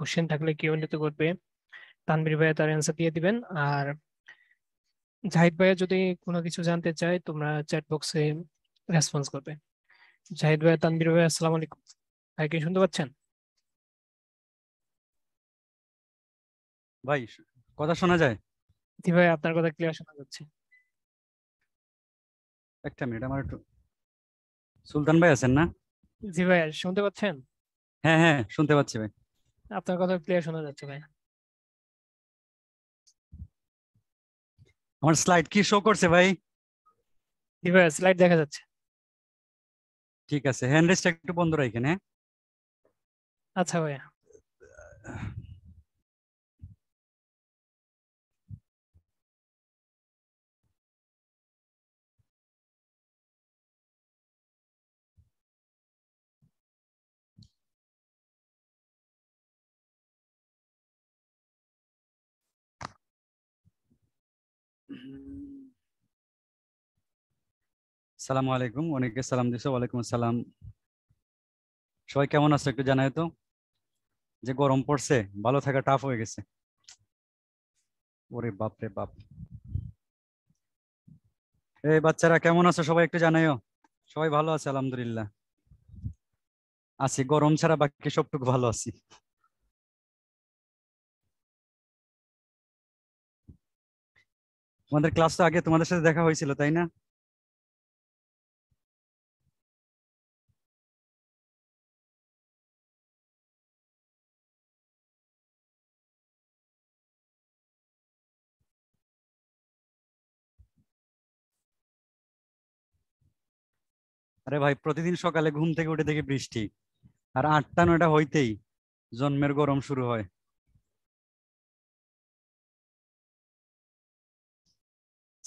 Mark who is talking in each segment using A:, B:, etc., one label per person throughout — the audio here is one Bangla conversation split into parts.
A: কোশ্চেন থাকলে কিউএনডিতে করবে তানবির ভাইয়া তার অ্যান্সার দিয়ে দিবেন আর জাহিদ ভাইয়া যদি কোনো কিছু জানতে চায় তোমরা চ্যাট বক্সে রেসপন্স করবে
B: জাহিদ ভাইয়া তানবির ভাইয়া আসসালামু আলাইকুম ভাই কি শুনতে পাচ্ছেন ভাই কথা শোনা যায় জি ভাই আপনার কথা ক্লিয়ার শোনা যাচ্ছে একটা মিনিট আমার একটু
A: সুলতান ভাই আছেন না
B: জি ভাই শুনতে পাচ্ছেন
A: হ্যাঁ হ্যাঁ শুনতে পাচ্ছি ভাই
B: আপনার কথা ক্লিয়ার শোনা যাচ্ছে ভাই
A: আমার স্লাইড কি শো করছে ভাই কি ভাই স্লাইড দেখা যাচ্ছে ঠিক আছে হ্যান্ড রেস্ট একটু বন্ধ রাখেন হ্যাঁ আচ্ছা ভাইয়া সালাম আলাইকুম অনেকে সালাম দিছো ওয়ালাইকুম সবাই কেমন একটু জানাই তো যে গরম পড়ছে ভালো থাকা টাফ হয়ে গেছে ওরে বাপ রে বাপ এই বাচ্চারা কেমন আছে সবাই একটু জানাইও সবাই ভালো আছে আলহামদুলিল্লাহ আছি গরম ছাড়া বাকি সবটুকু ভালো আছি
B: আমাদের ক্লাস তো আগে তোমাদের সাথে দেখা হয়েছিল তাই না আরে ভাই প্রতিদিন সকালে ঘুম থেকে উঠে দেখি বৃষ্টি আর আটটা নয়টা হইতেই জন্মের গরম শুরু হয়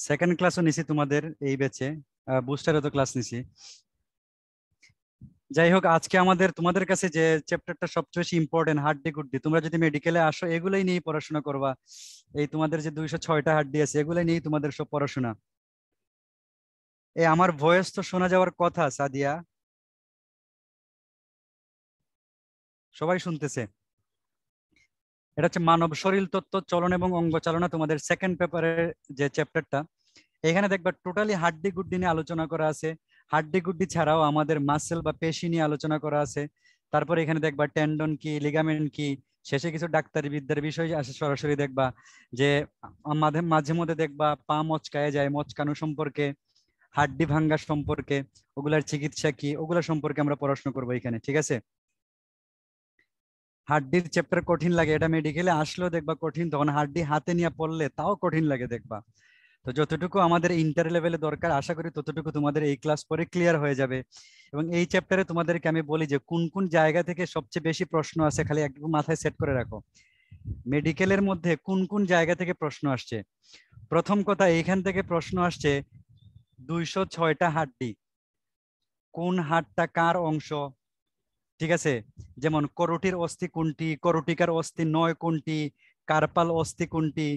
A: সেকেন্ড ক্লাসও নিছি তোমাদের এই ব্যাচে বুস্টারও তো ক্লাস নিছি যাই হোক আজকে আমাদের তোমাদের কাছে যে চ্যাপ্টারটা সবচেয়ে বেশি ইম্পর্টেন্ট হাড্ডি গুড্ডি তোমরা যদি মেডিকেলে আসো এগুলোই নিয়ে পড়াশোনা করবা এই তোমাদের যে দুইশো ছয়টা হাড্ডি আছে এগুলোই নিয়েই তোমাদের সব পড়াশোনা এ আমার ভয়েস তো শোনা যাওয়ার কথা সাদিয়া সবাই শুনতেছে এটা হচ্ছে মানব শরীর তত্ত্ব চলন এবং অঙ্গ চালনা তোমাদের সেকেন্ড পেপারের যে চ্যাপ্টারটা এখানে দেখবা টোটালি হাড্ডি গুড্ডি নিয়ে আলোচনা করা আছে হাড্ডি গুড্ডি ছাড়াও আমাদের মাসেল বা পেশি নিয়ে আলোচনা করা আছে তারপর এখানে দেখবা টেন্ডন কি লিগামেন্ট কি শেষে কিছু ডাক্তারি বিদ্যার বিষয় আসে সরাসরি দেখবা যে মাঝে মাঝে মধ্যে দেখবা পা মচকায় যায় মচকানো সম্পর্কে হাড্ডি ভাঙ্গা সম্পর্কে ওগুলার চিকিৎসা কি ওগুলা সম্পর্কে আমরা পড়াশোনা করবো এখানে ঠিক আছে হাড্ডির চ্যাপ্টার কঠিন লাগে এটা মেডিকেলে আসলেও দেখবা কঠিন তখন হাড্ডি হাতে নিয়ে পড়লে তাও কঠিন লাগে দেখবা তো যতটুকু আমাদের ইন্টার লেভেলে দরকার আশা করি ততটুকু তোমাদের এই ক্লাস পরে ক্লিয়ার হয়ে যাবে এবং এই চ্যাপ্টারে তোমাদেরকে আমি বলি যে কোন কোন জায়গা থেকে সবচেয়ে বেশি প্রশ্ন আসে খালি একটু মাথায় সেট করে রাখো মেডিকেলের মধ্যে কোন কোন জায়গা থেকে প্রশ্ন আসছে প্রথম কথা এইখান থেকে প্রশ্ন আসছে দুইশো ছয়টা হাড্ডি কোন হাড়টা কার অংশ ঠিক আছে যেমন করোটির অস্থি কোনটি করোটিকার অস্থি নয় কোনটি কার্পাল অস্থি কোনটি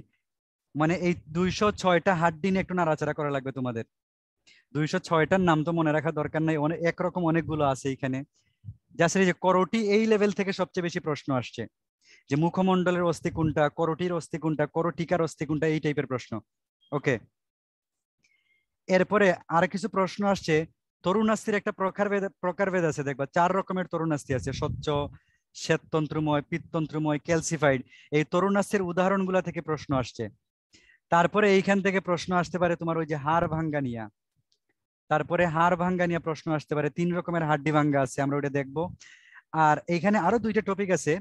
A: মানে এই দুইশো ছয়টা হাড্ডি নিয়ে একটু নাড়াচাড়া করা লাগবে তোমাদের দুইশো ছয়টার নাম তো মনে রাখা দরকার নাই অনেক একরকম অনেকগুলো আছে এখানে জাস্ট এই যে করোটি এই লেভেল থেকে সবচেয়ে বেশি প্রশ্ন আসছে যে মুখমন্ডলের অস্থি কোনটা করোটির অস্থি কোনটা করোটিকার অস্থি কোনটা এই টাইপের প্রশ্ন ওকে এরপরে আর কিছু প্রশ্ন আসছে তরুণাস্থির একটা প্রকারভেদ প্রকারভেদ আছে দেখবা চার রকমের তরুণাস্থি আছে স্বচ্ছ শ্বেততন্ত্রময় পিত্তন্ত্রময় ক্যালসিফাইড এই তরুণাস্থির উদাহরণগুলা থেকে প্রশ্ন আসছে তারপরে এইখান থেকে প্রশ্ন আসতে পারে তোমার ওই যে হাড় ভাঙ্গা নিয়া তারপরে হাড় ভাঙ্গা নিয়ে প্রশ্ন আসতে পারে তিন রকমের হাড্ডি ভাঙ্গা আছে আমরা ওইটা দেখব আর এইখানে আরো দুইটা টপিক আছে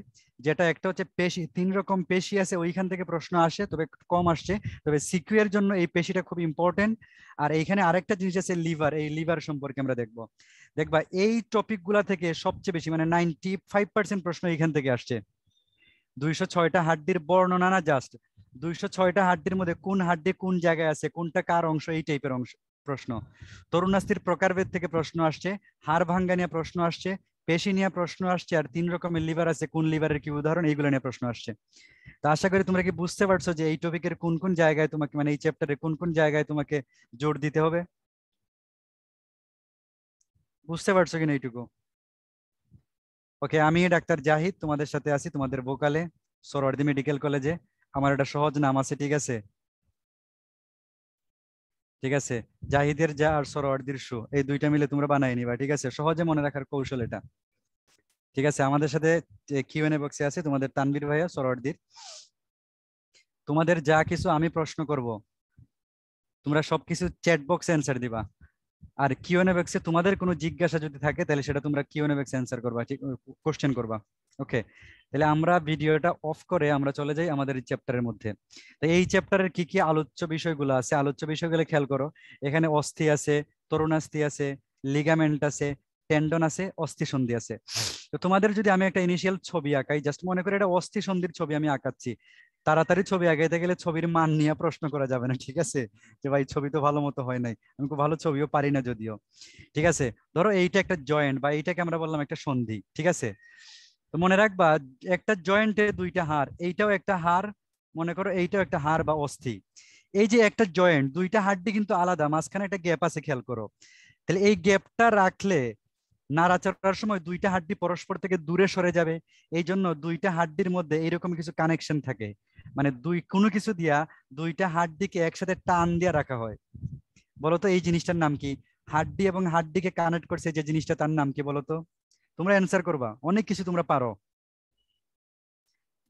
A: যেটা একটা হচ্ছে পেশি তিন রকম পেশি আছে ওইখান থেকে প্রশ্ন আসে তবে কম আসছে তবে সিকিউর জন্য এই পেশিটা খুব ইম্পর্টেন্ট আর এইখানে আরেকটা জিনিস আছে লিভার এই লিভার সম্পর্কে আমরা দেখব দেখবা এই টপিকগুলা থেকে সবচেয়ে বেশি মানে নাইনটি ফাইভ পার্সেন্ট প্রশ্ন এইখান থেকে আসছে দুইশো ছয়টা হাড্ডির বর্ণনা না জাস্ট দুইশো ছয়টা হাড্ডির মধ্যে কোন হাড্ডি কোন জায়গায় আছে কোনটা কার অংশ এই টাইপের অংশ প্রশ্ন তরুণাস্থির প্রকারভেদ থেকে প্রশ্ন আসছে হাড় ভাঙ্গা নিয়ে প্রশ্ন আসছে পেশি নিয়ে প্রশ্ন আসছে আর তিন রকমের লিভার আছে কোন লিভারের কি উদাহরণ এইগুলো নিয়ে প্রশ্ন আসছে তো আশা করি তোমরা কি বুঝতে পারছো যে এই টপিকের কোন কোন জায়গায় তোমাকে মানে এই চ্যাপ্টারে কোন কোন জায়গায় তোমাকে জোর দিতে হবে বুঝতে পারছো কিনা এইটুকু ওকে আমি ডাক্তার জাহিদ তোমাদের সাথে আছি তোমাদের বোকালে সরওয়ার্দি মেডিকেল কলেজে আমার এটা সহজ নাম আছে ঠিক আছে ঠিক আছে জাহিদের যা আর সরওয়ার্দির দৃশ্য এই দুইটা মিলে তোমরা বানাই নিবা ঠিক আছে সহজে মনে রাখার কৌশল এটা ঠিক আছে আমাদের সাথে কিউএনএ বক্সে আছে তোমাদের তানবির ভাইয়া সরওয়ার্দির তোমাদের যা কিছু আমি প্রশ্ন করব তোমরা সবকিছু চ্যাট বক্সে অ্যান্সার দিবা আর কিউএনএ বক্সে তোমাদের কোনো জিজ্ঞাসা যদি থাকে তাহলে সেটা তোমরা কিউএনএ বক্সে অ্যান্সার করবা ঠিক কোশ্চেন করবা ওকে তাহলে আমরা ভিডিওটা অফ করে আমরা চলে যাই আমাদের চ্যাপ্টারের মধ্যে তো এই চ্যাপ্টারের কি কি আলোচ্য বিষয়গুলো আছে আলোচ্য বিষয়গুলো খেয়াল করো এখানে অস্থি আছে তরুণাস্থি আছে লিগামেন্ট আছে টেন্ডন আছে অস্থি সন্ধি আছে তো তোমাদের যদি আমি একটা ইনিশিয়াল ছবি আঁকাই জাস্ট মনে করি এটা অস্থি সন্ধির ছবি আমি আঁকাচ্ছি তাড়াতাড়ি ছবি আঁকাইতে গেলে ছবির মান নিয়ে প্রশ্ন করা যাবে না ঠিক আছে যে ভাই ছবি তো ভালো মতো হয় নাই আমি খুব ভালো ছবিও পারি না যদিও ঠিক আছে ধরো এইটা একটা জয়েন্ট বা এইটাকে আমরা বললাম একটা সন্ধি ঠিক আছে তো মনে রাখবা একটা জয়েন্টে দুইটা হার এইটাও একটা হার মনে করো এইটাও একটা হার বা অস্থি এই যে একটা জয়েন্ট দুইটা হাড়টি কিন্তু আলাদা মাঝখানে একটা গ্যাপ আছে খেয়াল করো তাহলে এই গ্যাপটা রাখলে নাড়াচাড়ার সময় দুইটা হাড্ডি পরস্পর থেকে দূরে সরে যাবে এই জন্য দুইটা হাড্ডির মধ্যে এইরকম কিছু কানেকশন থাকে মানে দুই কোনো কিছু দিয়া দুইটা হাড্ডিকে একসাথে টান দিয়া রাখা হয় বলতো এই জিনিসটার নাম কি হাড্ডি এবং হাড্ডিকে কানেক্ট করছে যে জিনিসটা তার নাম কি বলতো তোমরা অ্যান্সার করবা অনেক কিছু তোমরা পারো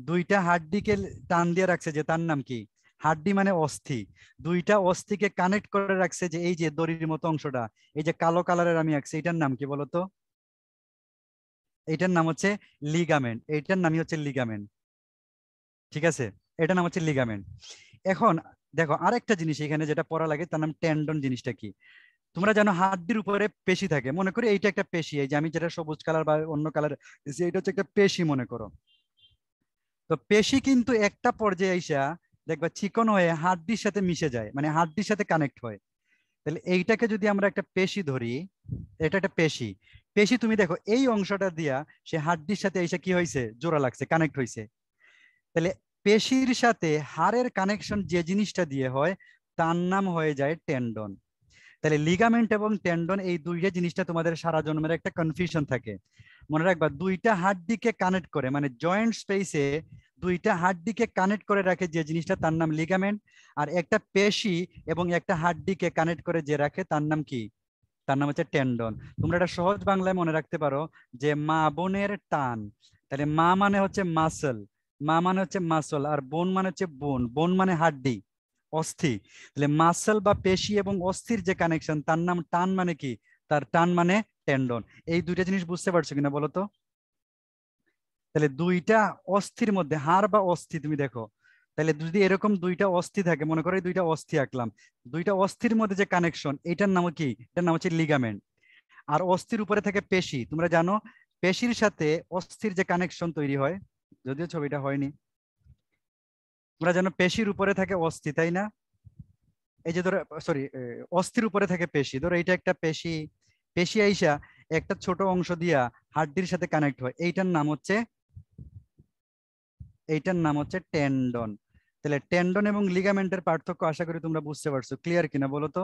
A: দুইটা হাড্ডিকে টান দিয়ে রাখছে যে তার নাম কি হাড্ডি মানে অস্থি দুইটা অস্থিকে কানেক্ট করে রাখছে যে এই যে দড়ির মতো অংশটা এই যে কালো কালারের আমি আঁকছি এটার নাম কি বলতো এটার নাম হচ্ছে লিগামেন্ট এটার নামই হচ্ছে লিগামেন্ট ঠিক আছে এটার নাম হচ্ছে লিগামেন্ট এখন দেখো আরেকটা জিনিস এখানে যেটা পড়া লাগে তার নাম ট্যান্ডন জিনিসটা কি তোমরা যেন হাড্ডির উপরে পেশি থাকে মনে করি এইটা একটা পেশি এই যে আমি যেটা সবুজ কালার বা অন্য কালার এটা হচ্ছে একটা পেশি মনে করো তো পেশি কিন্তু একটা পর্যায়ে আইসা দেখবা চিকন হয়ে হাড্ডির সাথে মিশে যায় মানে হাড্ডির সাথে কানেক্ট হয় তাহলে এইটাকে যদি আমরা একটা পেশি ধরি এটা একটা পেশি পেশি তুমি দেখো এই অংশটা দিয়া সে হাড্ডির সাথে এসে কি হয়েছে জোড়া লাগছে কানেক্ট হয়েছে তাহলে পেশির সাথে হাড়ের কানেকশন যে জিনিসটা দিয়ে হয় তার নাম হয়ে যায় টেন্ডন তাহলে লিগামেন্ট এবং টেন্ডন এই দুইটা জিনিসটা তোমাদের সারা জন্মের একটা কনফিউশন থাকে মনে রাখবা দুইটা হাড্ডিকে কানেক্ট করে মানে জয়েন্ট স্পেসে দুইটা হাড্ডিকে কানেক্ট করে রাখে যে জিনিসটা তার নাম লিগামেন্ট আর একটা পেশি এবং একটা হাড্ডিকে কানেক্ট করে যে রাখে তার নাম কি তার নাম হচ্ছে টেন্ডন তোমরা এটা সহজ বাংলায় মনে রাখতে পারো যে মা বোনের টান তাহলে মা মানে হচ্ছে মাসল মা মানে হচ্ছে মাসল আর বোন মানে হচ্ছে বোন বোন মানে হাড্ডি অস্থি তাহলে মাসেল বা পেশি এবং অস্থির যে কানেকশন তার নাম টান মানে কি তার টান মানে টেন্ডন এই দুইটা জিনিস বুঝতে পারছো কিনা বলতো তাহলে দুইটা অস্থির মধ্যে হাড় বা অস্থি তুমি দেখো তাহলে যদি এরকম দুইটা অস্থি থাকে মনে করো দুইটা অস্থি আঁকলাম দুইটা অস্থির মধ্যে যে কানেকশন এটার নাম কি এটার নাম হচ্ছে লিগামেন্ট আর অস্থির উপরে থাকে পেশি তোমরা জানো পেশির সাথে অস্থির যে কানেকশন তৈরি হয় যদিও ছবিটা হয়নি আমরা যেন পেশির উপরে থাকে অস্থি তাই না এই যে ধরো সরি অস্থির উপরে থাকে পেশি ধরো এইটা একটা পেশি পেশি আইসা একটা ছোট অংশ দিয়া হাড্ডির সাথে কানেক্ট হয় এইটার নাম হচ্ছে এইটার নাম হচ্ছে টেন্ডন তাহলে টেন্ডন এবং লিগামেন্টের পার্থক্য আশা করি তোমরা বুঝতে পারছো ক্লিয়ার কিনা বলো তো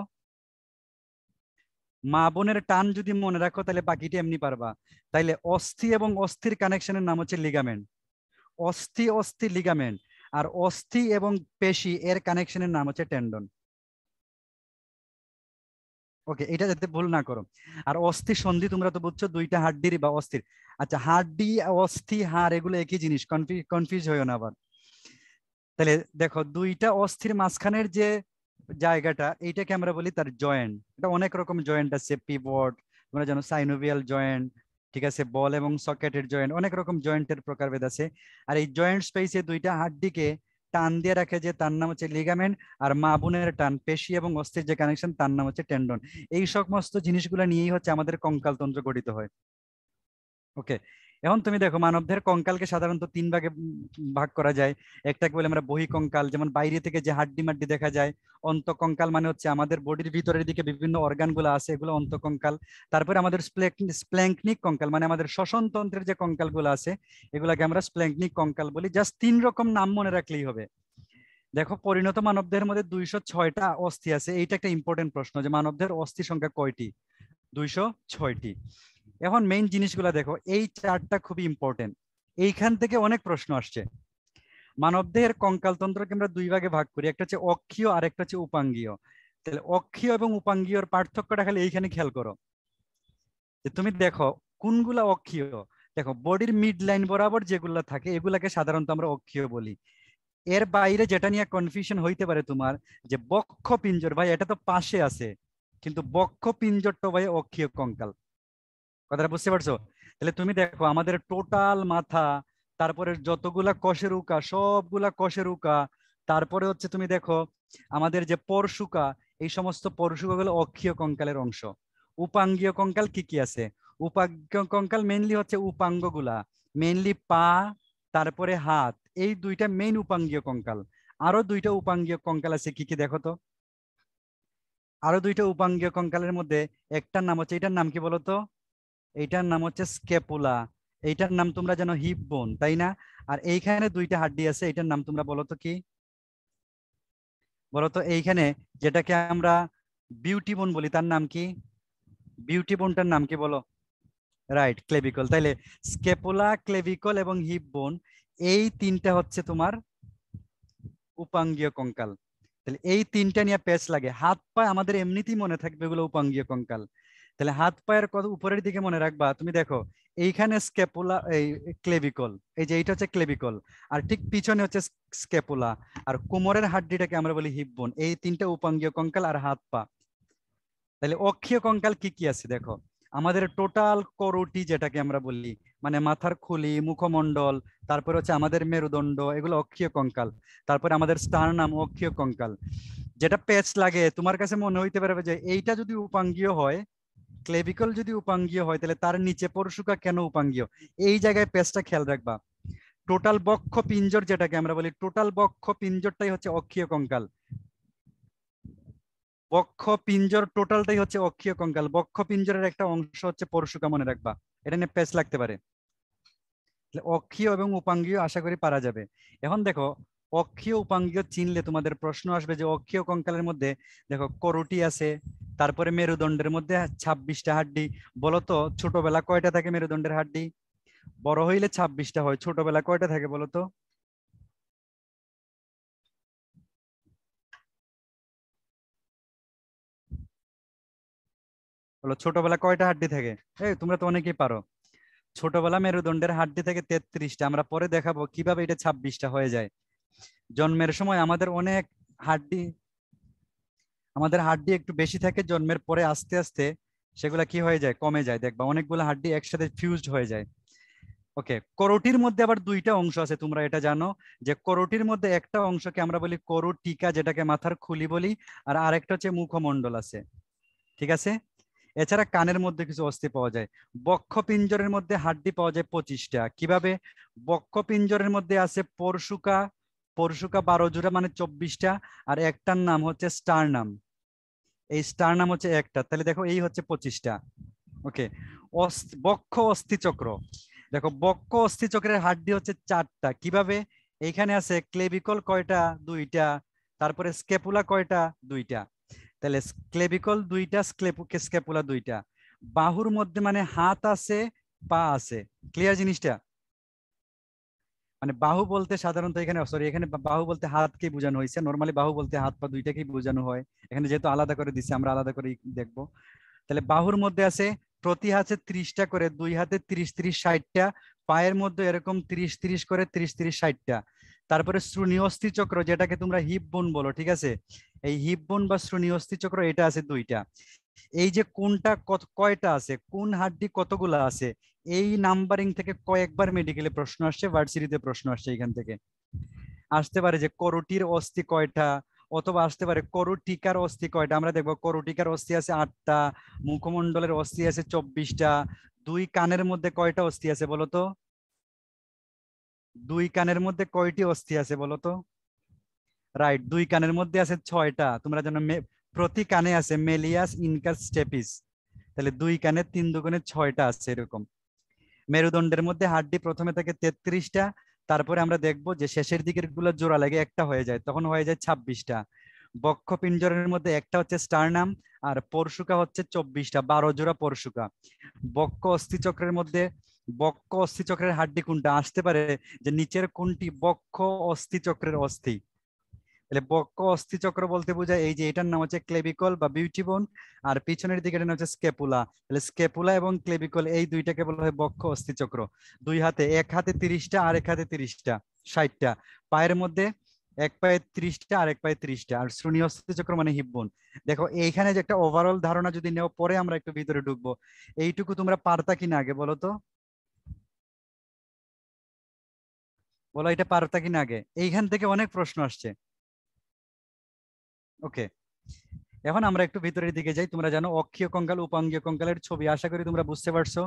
A: মা বোনের টান যদি মনে রাখো তাহলে বাকিটা এমনি পারবা তাইলে অস্থি এবং অস্থির কানেকশনের নাম হচ্ছে লিগামেন্ট অস্থি অস্থি লিগামেন্ট আর অস্থি এবং পেশি এর কানেকশনের নাম হচ্ছে টেন্ডন ওকে এটা যাতে ভুল না করো আর অস্থি সন্ধি তোমরা তো বুঝছো দুইটা হাড্ডির বা অস্থির আচ্ছা হাড্ডি অস্থি হাড় এগুলো একই জিনিস কনফিউজ হয়ে না আবার তাহলে দেখো দুইটা অস্থির মাঝখানের যে জায়গাটা এইটাকে আমরা বলি তার জয়েন্ট এটা অনেক রকম জয়েন্ট আছে পিভট তোমরা জানো সাইনোভিয়াল জয়েন্ট ঠিক আছে বল এবং সকেটের জয়েন্ট অনেক রকম জয়েন্টের প্রকারভেদ আছে আর এই জয়েন্ট স্পেসে দুইটা হাড্ডিকে টান দিয়ে রাখে যে তার নাম হচ্ছে লিগামেন্ট আর মা বোনের টান পেশি এবং অস্থির যে কানেকশন তার নাম হচ্ছে টেন্ডন এই সমস্ত জিনিসগুলো নিয়েই হচ্ছে আমাদের কঙ্কালতন্ত্র গঠিত হয় ওকে এখন তুমি দেখো মানবদের কঙ্কালকে সাধারণত তিন ভাগে ভাগ করা যায় একটাকে বলে আমরা বহি কঙ্কাল যেমন বাইরে থেকে যে হাড্ডি মাড্ডি দেখা যায় অন্তকঙ্কাল মানে হচ্ছে আমাদের বডির ভিতরের দিকে বিভিন্ন অর্গানগুলো আছে এগুলো অন্তকঙ্কাল তারপরে আমাদের স্প্ল্যাঙ্কনিক কঙ্কাল মানে আমাদের শ্বসনতন্ত্রের যে কঙ্কালগুলো আছে এগুলাকে আমরা স্প্ল্যাঙ্কনিক কঙ্কাল বলি জাস্ট তিন রকম নাম মনে রাখলেই হবে দেখো পরিণত মানবদের মধ্যে দুইশো ছয়টা অস্থি আছে এইটা একটা ইম্পর্টেন্ট প্রশ্ন যে মানবদের অস্থি সংখ্যা কয়টি দুইশো ছয়টি এখন মেইন জিনিসগুলো দেখো এই চারটা খুবই ইম্পর্টেন্ট এইখান থেকে অনেক প্রশ্ন আসছে মানবদেহের কঙ্কালতন্ত্রকে আমরা দুই ভাগে ভাগ করি একটা হচ্ছে অক্ষীয় আর একটা হচ্ছে উপাঙ্গীয় তাহলে অক্ষীয় এবং উপাঙ্গীয়র পার্থক্যটা খালি এইখানে খেয়াল করো যে তুমি দেখো কোনগুলা অক্ষীয় দেখো বডির মিড লাইন বরাবর যেগুলা থাকে এগুলাকে সাধারণত আমরা অক্ষীয় বলি এর বাইরে যেটা নিয়ে কনফিউশন হইতে পারে তোমার যে বক্ষ পিঞ্জর ভাই এটা তো পাশে আছে কিন্তু বক্ষ পিঞ্জর তো ভাই অক্ষীয় কঙ্কাল কথাটা বুঝতে পারছো তাহলে তুমি দেখো আমাদের টোটাল মাথা তারপরে যতগুলা উকা সবগুলা উকা তারপরে হচ্ছে তুমি দেখো আমাদের যে পরশুকা এই সমস্ত পরশুকা গুলো অক্ষীয় কঙ্কালের অংশ উপাঙ্গীয় কঙ্কাল কি কি আছে উপাঙ্গ কঙ্কাল মেনলি হচ্ছে উপাঙ্গ গুলা মেনলি পা তারপরে হাত এই দুইটা মেইন উপাঙ্গীয় কঙ্কাল আরো দুইটা উপাঙ্গীয় কঙ্কাল আছে কি কি দেখো তো আরো দুইটা উপাঙ্গীয় কঙ্কালের মধ্যে একটার নাম হচ্ছে এটার নাম কি বলতো এইটার নাম হচ্ছে স্কেপুলা এইটার নাম তোমরা জানো হিপ বোন তাই না আর এইখানে দুইটা হাড্ডি আছে এটার নাম তোমরা বলো তো কি বলো তো এইখানে যেটাকে আমরা বিউটি বোন বলি তার নাম কি বিউটি বোনটার নাম কি বলো রাইট ক্লেভিকল তাইলে স্কেপোলা ক্লেভিকল এবং হিপ বোন এই তিনটা হচ্ছে তোমার উপাঙ্গীয় কঙ্কাল তাহলে এই তিনটা নিয়ে প্যাচ লাগে হাত পা আমাদের এমনিতেই মনে থাকবে এগুলো উপাঙ্গীয় কঙ্কাল তাহলে হাত পায়ের কথা উপরের দিকে মনে রাখবা তুমি দেখো এইখানে স্কেপুলা এই ক্লেভিকল এই যে এইটা হচ্ছে ক্লেভিকল আর ঠিক পিছনে হচ্ছে স্কেপুলা আর কোমরের হাড্ডিটাকে আমরা বলি হিপবোন এই তিনটা উপাঙ্গীয় কঙ্কাল আর হাত পা তাহলে অক্ষীয় কঙ্কাল কি কি আছে দেখো আমাদের টোটাল করোটি যেটাকে আমরা বলি মানে মাথার খুলি মুখমণ্ডল তারপর হচ্ছে আমাদের মেরুদণ্ড এগুলো অক্ষীয় কঙ্কাল তারপর আমাদের স্টার নাম অক্ষীয় কঙ্কাল যেটা প্যাচ লাগে তোমার কাছে মনে হইতে পারবে যে এইটা যদি উপাঙ্গীয় হয় ক্লেভিকল যদি উপাঙ্গীয় হয় তাহলে তার নিচে পরশুকা কেন উপাঙ্গীয় এই জায়গায় পেস্টটা খেয়াল রাখবা টোটাল বক্ষ পিঞ্জর যেটাকে আমরা বলি টোটাল বক্ষ পিঞ্জরটাই হচ্ছে অক্ষীয় কঙ্কাল বক্ষ পিঞ্জর টোটালটাই হচ্ছে অক্ষীয় কঙ্কাল বক্ষ পিঞ্জরের একটা অংশ হচ্ছে পরশুকা মনে রাখবা এটা নিয়ে পেস্ট লাগতে পারে অক্ষীয় এবং উপাঙ্গীয় আশা করি পারা যাবে এখন দেখো অক্ষীয় উপাঙ্গীয় চিনলে তোমাদের প্রশ্ন আসবে যে অক্ষীয় কঙ্কালের মধ্যে দেখো করুটি আছে তারপরে মেরুদণ্ডের মধ্যে ছাব্বিশটা হাড্ডি বলতো ছোটবেলা কয়টা থাকে মেরুদণ্ডের হাড্ডি বড় হইলে ছাব্বিশটা হয় ছোটবেলা কয়টা থাকে বলতো বলো ছোটবেলা কয়টা হাড্ডি থাকে এই তোমরা তো অনেকেই পারো ছোটবেলা মেরুদণ্ডের হাড্ডি থেকে তেত্রিশটা আমরা পরে দেখাবো কিভাবে এটা ছাব্বিশটা হয়ে যায় জন্মের সময় আমাদের অনেক হাড্ডি আমাদের হাড্ডি একটু বেশি থাকে জন্মের পরে আস্তে আস্তে সেগুলা কি হয়ে যায় কমে যায় দেখবা অনেকগুলো হাড্ডি একসাথে ফিউজড হয়ে যায় ওকে করোটির মধ্যে আবার দুইটা অংশ আছে তোমরা এটা জানো যে করোটির মধ্যে একটা অংশকে আমরা বলি টিকা যেটাকে মাথার খুলি বলি আর আরেকটা হচ্ছে মুখমণ্ডল আছে ঠিক আছে এছাড়া কানের মধ্যে কিছু অস্থি পাওয়া যায় বক্ষ পিঞ্জরের মধ্যে হাড্ডি পাওয়া যায় পঁচিশটা কিভাবে বক্ষ পিঞ্জরের মধ্যে আছে পরশুকা পরশুকা বারো জোড়া মানে চব্বিশটা আর একটার নাম হচ্ছে স্টার নাম এই স্টার নাম হচ্ছে একটা তাহলে দেখো এই হচ্ছে পঁচিশটা ওকে বক্ষ অস্থিচক্র দেখো বক্ষ অস্থিচক্রের হাড্ডি হচ্ছে চারটা কিভাবে এইখানে আছে ক্লেবিকল কয়টা দুইটা তারপরে স্কেপুলা কয়টা দুইটা তাহলে ক্লেবিকল দুইটা স্কেপুলা দুইটা বাহুর মধ্যে মানে হাত আছে পা আছে ক্লিয়ার জিনিসটা মানে বাহু বলতে সাধারণত এখানে সরি এখানে বাহু বলতে হাতকে বোঝানো হয়েছে নর্মালি বাহু বলতে হাত পা দুইটাকেই বোঝানো হয় এখানে যেহেতু আলাদা করে দিচ্ছে আমরা আলাদা করে দেখব তাহলে বাহুর মধ্যে আছে প্রতি হাতে ত্রিশটা করে দুই হাতে ত্রিশ ত্রিশ ষাটটা পায়ের মধ্যে এরকম ত্রিশ ত্রিশ করে ত্রিশ ত্রিশ ষাটটা তারপরে শ্রুনিয়স্থি চক্র যেটাকে তোমরা হিপ বোন বলো ঠিক আছে এই হিপ বোন বা শ্রুনিয়স্থি চক্র এটা আছে দুইটা এই যে কোনটা কত কয়টা আছে কোন হাড্ডি কতগুলা আছে এই নাম্বারিং থেকে কয়েকবার মেডিকেলে প্রশ্ন আসছে ভার্সিটিতে প্রশ্ন আসছে এখান থেকে আসতে পারে যে করটির অস্থি কয়টা অথবা আসতে পারে করটিকার অস্থি কয়টা আমরা দেখবো করটিকার অস্থি আছে আটটা মুখমণ্ডলের অস্থি আছে চব্বিশটা দুই কানের মধ্যে কয়টা অস্থি আছে বলতো দুই কানের মধ্যে কয়টি অস্থি আছে বলতো রাইট দুই কানের মধ্যে আছে ছয়টা তোমরা যেন প্রতি কানে আছে মেলিয়াস ইনকাস স্টেপিস তাহলে দুই কানে তিন দুগুণে ছয়টা আছে এরকম মেরুদণ্ডের মধ্যে হাড্ডি প্রথমে থাকে তেত্রিশটা তারপরে আমরা দেখব যে শেষের দিকের গুলো জোড়া লাগে একটা হয়ে যায় তখন হয়ে যায় ছাব্বিশটা বক্ষ পিঞ্জরের মধ্যে একটা হচ্ছে স্টারনাম আর পরশুকা হচ্ছে চব্বিশটা বারো জোড়া পরশুকা বক্ষ অস্থিচক্রের মধ্যে বক্ষ অস্থিচক্রের হাড্ডি কোনটা আসতে পারে যে নিচের কোনটি বক্ষ অস্থিচক্রের অস্থি তাহলে বক্ষ অস্থিচক্র বলতে বোঝায় এই যে এটার নাম হচ্ছে ক্লেবিকল বা বিউটি বোন আর পিছনের দিকে এটা নাম হচ্ছে স্কেপুলা তাহলে স্কেপুলা এবং ক্লেবিকল এই দুইটাকে বলা হয় বক্ষ অস্থিচক্র দুই হাতে এক হাতে তিরিশটা আর এক হাতে তিরিশটা ষাটটা পায়ের মধ্যে এক পায়ে ত্রিশটা আর এক পায়ে ত্রিশটা আর অস্থি অস্থিচক্র মানে হিব্বন দেখো এইখানে যে একটা ওভারঅল ধারণা যদি নেও পরে আমরা একটু ভিতরে ঢুকবো এইটুকু তোমরা পারতা কিনা আগে বলো তো বলো এটা পারতা কিনা আগে এইখান থেকে অনেক প্রশ্ন আসছে ওকে এখন আমরা একটু ভিতরের দিকে যাই তোমরা জানো অক্ষীয় কঙ্কাল উপাঙ্গীয় কঙ্কালের ছবি আশা করি তোমরা বুঝতে পারছো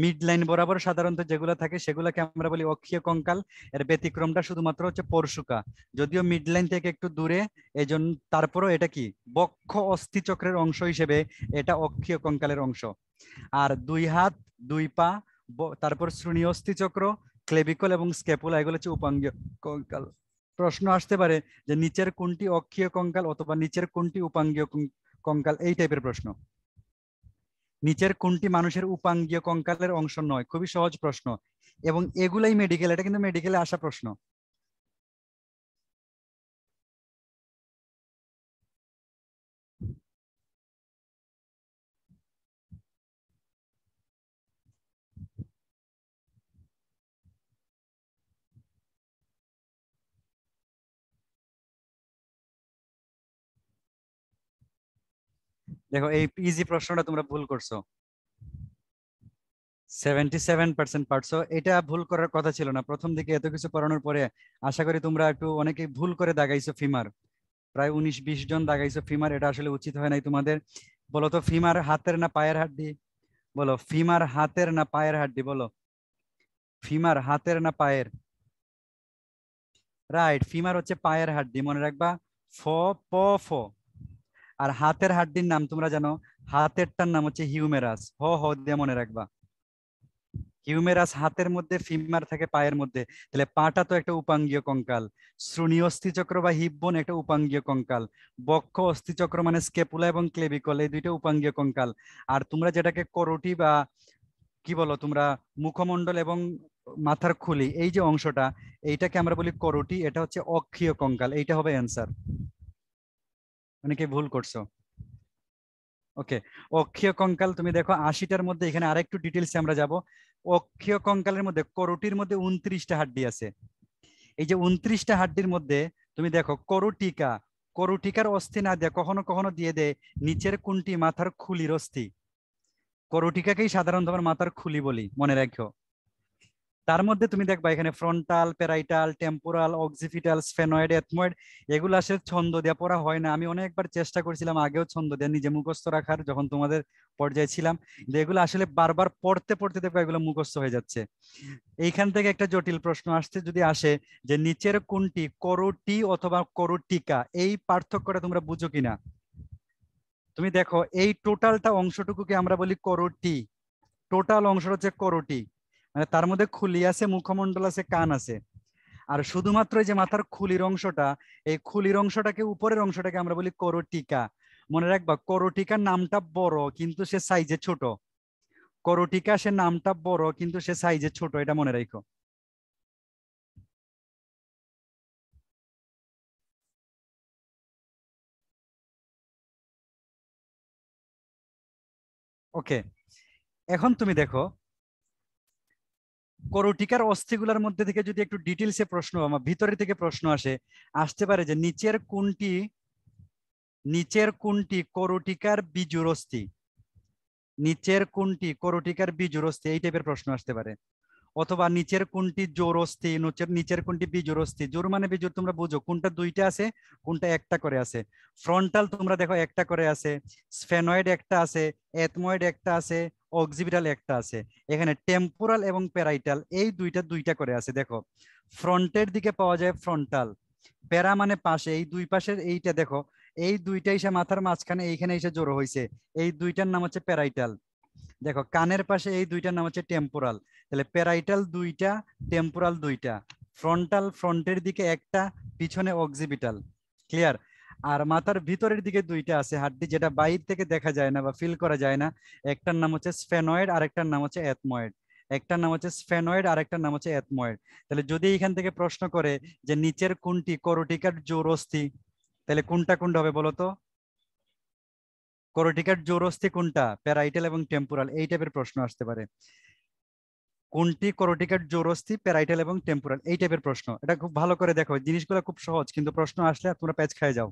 A: মিড লাইন বরাবর সাধারণত যেগুলো থাকে সেগুলোকে আমরা বলি অক্ষীয় কঙ্কাল এর ব্যতিক্রমটা শুধুমাত্র হচ্ছে পরশুকা যদিও মিড লাইন থেকে একটু দূরে এজন্য তারপরও এটা কি বক্ষ অস্থি চক্রের অংশ হিসেবে এটা অক্ষীয় কঙ্কালের অংশ আর দুই হাত দুই পা তারপর শ্রেণী অস্থিচক্র ক্লেবিকল এবং স্কেপুলা এগুলো হচ্ছে উপাঙ্গীয় কঙ্কাল প্রশ্ন আসতে পারে যে নিচের কোনটি অক্ষীয় কঙ্কাল অথবা নিচের কোনটি উপাঙ্গীয় কঙ্কাল এই টাইপের প্রশ্ন নিচের কোনটি মানুষের উপাঙ্গীয় কঙ্কালের অংশ নয় খুবই সহজ প্রশ্ন এবং এগুলাই মেডিকেল এটা কিন্তু মেডিকেলে আসা প্রশ্ন দেখো এই ইজি প্রশ্নটা তোমরা ভুল করছো সেভেন্টি সেভেন পার্সেন্ট পারছো এটা ভুল করার কথা ছিল না প্রথম দিকে এত কিছু পড়ানোর পরে আশা করি তোমরা একটু অনেকে ভুল করে দাগাইছো ফিমার প্রায় উনিশ বিশ জন দাগাইছো ফিমার এটা আসলে উচিত হয় নাই তোমাদের বলো তো ফিমার হাতের না পায়ের হাড্ডি বলো ফিমার হাতের না পায়ের হাড্ডি বলো ফিমার হাতের না পায়ের রাইট ফিমার হচ্ছে পায়ের হাড্ডি মনে রাখবা ফ প ফ আর হাতের হাড্ডির নাম তোমরা জানো হাতেরটার নাম হচ্ছে হিউমেরাস হ হ দিয়ে মনে রাখবা হিউমেরাস হাতের মধ্যে ফিমার থাকে পায়ের মধ্যে তাহলে পাটা তো একটা উপাঙ্গীয় কঙ্কাল শ্রুনি অস্থিচক্র বা হিপবোন একটা উপাঙ্গীয় কঙ্কাল বক্ষ অস্থিচক্র মানে স্কেপুলা এবং ক্লেবিকল এই দুইটা উপাঙ্গীয় কঙ্কাল আর তোমরা যেটাকে করোটি বা কি বলো তোমরা মুখমণ্ডল এবং মাথার খুলি এই যে অংশটা এইটাকে আমরা বলি করোটি এটা হচ্ছে অক্ষীয় কঙ্কাল এইটা হবে অ্যান্সার অনেকে মানে ভুল করছো ওকে অক্ষীয় কঙ্কাল তুমি দেখো আশিটার মধ্যে এখানে আরেকটু ডিটেলসে আমরা যাব অক্ষীয় কঙ্কালের মধ্যে করোটির মধ্যে উনত্রিশটা হাড্ডি আছে এই যে উনত্রিশটা হাড্ডির মধ্যে তুমি দেখো করোটিকা করোটিকার অস্থি না দেয় কখনো কখনো দিয়ে দেয় নিচের কোনটি মাথার খুলির অস্থি করোটিকাকেই সাধারণত আমার মাথার খুলি বলি মনে রাখো তার মধ্যে তুমি দেখবা এখানে frontal parietal temporal occipital sphenoid ethmoid এগুলো আসলে ছন্দ দেওয়া পড়া হয় না আমি অনেকবার চেষ্টা করেছিলাম আগেও ছন্দ দেওয়া নিজে মুখস্থ রাখার যখন তোমাদের পর্যায়ে ছিলাম এগুলো আসলে বারবার পড়তে পড়তে দেখবো এগুলো মুখস্থ হয়ে যাচ্ছে এইখান থেকে একটা জটিল প্রশ্ন আসতে যদি আসে যে নিচের কোনটি করোটি অথবা করোটিকা এই পার্থক্যটা তোমরা বুঝো কিনা তুমি দেখো এই টোটালটা অংশটুকুকে আমরা বলি করোটি টোটাল অংশটা হচ্ছে করোটি মানে তার মধ্যে খুলি আছে মুখমণ্ডল আছে কান আছে আর শুধুমাত্র যে মাথার খুলির অংশটা এই খুলির অংশটাকে উপরের অংশটাকে আমরা বলি করোটিকা মনে রাখবা করোটিকার নামটা বড় কিন্তু সে সাইজে ছোট করোটিকা সে নামটা বড় কিন্তু সে সাইজে ছোট এটা মনে রাখো
B: ওকে এখন
A: তুমি দেখো করোটিকার অস্থিগুলার মধ্যে থেকে যদি একটু ডিটেলসে প্রশ্ন আমার ভিতরে থেকে প্রশ্ন আসে আসতে পারে যে নিচের কোনটি নিচের কোনটি করোটিকার বিজুর অস্থি নিচের কোনটি করোটিকার বিজুর অস্থি এই টাইপের প্রশ্ন আসতে পারে অথবা নিচের কোনটি জোর অস্থি নিচের নিচের কোনটি বিজোর অস্থি জোর মানে বিজুর তোমরা বুঝো কোনটা দুইটা আছে কোনটা একটা করে আছে ফ্রন্টাল তোমরা দেখো একটা করে আছে স্ফেনয়েড একটা আছে এথময়েড একটা আছে অক্সিপিটাল একটা আছে এখানে টেম্পোরাল এবং প্যারাইটাল এই দুইটা দুইটা করে আছে দেখো ফ্রন্টের দিকে পাওয়া যায় ফ্রন্টাল প্যারা মানে পাশে এই দুই পাশের এইটা দেখো এই দুইটা এসে মাথার মাঝখানে এইখানে এসে জড়ো হয়েছে এই দুইটার নাম হচ্ছে প্যারাইটাল দেখো কানের পাশে এই দুইটার নাম হচ্ছে টেম্পোরাল তাহলে প্যারাইটাল দুইটা টেম্পোরাল দুইটা ফ্রন্টাল ফ্রন্টের দিকে একটা পিছনে অক্সিপিটাল ক্লিয়ার আর মাথার ভিতরের দিকে দুইটা আছে হাড্ডি যেটা বাইর থেকে দেখা যায় না বা ফিল করা যায় না একটার নাম হচ্ছে স্ফেনয়েড আর একটার নাম হচ্ছে অ্যাথময়েড একটার নাম হচ্ছে স্ফেনয়েড আর একটার নাম হচ্ছে অ্যাথময়েড তাহলে যদি এখান থেকে প্রশ্ন করে যে নিচের কোনটি করোটিকার জোর অস্থি তাহলে কোনটা কোনটা হবে বলতো করোটিকার জোর অস্থি কোনটা প্যারাইটাল এবং টেম্পোরাল এই টাইপের প্রশ্ন আসতে পারে কোনটি করোটিকার জোরস্থি প্যারাইটাল এবং টেম্পোরাল এই টাইপের প্রশ্ন এটা খুব ভালো করে দেখো জিনিসগুলো খুব সহজ কিন্তু প্রশ্ন আসলে তোমরা প্যাচ খেয়ে যাও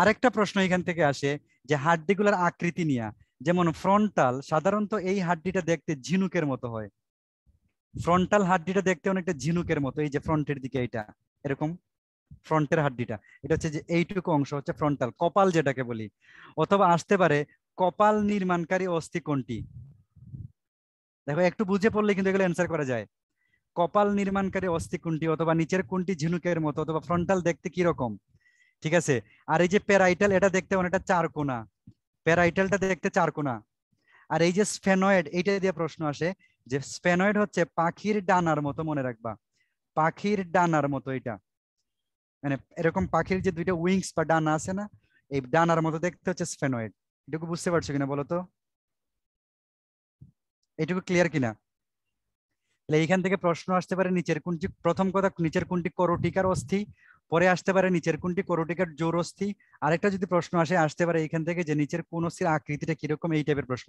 A: আরেকটা প্রশ্ন এখান থেকে আসে যে হাড্ডিগুলোর আকৃতি নিয়ে যেমন ফ্রন্টাল সাধারণত এই হাড্ডিটা দেখতে ঝিনুকের মতো হয় ফ্রন্টাল হাড্ডিটা দেখতে অনেকটা ঝিনুকের মতো এই যে ফ্রন্টের দিকে এটা এরকম ফ্রন্টের হাড্ডিটা এটা হচ্ছে যে এইটুকু অংশ হচ্ছে ফ্রন্টাল কপাল যেটাকে বলি অথবা আসতে পারে কপাল নির্মাণকারী অস্থি কোনটি দেখো একটু বুঝে পড়লে কিন্তু এগুলো অ্যান্সার করা যায় কপাল নির্মাণকারী অস্থি কোনটি অথবা নিচের কোনটি ঝিনুকের মতো অথবা ফ্রন্টাল দেখতে কিরকম ঠিক আছে আর এই যে প্যারাইটাল এটা দেখতে অনেকটা চারকোনা প্যারাইটালটা দেখতে চারকোনা আর এই যে স্পেনয়েড এইটা দিয়ে প্রশ্ন আসে যে স্পেনয়েড হচ্ছে পাখির ডানার মতো মনে রাখবা পাখির ডানার মতো এটা মানে এরকম পাখির যে দুইটা উইংস বা ডানা আছে না এই ডানার মতো দেখতে হচ্ছে স্পেনয়েড এটুকু বুঝতে পারছো কিনা বলো তো এটুকু ক্লিয়ার কিনা তাহলে এইখান থেকে প্রশ্ন আসতে পারে নিচের কোনটি প্রথম কথা নিচের কোনটি করোটিকার অস্থি পরে আসতে পারে নিচের কোনটি করোটিকার জোর অস্থি আরেকটা যদি প্রশ্ন আসে আসতে পারে এখান থেকে যে নিচের কোন অস্থির আকৃতিটা কিরকম এই টাইপের প্রশ্ন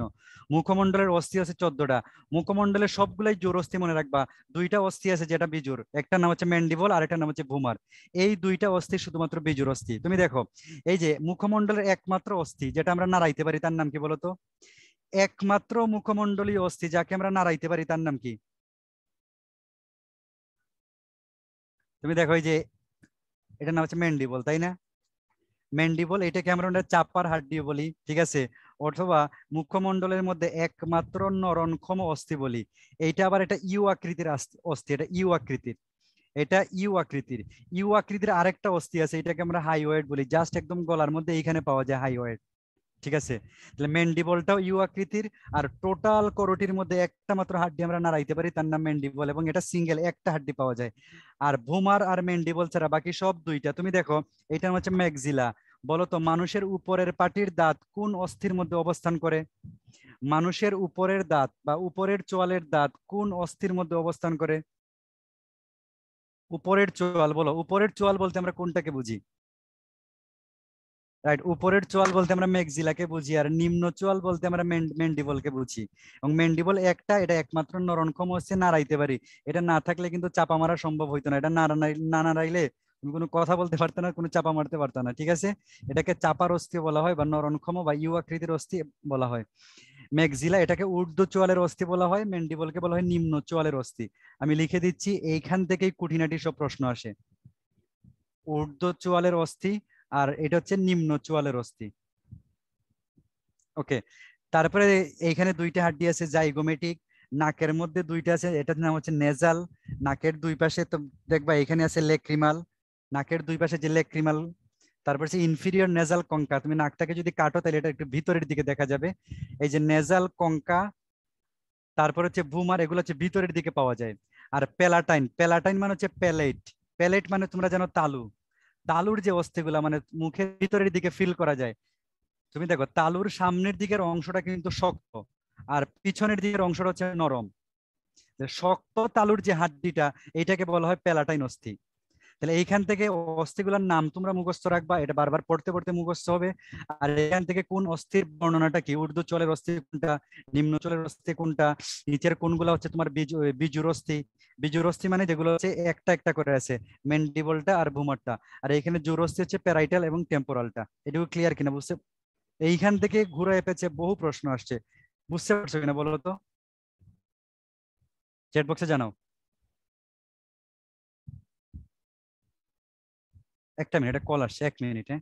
A: মুখমন্ডলের অস্থি আছে চোদ্দটা মুখমন্ডলের সবগুলাই জোর অস্থি মনে রাখবা দুইটা অস্থি আছে যেটা বিজুর একটা নাম হচ্ছে ম্যান্ডিবল আর একটা নাম হচ্ছে ভুমার এই দুইটা অস্থি শুধুমাত্র বিজুর অস্থি তুমি দেখো এই যে মুখমন্ডলের একমাত্র অস্থি যেটা আমরা নাড়াইতে পারি তার নাম কি বলতো একমাত্র মুখমন্ডলী অস্থি যাকে আমরা নাড়াইতে পারি তার নাম কি তুমি দেখো এই যে এটার নাম হচ্ছে ম্যান্ডিবল তাই না ম্যান্ডিবল এটাকে আমরা চাপার দিয়ে বলি ঠিক আছে অথবা মুখ্যমণ্ডলের মধ্যে একমাত্র নরণক্ষম অস্থি বলি এইটা আবার এটা ইউ আকৃতির অস্থি এটা ইউ আকৃতির এটা ইউ আকৃতির ইউ আকৃতির আরেকটা অস্থি আছে এটাকে আমরা হাইওয়েড বলি জাস্ট একদম গলার মধ্যে এইখানে পাওয়া যায় হাইওয়েড ঠিক আছে তাহলে মেন্ডিবলটাও ইউ আকৃতির আর টোটাল করোটির মধ্যে একটা মাত্র হাড্ডি আমরা নাড়াইতে পারি তার নাম মেন্ডিবল এবং এটা সিঙ্গেল একটা হাড্ডি পাওয়া যায় আর ভুমার আর মেন্ডিবল ছাড়া বাকি সব দুইটা তুমি দেখো এটা হচ্ছে ম্যাকজিলা বলতো মানুষের উপরের পাটির দাঁত কোন অস্থির মধ্যে অবস্থান করে মানুষের উপরের দাঁত বা উপরের চোয়ালের দাঁত কোন অস্থির মধ্যে অবস্থান করে উপরের চোয়াল বলো উপরের চোয়াল বলতে আমরা কোনটাকে বুঝি রাইট উপরের চোয়াল বলতে আমরা মেঘজিলাকে বুঝি আর নিম্ন চোয়াল বলতে আমরা মেন্ডিবলকে বুঝি এবং মেন্ডিবল একটা এটা একমাত্র নরণক্ষম হচ্ছে নাড়াইতে পারি এটা না থাকলে কিন্তু চাপা মারা সম্ভব হইতো না এটা না নাড়াইলে তুমি কোনো কথা বলতে পারতো না কোনো চাপা মারতে পারতো না ঠিক আছে এটাকে চাপার অস্থি বলা হয় বা নরণক্ষম বা ইউ আকৃতির অস্থি বলা হয় মেঘজিলা এটাকে ঊর্ধ্ব চোয়ালের অস্থি বলা হয় মেন্ডিবলকে বলা হয় নিম্ন চোয়ালের অস্থি আমি লিখে দিচ্ছি এইখান থেকেই কুঠিনাটি সব প্রশ্ন আসে ঊর্ধ্ব চোয়ালের অস্থি আর এটা হচ্ছে নিম্ন চোয়ালের অস্থি ওকে তারপরে এইখানে দুইটা হাড্ডি আছে জাইগোমেটিক নাকের মধ্যে দুইটা আছে এটার নাম হচ্ছে নেজাল নাকের দুই পাশে তো দেখবা এখানে আছে লেক্রিমাল নাকের দুই পাশে যে লেক্রিমাল তারপর হচ্ছে ইনফিরিয়র নেজাল কঙ্কা তুমি নাকটাকে যদি কাটো তাহলে এটা একটু ভিতরের দিকে দেখা যাবে এই যে নেজাল কঙ্কা তারপর হচ্ছে ভুমার এগুলো হচ্ছে ভিতরের দিকে পাওয়া যায় আর প্যালাটাইন প্যালাটাইন মানে হচ্ছে প্যালেট প্যালেট মানে তোমরা জানো তালু তালুর যে অস্থিগুলা মানে মুখের ভিতরের দিকে ফিল করা যায় তুমি দেখো তালুর সামনের দিকের অংশটা কিন্তু শক্ত আর পিছনের দিকের অংশটা হচ্ছে নরম শক্ত তালুর যে হাড্ডিটা এটাকে বলা হয় প্যালাটাইন অস্থি তাহলে এইখান থেকে অস্থিগুলোর নাম তোমরা মুখস্থ রাখবা এটা বারবার পড়তে পড়তে মুখস্থ হবে আর এখান থেকে কোন অস্থির বর্ণনাটা কি উর্দু চলের অস্থি কোনটা নিম্ন চলের অস্থি কোনটা নিচের কোনগুলো হচ্ছে তোমার বিজুর অস্থি বিজুর অস্থি মানে যেগুলো হচ্ছে একটা একটা করে আছে মেন্ডিবলটা আর ভুমারটা আর এখানে জোর অস্থি হচ্ছে প্যারাইটাল এবং টেম্পোরালটা এটুকু ক্লিয়ার কিনা বুঝতে এইখান থেকে ঘুরে পেছে বহু প্রশ্ন আসছে বুঝতে পারছো কিনা বলো তো চ্যাট বক্সে জানাও
B: একটা মিনিট কল আসছে এক মিনিটে হ্যাঁ?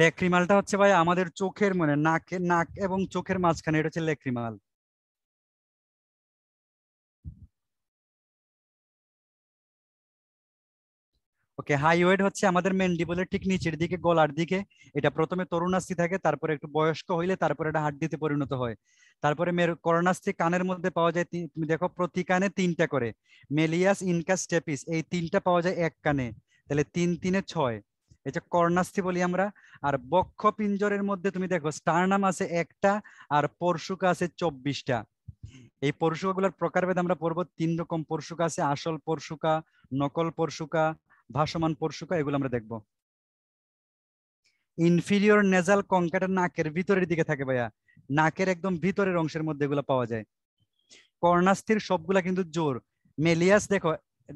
A: লেক্রিমালটা হচ্ছে ভাই আমাদের চোখের মানে নাকে নাক এবং চোখের মাঝখানে এটা হচ্ছে লেক্রিমাল ওকে হাইওয়েড হচ্ছে আমাদের মেন্ডিবলের ঠিক নিচের দিকে গলার দিকে এটা প্রথমে তরুণাস্থি থাকে তারপরে একটু বয়স্ক হইলে তারপরে এটা হাড্ডিতে পরিণত হয় তারপরে মেরু করোনাস্থি কানের মধ্যে পাওয়া যায় তুমি দেখো প্রতি কানে তিনটা করে মেলিয়াস ইনকাস স্টেপিস এই তিনটা পাওয়া যায় এক কানে তাহলে তিন তিনে ছয় এটা কর্ণাস্থি বলি আমরা আর বক্ষ পিঞ্জরের মধ্যে তুমি দেখো স্টারনাম আছে একটা আর পরশুকা আছে চব্বিশটা এই পরশুকাগুলোর প্রকারভেদ আমরা পড়বো তিন রকম পরশুকা আছে আসল পরশুকা নকল পরশুকা ভাসমান পরশুকা এগুলো আমরা দেখব ইনফিরিয়র নেজাল কঙ্কাটা নাকের ভিতরের দিকে থাকে ভাইয়া নাকের একদম ভিতরের অংশের মধ্যে এগুলো পাওয়া যায় কর্ণাস্থির সবগুলা কিন্তু জোর মেলিয়াস দেখো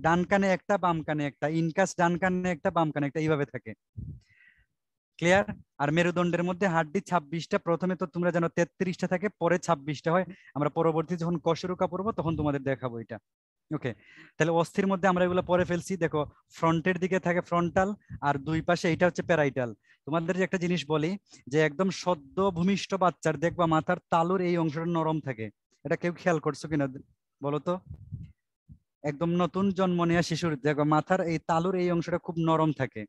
A: ডান কানে একটা বাম কানে একটা ইনকাস ডান কানে একটা বাম কানে একটা এইভাবে থাকে ক্লিয়ার আর মেরুদণ্ডের মধ্যে হাড্ডি ছাব্বিশটা প্রথমে তো তোমরা জানো তেত্রিশটা থাকে পরে ছাব্বিশটা হয় আমরা পরবর্তী যখন কষেরুকা পড়বো তখন তোমাদের দেখাবো এটা ওকে তাহলে অস্থির মধ্যে আমরা এগুলো পরে ফেলছি দেখো ফ্রন্টের দিকে থাকে ফ্রন্টাল আর দুই পাশে এটা হচ্ছে প্যারাইটাল তোমাদের যে একটা জিনিস বলি যে একদম সদ্য ভূমিষ্ঠ বাচ্চার দেখবা মাথার তালুর এই অংশটা নরম থাকে এটা কেউ খেয়াল করছো কিনা বলতো একদম নতুন জন্ম নেওয়া শিশুর দেখো মাথার এই তালুর এই অংশটা খুব নরম থাকে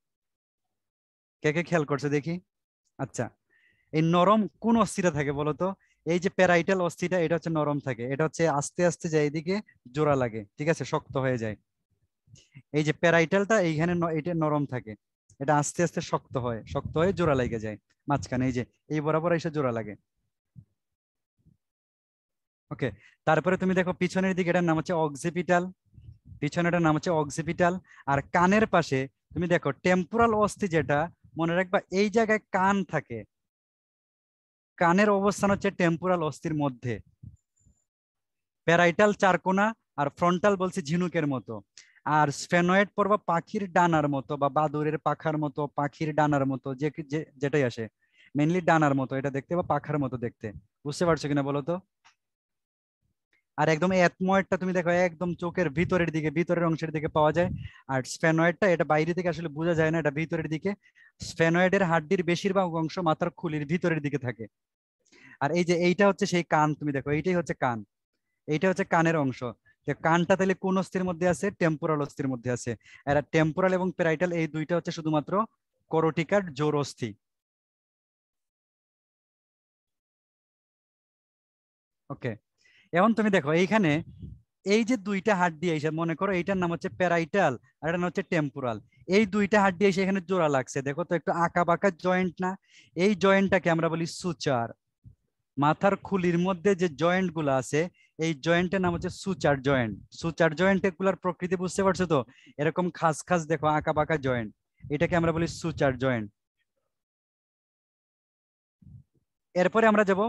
A: কে কে খেয়াল করছে দেখি আচ্ছা এই নরম কোন অস্থিরা থাকে বলতো এই যে প্যারাইটাল অস্থিটা এটা হচ্ছে নরম থাকে এটা হচ্ছে আস্তে আস্তে যায় এদিকে জোড়া লাগে ঠিক আছে শক্ত হয়ে যায় এই যে প্যারাইটালটা এইখানে এটা নরম থাকে এটা আস্তে আস্তে শক্ত হয় শক্ত হয়ে জোড়া লেগে যায় মাঝখানে এই যে এই বরাবর এসে জোড়া লাগে ওকে তারপরে তুমি দেখো পিছনের দিকে এটার নাম হচ্ছে অক্সিপিটাল পিছনেটার নাম হচ্ছে অক্সিপিটাল আর কানের পাশে তুমি দেখো টেম্পোরাল অস্থি যেটা মনে রাখবা এই জায়গায় কান থাকে কানের অবস্থান হচ্ছে টেম্পোরাল অস্থির মধ্যে প্যারাইটাল চারকোনা আর ফ্রন্টাল বলছে ঝিনুকের মতো আর স্ফেনয়েড পর্বা পাখির ডানার মতো বা বাদুরের পাখার মতো পাখির ডানার মতো যে যেটাই আসে মেনলি ডানার মতো এটা দেখতে বা পাখার মতো দেখতে বুঝতে পারছো কিনা বলো তো আর একদম অ্যাথময়েডটা তুমি দেখো একদম চোখের ভিতরের দিকে ভিতরের অংশের দিকে পাওয়া যায় আর স্পেনয়েডটা এটা বাইরে থেকে আসলে বোঝা যায় না এটা ভিতরের দিকে স্ফেনয়েডের হাড্ডির বেশিরভাগ অংশ মাথার খুলির ভিতরের দিকে থাকে আর এই যে এইটা হচ্ছে সেই কান তুমি দেখো এইটাই হচ্ছে কান এইটা হচ্ছে কানের অংশ কানটা তাহলে কোন অস্থির মধ্যে আছে টেম্পোরাল অস্থির মধ্যে আছে আর টেম্পোরাল এবং প্যারাইটাল এই দুইটা হচ্ছে শুধুমাত্র করোটিকার জোর অস্থি ওকে এখন তুমি দেখো এইখানে এই যে দুইটা হাড্ডি এসে মনে করো এইটার নাম হচ্ছে প্যারাইটাল আর এটার নাম হচ্ছে টেম্পোরাল এই দুইটা হাড্ডি এসে এখানে জোড়া লাগছে দেখো তো একটু আঁকা বাঁকা জয়েন্ট না এই জয়েন্টটাকে আমরা বলি সুচার মাথার খুলির মধ্যে যে জয়েন্ট গুলো আছে এই জয়েন্টের নাম হচ্ছে সুচার জয়েন্ট সুচার জয়েন্ট এগুলার প্রকৃতি বুঝতে পারছো তো এরকম খাস খাস দেখো আঁকা বাঁকা জয়েন্ট এটাকে আমরা বলি সুচার জয়েন্ট এরপরে আমরা যাব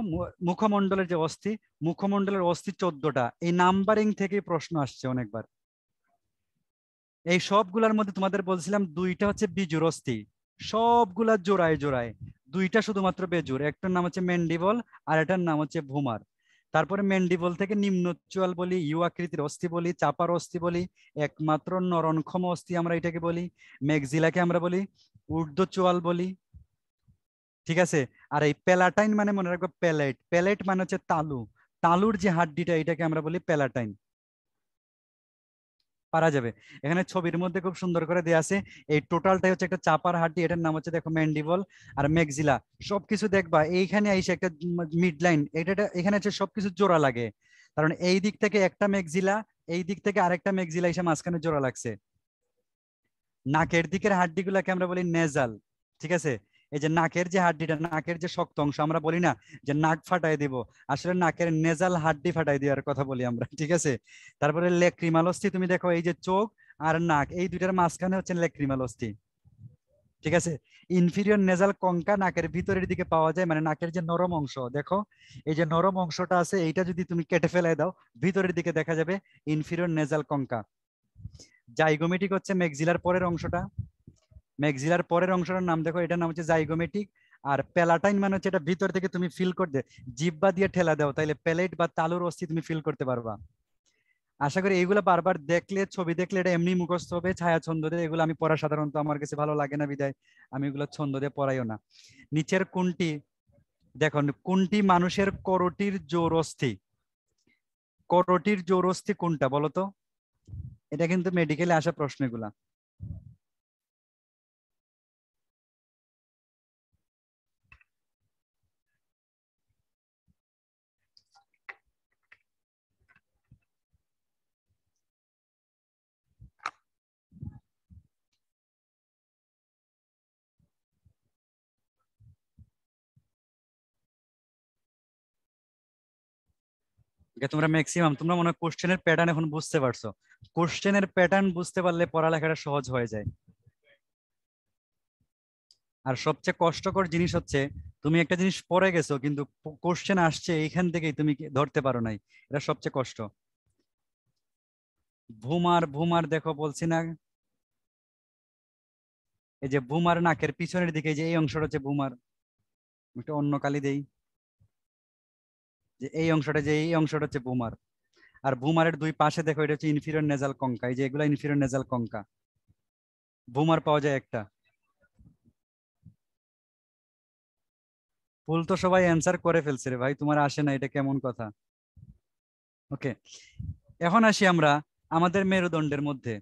A: মুখমণ্ডলের যে অস্থি মুখমন্ডলের অস্থি চোদ্দটা এই নাম্বারিং থেকে প্রশ্ন আসছে অনেকবার এই সবগুলার মধ্যে তোমাদের বলছিলাম দুইটা হচ্ছে বিজুর অস্থি সবগুলা জোড়ায় জোড়ায় দুইটা শুধুমাত্র বেজুর একটার নাম হচ্ছে মেন্ডিবল আর এটার নাম হচ্ছে ভুমার তারপরে মেন্ডিবল থেকে নিম্নচুয়াল বলি ইউ আকৃতির অস্থি বলি চাপার অস্থি বলি একমাত্র নরণক্ষম অস্থি আমরা এটাকে বলি মেঘজিলাকে আমরা বলি চুয়াল বলি ঠিক আছে আর এই প্যালাটাইন মানে মনে রাখবো প্যালেট প্যালেট মানে হচ্ছে তালু তালুর যে হাড্ডিটা এটাকে আমরা বলি প্যালাটাইন পারা যাবে এখানে ছবির মধ্যে খুব সুন্দর করে দেওয়া আছে এই টোটালটাই হচ্ছে একটা চাপার হাড্ডি এটার নাম হচ্ছে দেখো ম্যান্ডিবল আর ম্যাকজিলা সবকিছু দেখবা এইখানে আইসে একটা মিড লাইন এটা এখানে হচ্ছে সবকিছু জোড়া লাগে কারণ এই দিক থেকে একটা ম্যাকজিলা এই দিক থেকে আরেকটা ম্যাকজিলা এসে মাঝখানে জোড়া লাগছে নাকের দিকের হাড্ডিগুলাকে আমরা বলি নেজাল ঠিক আছে এই যে নাকের যে হাড্ডিটা নাকের যে শক্ত অংশ আমরা বলি না যে নাক ফাটাই দিব আসলে নাকের নেজাল হাড্ডি ফাটাই দেওয়ার কথা বলি আমরা ঠিক আছে তারপরে লেক্রিমালস্থি তুমি দেখো এই যে চোখ আর নাক এই দুইটার মাঝখানে হচ্ছে লেক্রিমালস্থি ঠিক আছে ইনফিরিয়র নেজাল কঙ্কা নাকের ভিতরের দিকে পাওয়া যায় মানে নাকের যে নরম অংশ দেখো এই যে নরম অংশটা আছে এইটা যদি তুমি কেটে ফেলাই দাও ভিতরের দিকে দেখা যাবে ইনফিরিয়র নেজাল কঙ্কা জাইগোমেটিক হচ্ছে মেক্সিলার পরের অংশটা ম্যাকজিলার পরের অংশটার নাম দেখো এটার নাম হচ্ছে জাইগোমেটিক আর প্যালাটাইন মানে হচ্ছে এটা ভিতর থেকে তুমি ফিল করতে জিব্বা দিয়ে ঠেলা দাও তাহলে প্যালেট বা তালুর অস্থি তুমি ফিল করতে পারবা আশা করি এইগুলো বারবার দেখলে ছবি দেখলে এটা এমনি মুখস্থ হবে ছায়া ছন্দ দিয়ে এগুলো আমি পড়া সাধারণত আমার কাছে ভালো লাগে না বিদায় আমি এগুলো ছন্দ দিয়ে পড়াইও না নিচের কোনটি দেখো কোনটি মানুষের করটির জোর অস্থি করটির জোর অস্থি কোনটা বলতো এটা কিন্তু মেডিকেলে আসা প্রশ্নগুলা যে তোমরা ম্যাক্সিমাম তোমরা মনে হয় কোশ্চেনের প্যাটার্ন এখন বুঝতে পারছো কোশ্চেনের প্যাটার্ন বুঝতে পারলে পড়ালেখাটা সহজ হয়ে যায় আর সবচেয়ে কষ্টকর জিনিস হচ্ছে তুমি একটা জিনিস পড়ে গেছো কিন্তু কোশ্চেন আসছে এইখান থেকেই তুমি ধরতে পারো নাই এটা সবচেয়ে কষ্ট ভুমার ভুমার দেখো বলছি না এই যে ভুমার নাকের পিছনের দিকে যে এই অংশটা হচ্ছে ভুমার একটু অন্য কালি দেই যে এই অংশটা যে এই অংশটা হচ্ছে বুমার আর বুমারের দুই পাশে দেখো এটা হচ্ছে ইনফিরিয়র নেজাল কঙ্কা এই যে এগুলো ইনফিরিয়র নেজাল কঙ্কা বুমার পাওয়া যায় একটা ভুল তো সবাই অ্যান্সার করে ফেলছে রে ভাই তোমার আসে না এটা কেমন কথা ওকে এখন আসি আমরা আমাদের মেরুদণ্ডের মধ্যে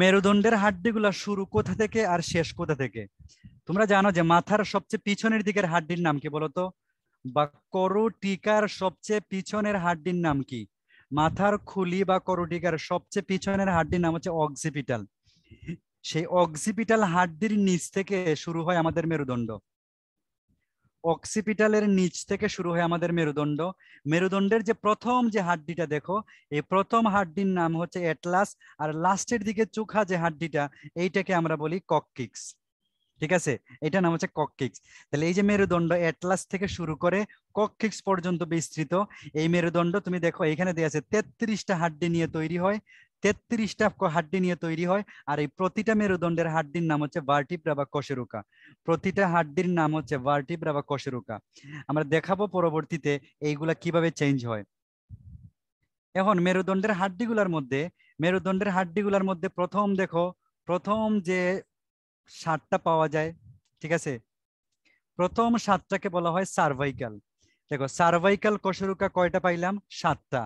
A: মেরুদণ্ডের হাড্ডিগুলো শুরু কোথা থেকে আর শেষ কোথা থেকে তোমরা জানো যে মাথার সবচেয়ে পিছনের দিকের হাড্ডির নাম কি বলতো বা করোটিকার সবচেয়ে পিছনের হাড্ডির নাম কি মাথার খুলি বা করোটিকার সবচেয়ে পিছনের হাড্ডির নাম হচ্ছে অক্সিপিটাল সেই অক্সিপিটাল হাড্ডির নিচ থেকে শুরু হয় আমাদের মেরুদণ্ড অক্সিপিটালের নিচ থেকে শুরু হয় আমাদের মেরুদণ্ড মেরুদণ্ডের যে প্রথম যে হাড্ডিটা দেখো এই প্রথম হাড্ডির নাম হচ্ছে অ্যাটলাস আর লাস্টের দিকে চোখা যে হাড্ডিটা এইটাকে আমরা বলি ককিক্স ঠিক আছে এটা নাম হচ্ছে ককিক্স তাহলে এই যে মেরুদণ্ড অ্যাটলাস থেকে শুরু করে ককিক্স পর্যন্ত বিস্তৃত এই মেরুদণ্ড তুমি দেখো এখানে দেওয়া আছে তেত্রিশটা হাড্ডি নিয়ে তৈরি হয় তেত্রিশটা হাড্ডি নিয়ে তৈরি হয় আর এই প্রতিটা মেরুদণ্ডের হাড্ডির নাম হচ্ছে ভার্টিব্রা বা কশেরুকা প্রতিটা হাড্ডির নাম হচ্ছে ভার্টিব্রা বা কশেরুকা আমরা দেখাবো পরবর্তীতে এইগুলা কিভাবে চেঞ্জ হয় এখন মেরুদণ্ডের হাড্ডিগুলার মধ্যে মেরুদণ্ডের হাড্ডিগুলার মধ্যে প্রথম দেখো প্রথম যে সাতটা পাওয়া যায় ঠিক আছে প্রথম সাতটাকে বলা হয় সার্ভাইকাল দেখো সার্ভাইকাল কশরুকা কয়টা পাইলাম সাতটা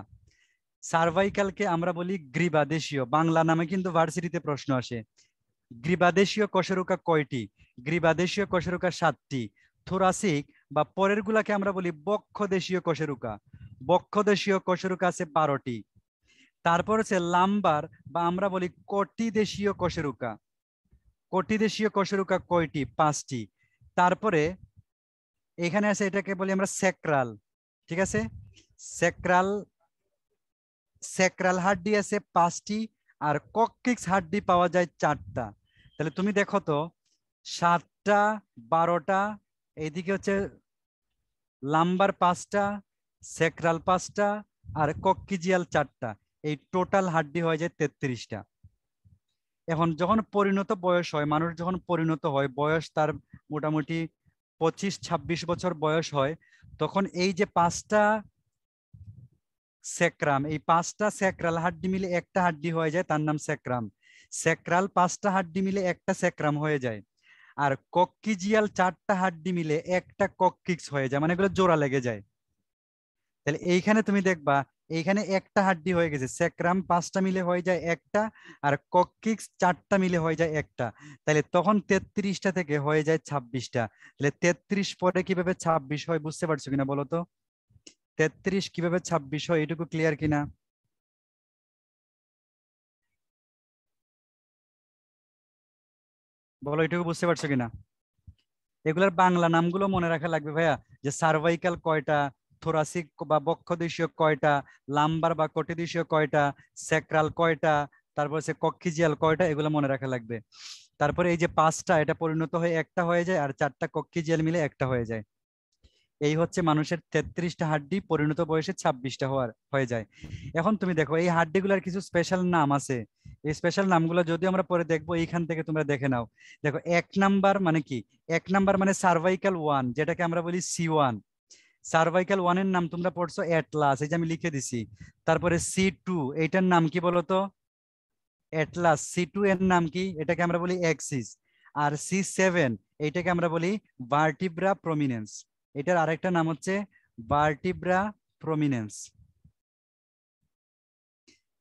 A: সার্ভাইকালকে আমরা বলি গ্রীবাদেশীয় বাংলা নামে কিন্তু ভার্সিটিতে প্রশ্ন আসে গ্রীবাদেশীয় কশরুকা কয়টি গ্রীবাদেশীয় কশরুকা সাতটি থোরাসিক বা পরের গুলাকে আমরা বলি বক্ষদেশীয় কশেরুকা বক্ষদেশীয় কশেরুকা আছে বারোটি তারপর হচ্ছে লাম্বার বা আমরা বলি কটি দেশীয় কশেরুকা কটিদেশীয় কশেরুকা কয়টি পাঁচটি তারপরে এখানে আছে এটাকে বলি আমরা সেক্রাল ঠিক আছে সেক্রাল সেক্রাল হাড্ডি আছে পাঁচটি আর ককটিক্স হাড্ডি পাওয়া যায় চারটা তাহলে তুমি দেখো তো সাতটা বারোটা এইদিকে হচ্ছে লাম্বার পাঁচটা সেক্রাল পাঁচটা আর কক্কিজিয়াল চারটা এই টোটাল হাড্ডি হয়ে যায় তেত্রিশটা এখন যখন পরিণত বয়স হয় মানুষ যখন পরিণত হয় বয়স তার মোটামুটি পঁচিশ ছাব্বিশ বছর বয়স হয় তখন এই যে পাঁচটা সেক্রাম এই পাঁচটা সেক্রাল হাড্ডি মিলে একটা হাড্ডি হয়ে যায় তার নাম সেক্রাম সেক্রাল পাঁচটা হাড্ডি মিলে একটা সেক্রাম হয়ে যায় আর কক্কিজিয়াল চারটা হাড্ডি মিলে একটা কক্কিক্স হয়ে যায় মানে এগুলো জোড়া লেগে যায় তাহলে এইখানে তুমি দেখবা এইখানে একটা হাড্ডি হয়ে গেছে স্যাক্রাম পাঁচটা মিলে হয়ে যায় একটা আর কক্কিক্স চারটা মিলে হয়ে যায় একটা তাহলে তখন তেত্রিশটা থেকে হয়ে যায় ছাব্বিশটা তাহলে তেত্রিশ পরে কিভাবে ছাব্বিশ হয় বুঝতে পারছো কিনা বলো তো তেত্রিশ কিভাবে ছাব্বিশ হয় এটুকু ক্লিয়ার কিনা বলো এটুকু বুঝতে পারছো কিনা এগুলার বাংলা নামগুলো মনে রাখা লাগবে ভাইয়া যে সার্ভাইকাল কয়টা থোরাসিক বা বক্ষদেশীয় কয়টা লাম্বার বা কটিদেশীয় কয়টা স্যাক্রাল কয়টা তারপর সে কক্ষিজিয়াল কয়টা এগুলো মনে রাখা লাগবে তারপরে এই যে পাঁচটা এটা পরিণত হয়ে একটা হয়ে যায় আর চারটা কক্ষিজিয়াল মিলে একটা হয়ে যায় এই হচ্ছে মানুষের তেত্রিশটা হাড্ডি পরিণত বয়সে ছাব্বিশটা হওয়ার হয়ে যায় এখন তুমি দেখো এই হাড্ডিগুলোর কিছু স্পেশাল নাম আছে এই স্পেশাল নামগুলো যদি আমরা পরে দেখবো এইখান থেকে তোমরা দেখে নাও দেখো এক নাম্বার মানে কি এক নাম্বার মানে সার্ভাইকাল ওয়ান যেটাকে আমরা বলি সি ওয়ান সার্ভাইকাল ওয়ানের নাম তোমরা পড়ছো অ্যাটলাস এই যে আমি লিখে দিছি তারপরে সি টু এইটার নাম কি বলতো অ্যাটলাস সি টু এর নাম কি এটাকে আমরা বলি অ্যাক্সিস আর সি সেভেন এইটাকে আমরা বলি ভার্টিব্রা প্রমিনেন্স এটার আরেকটা নাম হচ্ছে ভার্টিব্রা প্রমিনেন্স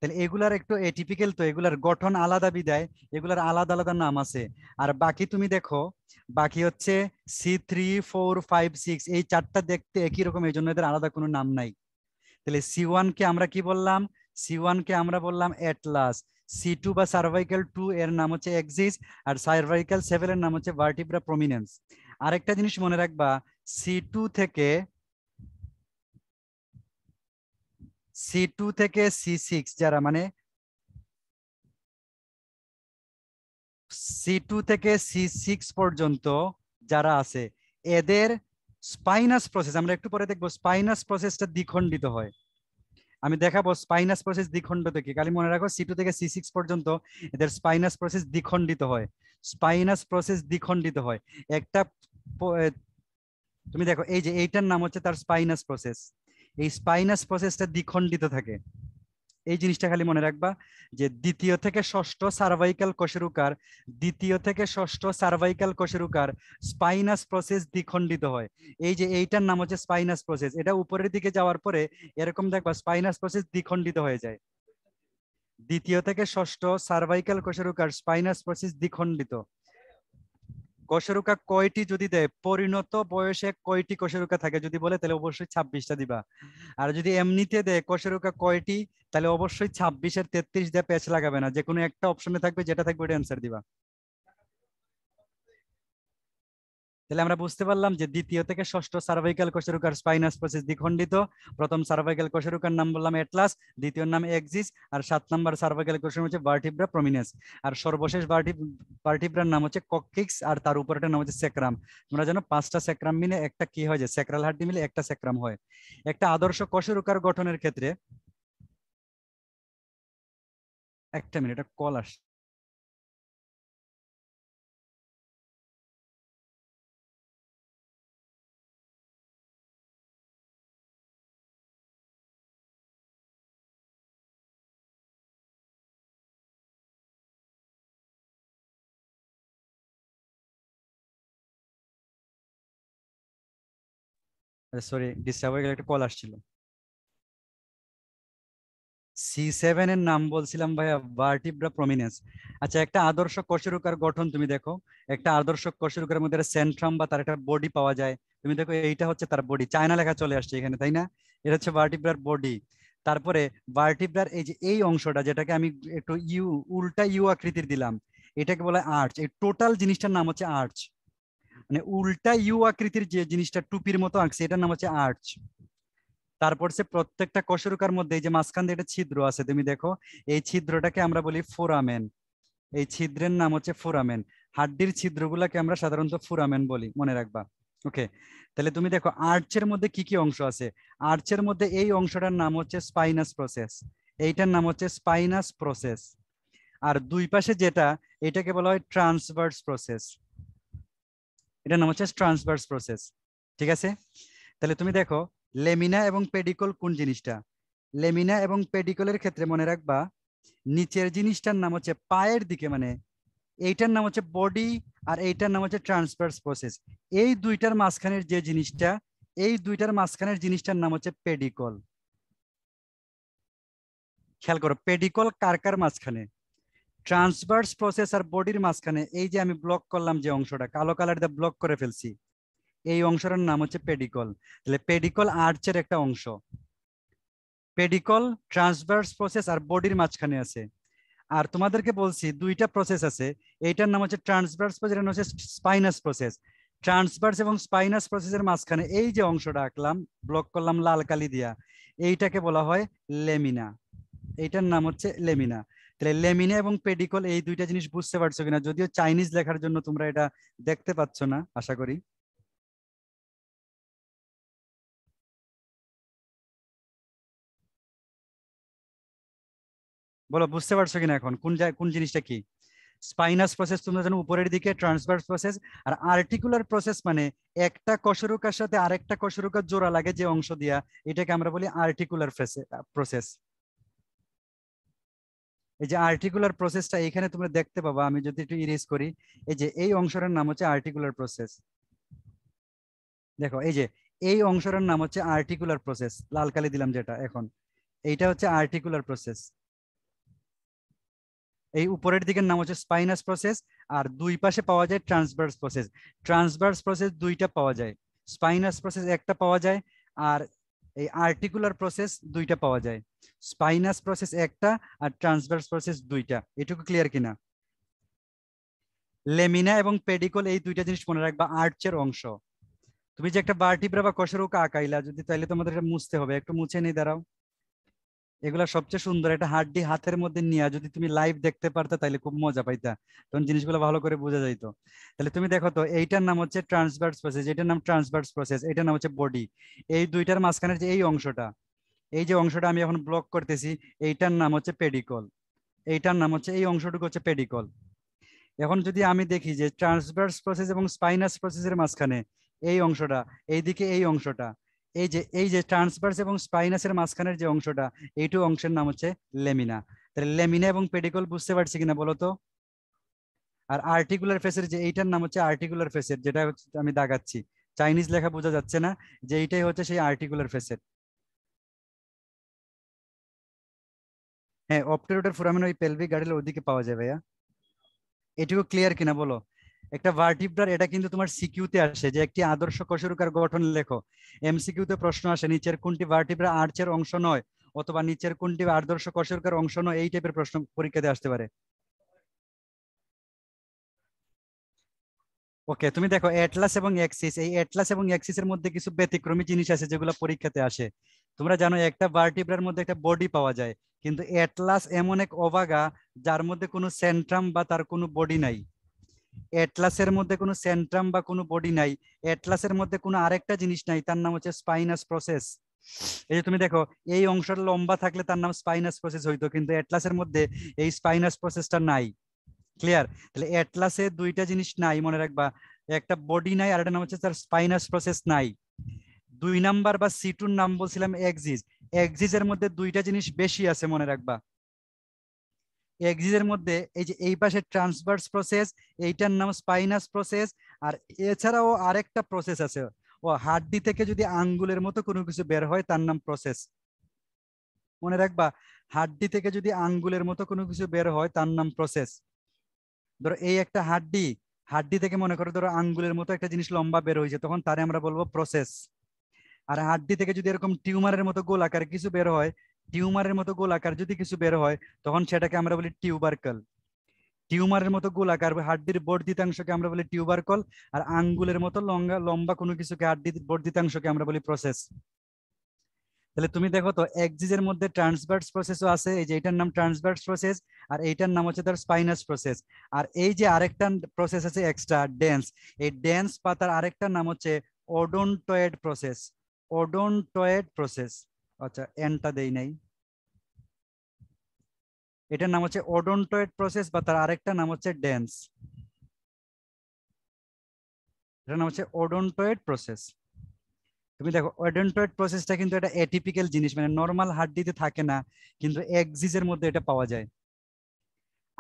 A: তাহলে এগুলার একটু এটিপিক্যাল তো এগুলার গঠন আলাদা বিদায় এগুলার আলাদা আলাদা নাম আছে আর বাকি তুমি দেখো বাকি হচ্ছে C three four five six এই চারটা দেখতে একই রকম এই জন্য এদের আলাদা কোনো নাম নাই তাহলে সি ওয়ানকে আমরা কি বললাম সি ওয়ানকে আমরা বললাম অ্যাটলাস সি টু বা সার্ভাইকেল টু এর নাম হচ্ছে এক্সিস আর সার্ভাইকেল সেভেন এর নাম হচ্ছে ভার্টিব্রা প্রমিনেন্স আরেকটা জিনিস মনে রাখবা সি টু থেকে সি টু থেকে সি সিক্স যারা মানে সি টু থেকে সি সিক্স পর্যন্ত যারা আছে এদের স্পাইনাস প্রসেস আমরা একটু পরে দেখবো স্পাইনাস প্রসেসটা দ্বিখণ্ডিত হয় আমি দেখাবো স্পাইনাস প্রসেস দ্বিখণ্ডিত কি খালি মনে রাখো সি টু থেকে সি সিক্স পর্যন্ত এদের স্পাইনাস প্রসেস দ্বিখণ্ডিত হয় স্পাইনাস প্রসেস দ্বিখণ্ডিত হয় একটা তুমি দেখো এই যে এইটার নাম হচ্ছে তার স্পাইনাস প্রসেস এই স্পাইনাস প্রসেসটা দ্বিখণ্ডিত থাকে এই জিনিসটা খালি মনে রাখবা যে দ্বিতীয় থেকে ষষ্ঠ সার্ভাইকাল কশেরুকার দ্বিতীয় থেকে ষষ্ঠ সার্ভাইকাল কশেরুকার স্পাইনাস প্রসেস দ্বিখণ্ডিত হয় এই যে এইটার নাম হচ্ছে স্পাইনাস প্রসেস এটা উপরের দিকে যাওয়ার পরে এরকম দেখবা স্পাইনাস প্রসেস দ্বিখণ্ডিত হয়ে যায় দ্বিতীয় থেকে ষষ্ঠ সার্ভাইকাল কশেরুকার স্পাইনাস প্রসেস দ্বিখণ্ডিত কশেরুকা কয়টি যদি দেয় পরিণত বয়সে কয়টি কশেরুকা থাকে যদি বলে তাহলে অবশ্যই ছাব্বিশটা দিবা আর যদি এমনিতে দেয় কশেরুকা কয়টি তাহলে অবশ্যই ছাব্বিশের তেত্রিশ দেয় প্যাচ লাগাবে না যে কোনো একটা অপশনে থাকবে যেটা থাকবে ওটা অ্যান্সার দিবা তাহলে আমরা বুঝতে পারলাম যে দ্বিতীয় থেকে ষষ্ঠ সার্ভাইকাল কোষরুকার স্পাইনাস প্রসেস দ্বিখণ্ডিত প্রথম সার্ভাইকাল কোষরুকার নাম বললাম এটলাস দ্বিতীয় নাম এক্সিস আর সাত নাম্বার সার্ভাইকাল কোষের হচ্ছে ভার্টিব্রা প্রমিনেস আর সর্বশেষ ভার্টিব্রার নাম হচ্ছে ককিক্স আর তার উপরেটার নাম হচ্ছে সেক্রাম তোমরা জানো পাঁচটা সেক্রাম মিলে একটা কি হয় যে সেক্রাল হাড্ডি মিলে একটা সেক্রাম হয় একটা আদর্শ কোষরুকার গঠনের ক্ষেত্রে একটা মিনিট কল আস
B: সরি ডিস্টার্ব গেলে একটা কল আসছিল
A: সি সেভেন এর নাম বলছিলাম ভাইয়া ভার্টিব্রা প্রমিনেন্স আচ্ছা একটা আদর্শ কশেরুকার গঠন তুমি দেখো একটা আদর্শ কশেরুকার মধ্যে সেন্ট্রাম বা তার একটা বডি পাওয়া যায় তুমি দেখো এইটা হচ্ছে তার বডি চায়না লেখা চলে আসছে এখানে তাই না এটা হচ্ছে ভার্টিব্রার বডি তারপরে ভার্টিব্রার এই যে এই অংশটা যেটাকে আমি একটু ইউ উল্টা ইউ আকৃতির দিলাম এটাকে বলে আর্চ এই টোটাল জিনিসটার নাম হচ্ছে আর্চ মানে উল্টা ইউ আকৃতির যে জিনিসটা টুপির মতো আঁকছে এটার নাম হচ্ছে আর্চ তারপর সে প্রত্যেকটা কশরুকার মধ্যে যে মাঝখান দিয়ে একটা ছিদ্র আছে তুমি দেখো এই ছিদ্রটাকে আমরা বলি ফোরামেন এই ছিদ্রের নাম হচ্ছে ফোরামেন হাড্ডির ছিদ্রগুলোকে আমরা সাধারণত ফোরামেন বলি মনে রাখবা ওকে তাহলে তুমি দেখো আর্চের মধ্যে কি কি অংশ আছে আর্চের মধ্যে এই অংশটার নাম হচ্ছে স্পাইনাস প্রসেস এইটার নাম হচ্ছে স্পাইনাস প্রসেস আর দুই পাশে যেটা এটাকে বলা হয় ট্রান্সভার্স প্রসেস এটার নাম হচ্ছে ট্রান্সভার্স প্রসেস ঠিক আছে তাহলে তুমি দেখো লেমিনা এবং পেডিকল কোন জিনিসটা লেমিনা এবং পেডিকলের ক্ষেত্রে মনে রাখবা নিচের জিনিসটার নাম হচ্ছে পায়ের দিকে মানে এইটার নাম হচ্ছে বডি আর এইটার নাম হচ্ছে ট্রান্সভার্স প্রসেস এই দুইটার মাঝখানের যে জিনিসটা এই দুইটার মাঝখানের জিনিসটার নাম হচ্ছে পেডিকল খেয়াল করো পেডিকল কার কার মাঝখানে ট্রান্সভার্স প্রসেস আর বডির মাঝখানে এই যে আমি ব্লক করলাম যে অংশটা কালো কালার দিয়ে ব্লক করে ফেলছি এই অংশটার নাম হচ্ছে পেডিকল তাহলে পেডিকল আর্চের একটা অংশ পেডিকল ট্রান্সভার্স প্রসেস আর বডির মাঝখানে আছে আর তোমাদেরকে বলছি দুইটা প্রসেস আছে এইটার নাম হচ্ছে ট্রান্সভার্স প্রসেস এটা হচ্ছে স্পাইনাস প্রসেস ট্রান্সভার্স এবং স্পাইনাস প্রসেসের মাঝখানে এই যে অংশটা আঁকলাম ব্লক করলাম লাল কালি দিয়া এইটাকে বলা হয় লেমিনা এইটার নাম হচ্ছে লেমিনা তাহলে লেমিনা এবং পেডিকল এই দুইটা জিনিস বুঝতে পারছো কিনা যদিও চাইনিজ লেখার জন্য তোমরা এটা দেখতে পাচ্ছ না আশা করি বলো বুঝতে পারছো কিনা এখন কোন কোন জিনিসটা কি স্পাইনাস প্রসেস তোমরা জানো উপরের দিকে ট্রান্সভার্স প্রসেস আর আর্টিকুলার প্রসেস মানে একটা কশরুকার সাথে আরেকটা কশরুকার জোড়া লাগে যে অংশ দিয়া এটাকে আমরা বলি আর্টিকুলার প্রসেস এই যে আর্টিকুলার প্রসেসটা এখানে তোমরা দেখতে পাবা আমি যদি একটু ইরেজ করি এই যে এই অংশটার নাম হচ্ছে আর্টিকুলার প্রসেস দেখো এই যে এই অংশটার নাম হচ্ছে আর্টিকুলার প্রসেস লাল কালি দিলাম যেটা এখন এইটা হচ্ছে আর্টিকুলার প্রসেস এই উপরের দিকের নাম হচ্ছে স্পাইনাস প্রসেস আর দুই পাশে পাওয়া যায় ট্রান্সভার্স প্রসেস ট্রান্সভার্স প্রসেস দুইটা পাওয়া যায় স্পাইনাস প্রসেস একটা পাওয়া যায় আর এই আর্টিকুলার প্রসেস দুইটা পাওয়া যায় স্পাইনাস প্রসেস একটা আর ট্রান্সভার্স প্রসেস দুইটা এটুকু ক্লিয়ার কিনা লেমিনা এবং পেডিকল এই দুইটা জিনিস মনে রাখবা আর্চের অংশ তুমি যে একটা বার্টিব্রা বা কশের উকা আঁকাইলা যদি তাহলে তোমাদের মুছতে হবে একটু মুছে নিয়ে দাঁড়াও এগুলা সবচেয়ে সুন্দর এটা হাড্ডি হাতের মধ্যে নিয়ে যদি তুমি লাইভ দেখতে পারতা তাহলে খুব মজা পাইতা তখন জিনিসগুলো ভালো করে বোঝা যাইতো তাহলে তুমি দেখো তো এইটার নাম হচ্ছে ট্রান্সভার্স প্রসেস এটার নাম ট্রান্সভার্স প্রসেস এটার নাম হচ্ছে বডি এই দুইটার মাঝখানের যে এই অংশটা এই যে অংশটা আমি এখন ব্লক করতেছি এইটার নাম হচ্ছে পেডিকল এইটার নাম হচ্ছে এই অংশটুকু হচ্ছে পেডিকল এখন যদি আমি দেখি যে ট্রান্সভার্স প্রসেস এবং স্পাইনাস প্রসেসের মাঝখানে এই অংশটা এইদিকে এই অংশটা এই যে এই যে ট্রান্সভার্স এবং স্পাইনাসের মাঝখানের যে অংশটা এইটু অংশের নাম হচ্ছে লেমিনা তাহলে লেমিনা এবং পেডিকল বুঝতে পারছি কিনা বলো তো আর আর্টিকুলার ফেসের যে এইটার নাম হচ্ছে আর্টিকুলার ফেসের যেটা আমি দাগাচ্ছি চাইনিজ লেখা বোঝা যাচ্ছে না যে এইটাই হচ্ছে সেই আর্টিকুলার ফেসের হ্যাঁ অপটেরোটার ফোরামিন ওই পেলভিক গার্ডেলের ওদিকে পাওয়া যায় ভাইয়া এটুকু ক্লিয়ার কিনা বলো একটা ভার্টিব্রার এটা কিন্তু তোমার সিকিউতে আসে যে একটি আদর্শ কশরুকার গঠন লেখো এমসিকিউতে প্রশ্ন আসে নিচের কোনটি ভার্টিব্রা আর্চের অংশ নয় অথবা নিচের কোনটি আদর্শ কশরুকার অংশ নয় এই টাইপের প্রশ্ন পরীক্ষাতে আসতে পারে ওকে তুমি দেখো অ্যাটলাস এবং অ্যাক্সিস এই অ্যাটলাস এবং এর মধ্যে কিছু ব্যতিক্রমী জিনিস আছে যেগুলো পরীক্ষাতে আসে তোমরা জানো একটা ভার্টিব্রার মধ্যে একটা বডি পাওয়া যায় কিন্তু অ্যাটলাস এমন এক অবাগা যার মধ্যে কোনো সেন্ট্রাম বা তার কোনো বডি নাই অ্যাটলাসের মধ্যে কোনো সেন্ট্রাম বা কোনো বডি নাই অ্যাটলাসের মধ্যে কোনো আরেকটা জিনিস নাই তার নাম হচ্ছে স্পাইনাস প্রসেস এই যে তুমি দেখো এই অংশটা লম্বা থাকলে তার নাম স্পাইনাস প্রসেস হইতো কিন্তু অ্যাটলাসের মধ্যে এই স্পাইনাস প্রসেসটা নাই ক্লিয়ার তাহলে অ্যাটলাসে দুইটা জিনিস নাই মনে রাখবা একটা বডি নাই আর একটা নাম হচ্ছে তার স্পাইনাস প্রসেস নাই দুই নাম্বার বা সি টুর নাম বলছিলাম এক্সিস এক্সিসের মধ্যে দুইটা জিনিস বেশি আছে মনে রাখবা এক্সিসের মধ্যে এই যে এই পাশে ট্রান্সভার্স প্রসেস এইটার নাম স্পাইনাস প্রসেস আর এছাড়াও আরেকটা প্রসেস আছে ও হাড্ডি থেকে যদি আঙ্গুলের মতো কোনো কিছু বের হয় তার নাম প্রসেস মনে রাখবা হাড্ডি থেকে যদি আঙ্গুলের মতো কোনো কিছু বের হয় তার নাম প্রসেস ধরো এই একটা হাড্ডি হাড্ডি থেকে মনে করো ধরো আঙ্গুলের মতো একটা জিনিস লম্বা বের হয়েছে তখন তারে আমরা বলবো প্রসেস আর হাড্ডি থেকে যদি এরকম টিউমারের মতো গোল আকারে কিছু বের হয় টিউমারের মতো গোলাকার যদি কিছু বের হয় তখন সেটাকে আমরা বলি টিউবারকল টিউমারের মতো গোলাকার হাড্ডির বর্ধিতাংশকে আমরা বলি টিউবারকল আর আঙ্গুলের মতো লম্বা লম্বা কোনো কিছুকে হাড্ডির বর্ধিতাংশকে আমরা বলি প্রসেস তাহলে তুমি দেখো তো এক্সিজের মধ্যে ট্রান্সভার্স প্রসেসও আছে এই যে এটার নাম ট্রান্সভার্স প্রসেস আর এইটার নাম হচ্ছে তার স্পাইনাস প্রসেস আর এই যে আরেকটা প্রসেস আছে এক্সট্রা ডেন্স এই ডেন্স পাতার আরেকটা নাম হচ্ছে ওডোনটয়েড প্রসেস ওডোনটয়েড প্রসেস আচ্ছা এনটা দেই নাই এটার নাম হচ্ছে ওডন্টয়েড প্রসেস বা তার আরেকটা নাম হচ্ছে ডেন্স এটার নাম হচ্ছে ওডন্টয়েড প্রসেস তুমি দেখো ওডন্টয়েড প্রসেসটা কিন্তু এটা এটিপিক্যাল জিনিস মানে নর্মাল হাড্ডিতে থাকে না কিন্তু এক্সিজের মধ্যে এটা পাওয়া যায়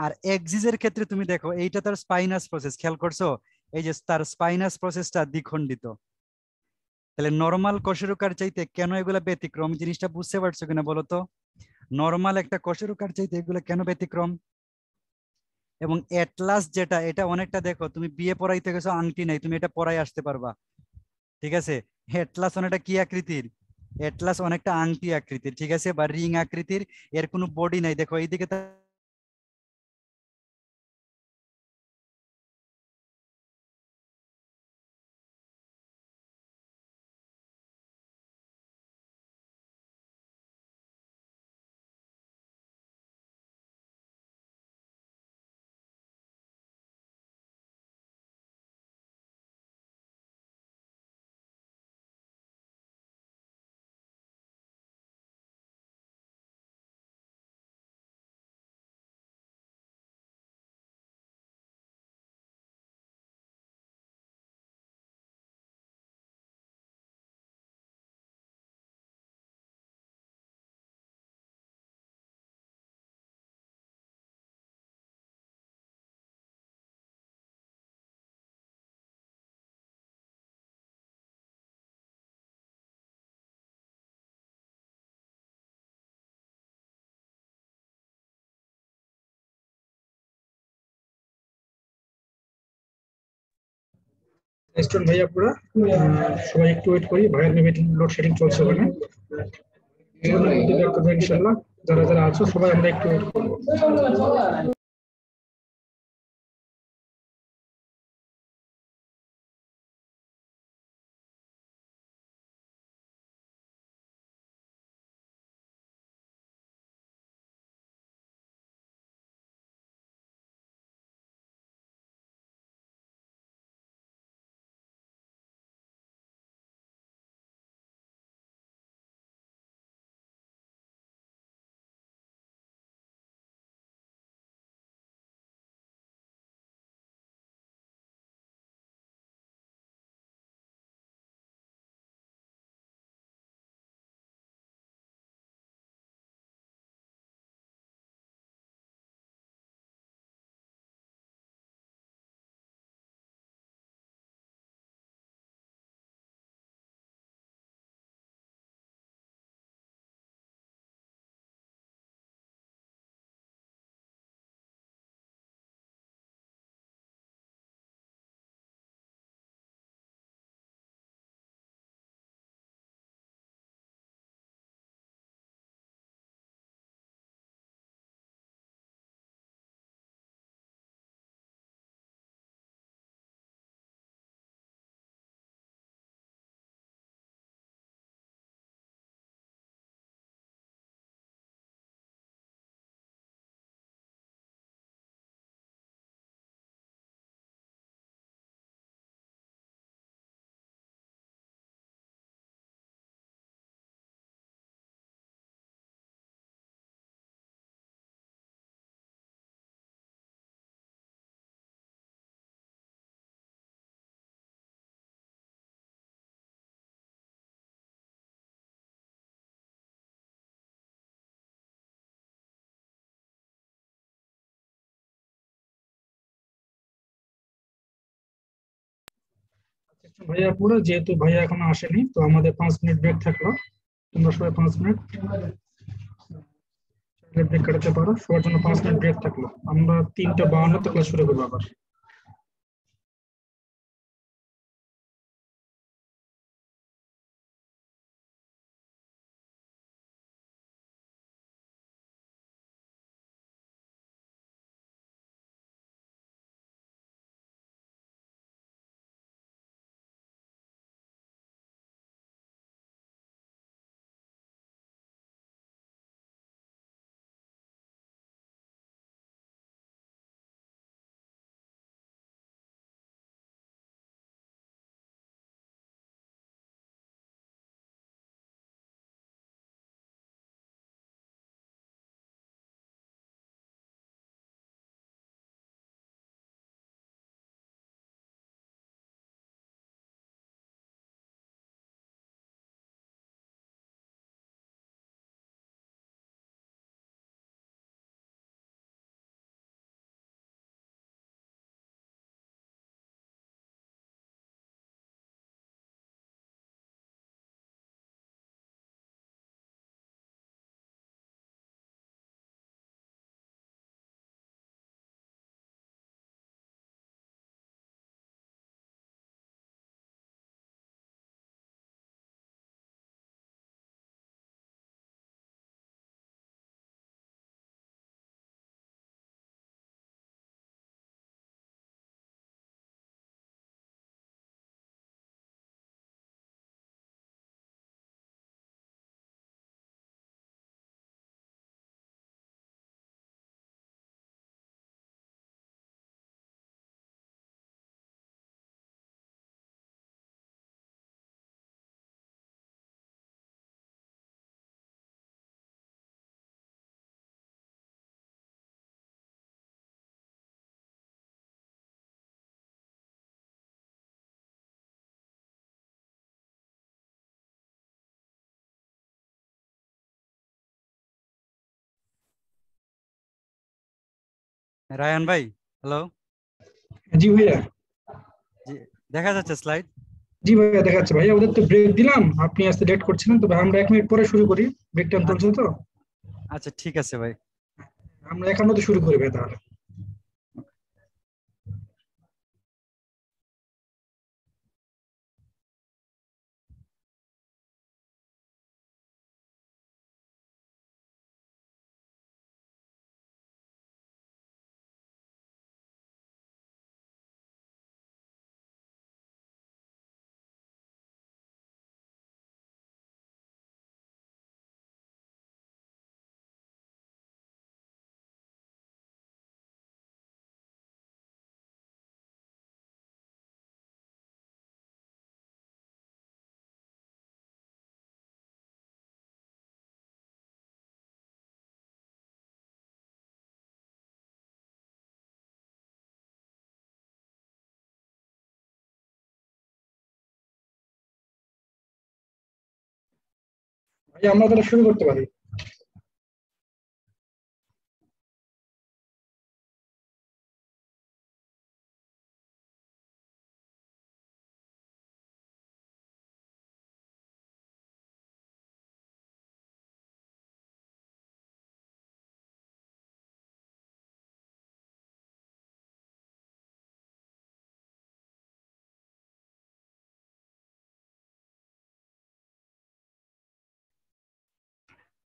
A: আর এক্সিজের ক্ষেত্রে তুমি দেখো এইটা তার স্পাইনাস প্রসেস খেয়াল করছো এই যে তার স্পাইনাস প্রসেসটা দ্বিখণ্ডিত তাহলে নর্মাল কশেরুকার চাইতে কেন এগুলো ব্যতিক্রম জিনিসটা বুঝতে পারছো কিনা বলো তো নর্মাল একটা কশেরুকার চাইতে এগুলো কেন ব্যতিক্রম এবং অ্যাটলাস যেটা এটা অনেকটা দেখো তুমি বিয়ে পড়াইতে গেছো আংটি নাই তুমি এটা পড়াই আসতে পারবা ঠিক আছে অ্যাটলাস অনেকটা কি আকৃতির অ্যাটলাস অনেকটা আংটি আকৃতির ঠিক আছে বা রিং আকৃতির এর কোনো বডি নাই দেখো এইদিকে
B: স্টুডেন্ট ভাই আপনারা
A: সবাই একটু ওয়েট করি ভাইয়ের ওয়েটিং লোড শেডিং চলছে ওখানে ইনশাল্লাহ যারা যারা আছো সবাই আমরা একটু ওয়েট করবো ভাইয়া পুরো যেহেতু ভাইয়া এখনো আসেনি তো আমাদের পাঁচ মিনিট ব্রেক থাকলো তোমরা সবাই পাঁচ মিনিট ব্রেক কাটাতে পারো সবার জন্য পাঁচ মিনিট ব্রেক থাকলো আমরা তিনটা বাউন্ন
B: ক্লাস শুরু করবো আবার রায়ান ভাই
A: হ্যালো জি ভাইয়া দেখা যাচ্ছে স্লাইড জি ভাইয়া দেখা যাচ্ছে ভাইয়া ওদের তো ব্রেক দিলাম আপনি আস্তে ডেট করছিলেন তবে আমরা এক মিনিট পরে শুরু করি ব্রেক টাইম চলছে তো আচ্ছা ঠিক আছে ভাই আমরা এখন তো শুরু করি ভাই তাহলে
B: আমরা তাহলে শুরু করতে পারি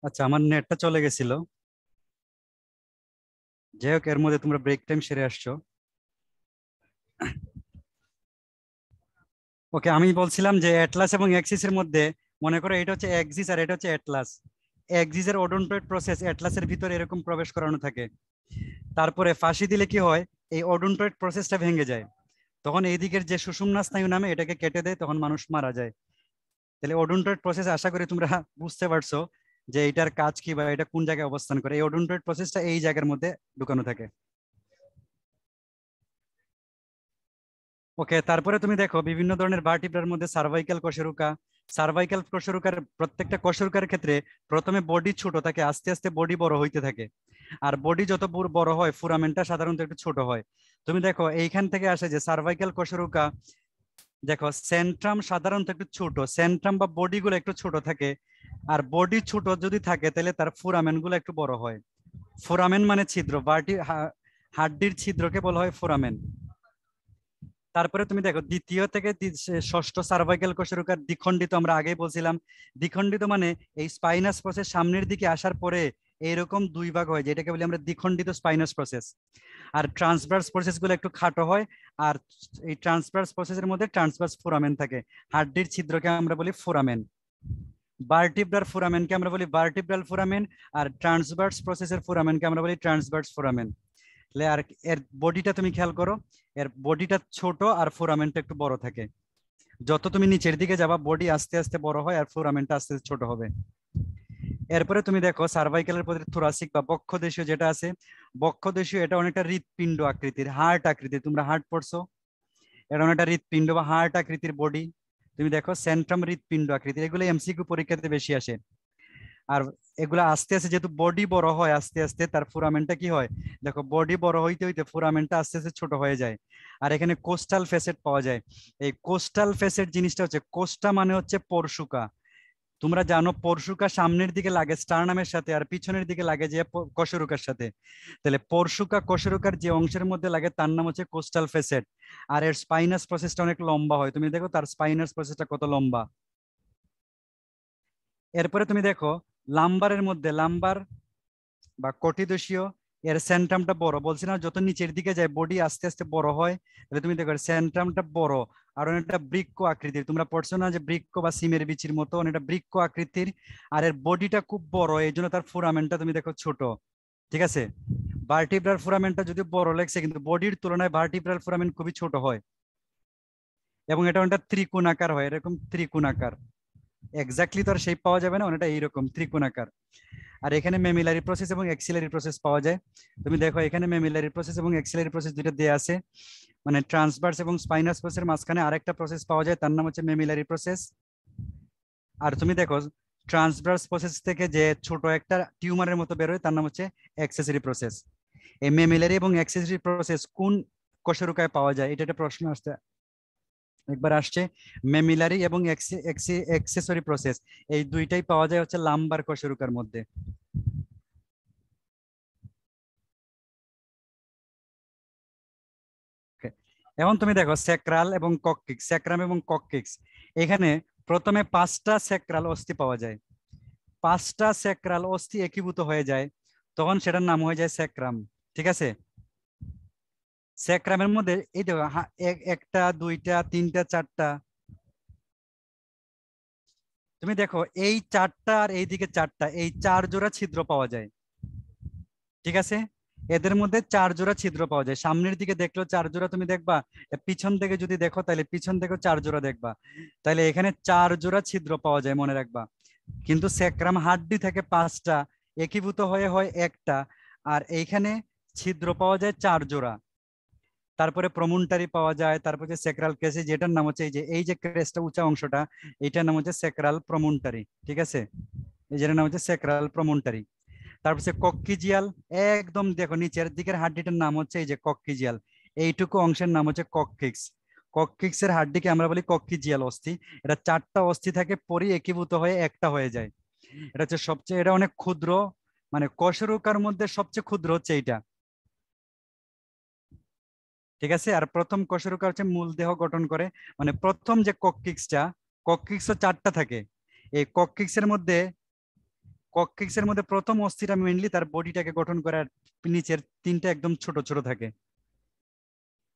B: আচ্ছা আমার
A: নেটটা চলে গেছিল যাই হোক এর মধ্যে তোমরা ব্রেক টাইম সেরে আসছো ওকে আমি বলছিলাম যে অ্যাটলাস এবং অ্যাক্সিস এর মধ্যে মনে করো এটা হচ্ছে অ্যাক্সিস আর এটা হচ্ছে অ্যাটলাস অ্যাক্সিস এর ওডোনটয়েড প্রসেস অ্যাটলাস এর ভিতরে এরকম প্রবেশ করানো থাকে তারপরে ফাঁসি দিলে কি হয় এই অডন্টয়েড প্রসেসটা ভেঙে যায় তখন এই দিকের যে সুষুমনা স্নায়ু নামে এটাকে কেটে দেয় তখন মানুষ মারা যায় তাহলে অডন্টয়েড প্রসেস আশা করি তোমরা বুঝতে পারছো যে এটার কাজ কি বা এটা কোন জায়গায় অবস্থান করে এই অডন্টোয়েড প্রসেসটা এই জায়গার মধ্যে ঢুকানো থাকে ওকে তারপরে তুমি দেখো বিভিন্ন ধরনের ভার্টিব্রার মধ্যে সার্ভাইকাল কশেরুকা সার্ভাইকাল কশেরুকার প্রত্যেকটা কশেরুকার ক্ষেত্রে প্রথমে বডি ছোট থাকে আস্তে আস্তে বডি বড় হইতে থাকে আর বডি যত বড় হয় ফুরামেন্টটা সাধারণত একটু ছোট হয় তুমি দেখো এইখান থেকে আসে যে সার্ভাইকাল কশেরুকা দেখো সেন্ট্রাম সাধারণত একটু ছোট সেন্ট্রাম বা বডি গুলো একটু ছোট থাকে আর বডি ছোট যদি থাকে তাহলে তার ফোরামেন গুলো একটু বড় হয় ফোরামেন মানে ছিদ্র বাটি হাড্ডির ছিদ্রকে বলা হয় ফোরামেন তারপরে তুমি দেখো দ্বিতীয় থেকে ষষ্ঠ সার্ভাইকেল কোষেরুকার দ্বিখণ্ডিত আমরা আগেই বলছিলাম দ্বিখণ্ডিত মানে এই স্পাইনাস প্রসেস সামনের দিকে আসার পরে এইরকম দুই ভাগ হয় যেটাকে বলি আমরা দ্বিখণ্ডিত স্পাইনাস প্রসেস আর ট্রান্সভার্স গুলো একটু খাটো হয় আর এই ট্রান্সভার্স প্রসেসের মধ্যে ট্রান্সভার্স ফোরামেন থাকে হাড্ডির ছিদ্রকে আমরা বলি ফোরামেন বার্টিব্রার ফোরামেনকে আমরা বলি বার্টিব্রাল ফোরামেন আর ট্রান্সভার্স প্রসেসের ফোরামেনকে আমরা বলি ট্রান্সভার্স ফোরামেন আর এর বডিটা তুমি খেয়াল করো এর বডিটা ছোট আর ফোরামেনটা একটু বড় থাকে যত তুমি নিচের দিকে যাবা বডি আস্তে আস্তে বড় হয় আর ফোরামেনটা আস্তে আস্তে ছোট হবে এরপরে তুমি দেখো সার্ভাইকালের প্রতি থোরাসিক বা বক্ষদেশীয় যেটা আছে বক্ষদেশীয় এটা অনেকটা হৃৎপিণ্ড আকৃতির হার্ট আকৃতির তোমরা হার্ট পড়ছো এটা অনেকটা হৃৎপিণ্ড বা হার্ট আকৃতির বডি তুমি দেখো সেন্ট্রাম হৃৎপিণ্ড আকৃতির এগুলো এমসিকিউ পরীক্ষাতে বেশি আসে আর এগুলো আস্তে আস্তে যেহেতু বডি বড় হয় আস্তে আস্তে তার ফুরামেন্টটা কি হয় দেখো বডি বড় হইতে হইতে ফুরামেন্টটা আস্তে আস্তে ছোট হয়ে যায় আর এখানে কোস্টাল ফেসেট পাওয়া যায় এই কোস্টাল ফেসেট জিনিসটা হচ্ছে কোস্টা মানে হচ্ছে পরশুকা তোমরা জানো পরশুকা সামনের দিকে লাগে স্টারনামের সাথে আর পিছনের দিকে লাগে যে কশরুকার সাথে তাহলে পরশুকা কশরুকার যে অংশের মধ্যে লাগে তার নাম হচ্ছে কোস্টাল ফেসেট আর এর স্পাইনাস প্রসেসটা অনেক লম্বা হয় তুমি দেখো তার স্পাইনাস প্রসেসটা কত লম্বা এরপরে তুমি দেখো লাম্বারের মধ্যে লাম্বার বা কটিদোষীয় এর সেন্ট্রামটা বড় বলছি না যত নিচের দিকে যায় বডি আস্তে আস্তে বড় হয় তাহলে তুমি দেখো সেন্ট্রামটা বড় আর অনেকটা বৃক্ষ আকৃতির তোমরা পড়ছো না যে বৃক্ষ বা সিমের বিচির মতো অনেকটা বৃক্ষ আকৃতির আর এর বডিটা খুব বড় এই জন্য তার ফোরামেন্টটা তুমি দেখো ছোট ঠিক আছে ভার্টিব্রাল ফোরামেন্টটা যদি বড় লাগছে কিন্তু বডির তুলনায় ভার্টিব্রাল ফোরামেন্ট খুবই ছোট হয় এবং এটা অনেকটা ত্রিকোণাকার হয় এরকম ত্রিকোণাকার এক্স্যাক্টলি তো আর শেপ পাওয়া যাবে না অনেকটা এইরকম ত্রিকোণাকার আর এখানে মেমিলারি প্রসেস এবং এক্সিলারি প্রসেস পাওয়া যায় তুমি দেখো এখানে মেমিলারি প্রসেস এবং এক্সিলারি প্রসেস দুটো দেওয়া আছে মানে ট্রান্সভার্স এবং স্পাইনাস প্রসেসের মাঝখানে আরেকটা প্রসেস পাওয়া যায় তার নাম হচ্ছে মেমিলারি প্রসেস আর তুমি দেখো ট্রান্সভার্স প্রসেস থেকে যে ছোট একটা টিউমারের মতো বেরোয় তার নাম হচ্ছে এক্সেসরি প্রসেস এই মেমিলারি এবং এক্সেসরি প্রসেস কোন কোষরুকায় পাওয়া যায় এটা একটা প্রশ্ন আসতে একবার আসছে মেমিলারি এবং এক্সেসরি প্রসেস এই দুইটাই পাওয়া যায় হচ্ছে লাম্বার কশেরুকার মধ্যে এখন তুমি দেখো স্যাক্রাল এবং কককিক্স স্যাক্রাম এবং কককিক্স এখানে প্রথমে পাঁচটা স্যাক্রাল অস্থি পাওয়া যায় পাঁচটা স্যাক্রাল অস্থি একীভূত হয়ে যায় তখন সেটার নাম হয়ে যায় স্যাক্রাম ঠিক আছে সেক্রামের মধ্যে এই দেখো একটা দুইটা তিনটা চারটা তুমি দেখো এই চারটা আর এইদিকে চারটা এই চার জোড়া ছিদ্র পাওয়া যায় ঠিক আছে এদের মধ্যে চার জোড়া ছিদ্র পাওয়া যায় সামনের দিকে দেখলেও চার জোড়া তুমি দেখবা পিছন থেকে যদি দেখো তাহলে পিছন থেকে চার জোড়া দেখবা তাহলে এখানে চার জোড়া ছিদ্র পাওয়া যায় মনে রাখবা কিন্তু সেক্রাম হাড্ডি থেকে পাঁচটা একীভূত হয়ে হয় একটা আর এইখানে ছিদ্র পাওয়া যায় চার জোড়া তারপরে প্রমুনটারি পাওয়া যায় তারপরে যে সেক্রাল কেসে যেটার নাম হচ্ছে এই যে এই যে ক্রেসটা উঁচা অংশটা এটার নাম হচ্ছে সেক্রাল প্রমুনটারি ঠিক আছে এই যেটার নাম হচ্ছে সেক্রাল প্রমুনটারি তারপর কক্কিজিয়াল একদম দেখো নিচের দিকের হাড্ডিটার নাম হচ্ছে এই যে কক্কিজিয়াল এইটুকু অংশের নাম হচ্ছে কক্কিক্স কক্কিক্স এর হাড্ডিকে আমরা বলি কক্কিজিয়াল অস্থি এটা চারটা অস্থি থাকে পরি একীভূত হয়ে একটা হয়ে যায় এটা হচ্ছে সবচেয়ে এটা অনেক ক্ষুদ্র মানে কশরুকার মধ্যে সবচেয়ে ক্ষুদ্র হচ্ছে এইটা ঠিক আছে আর প্রথম কশেরুকা হচ্ছে মূল দেহ গঠন করে মানে প্রথম যে কককিক্সটা কককিক্স চারটা থাকে এই কককিক্সের মধ্যে কককিক্সের মধ্যে প্রথম অস্থিটা মেনলি তার বডিটাকে গঠন করে আর নিচের তিনটা একদম ছোট ছোট থাকে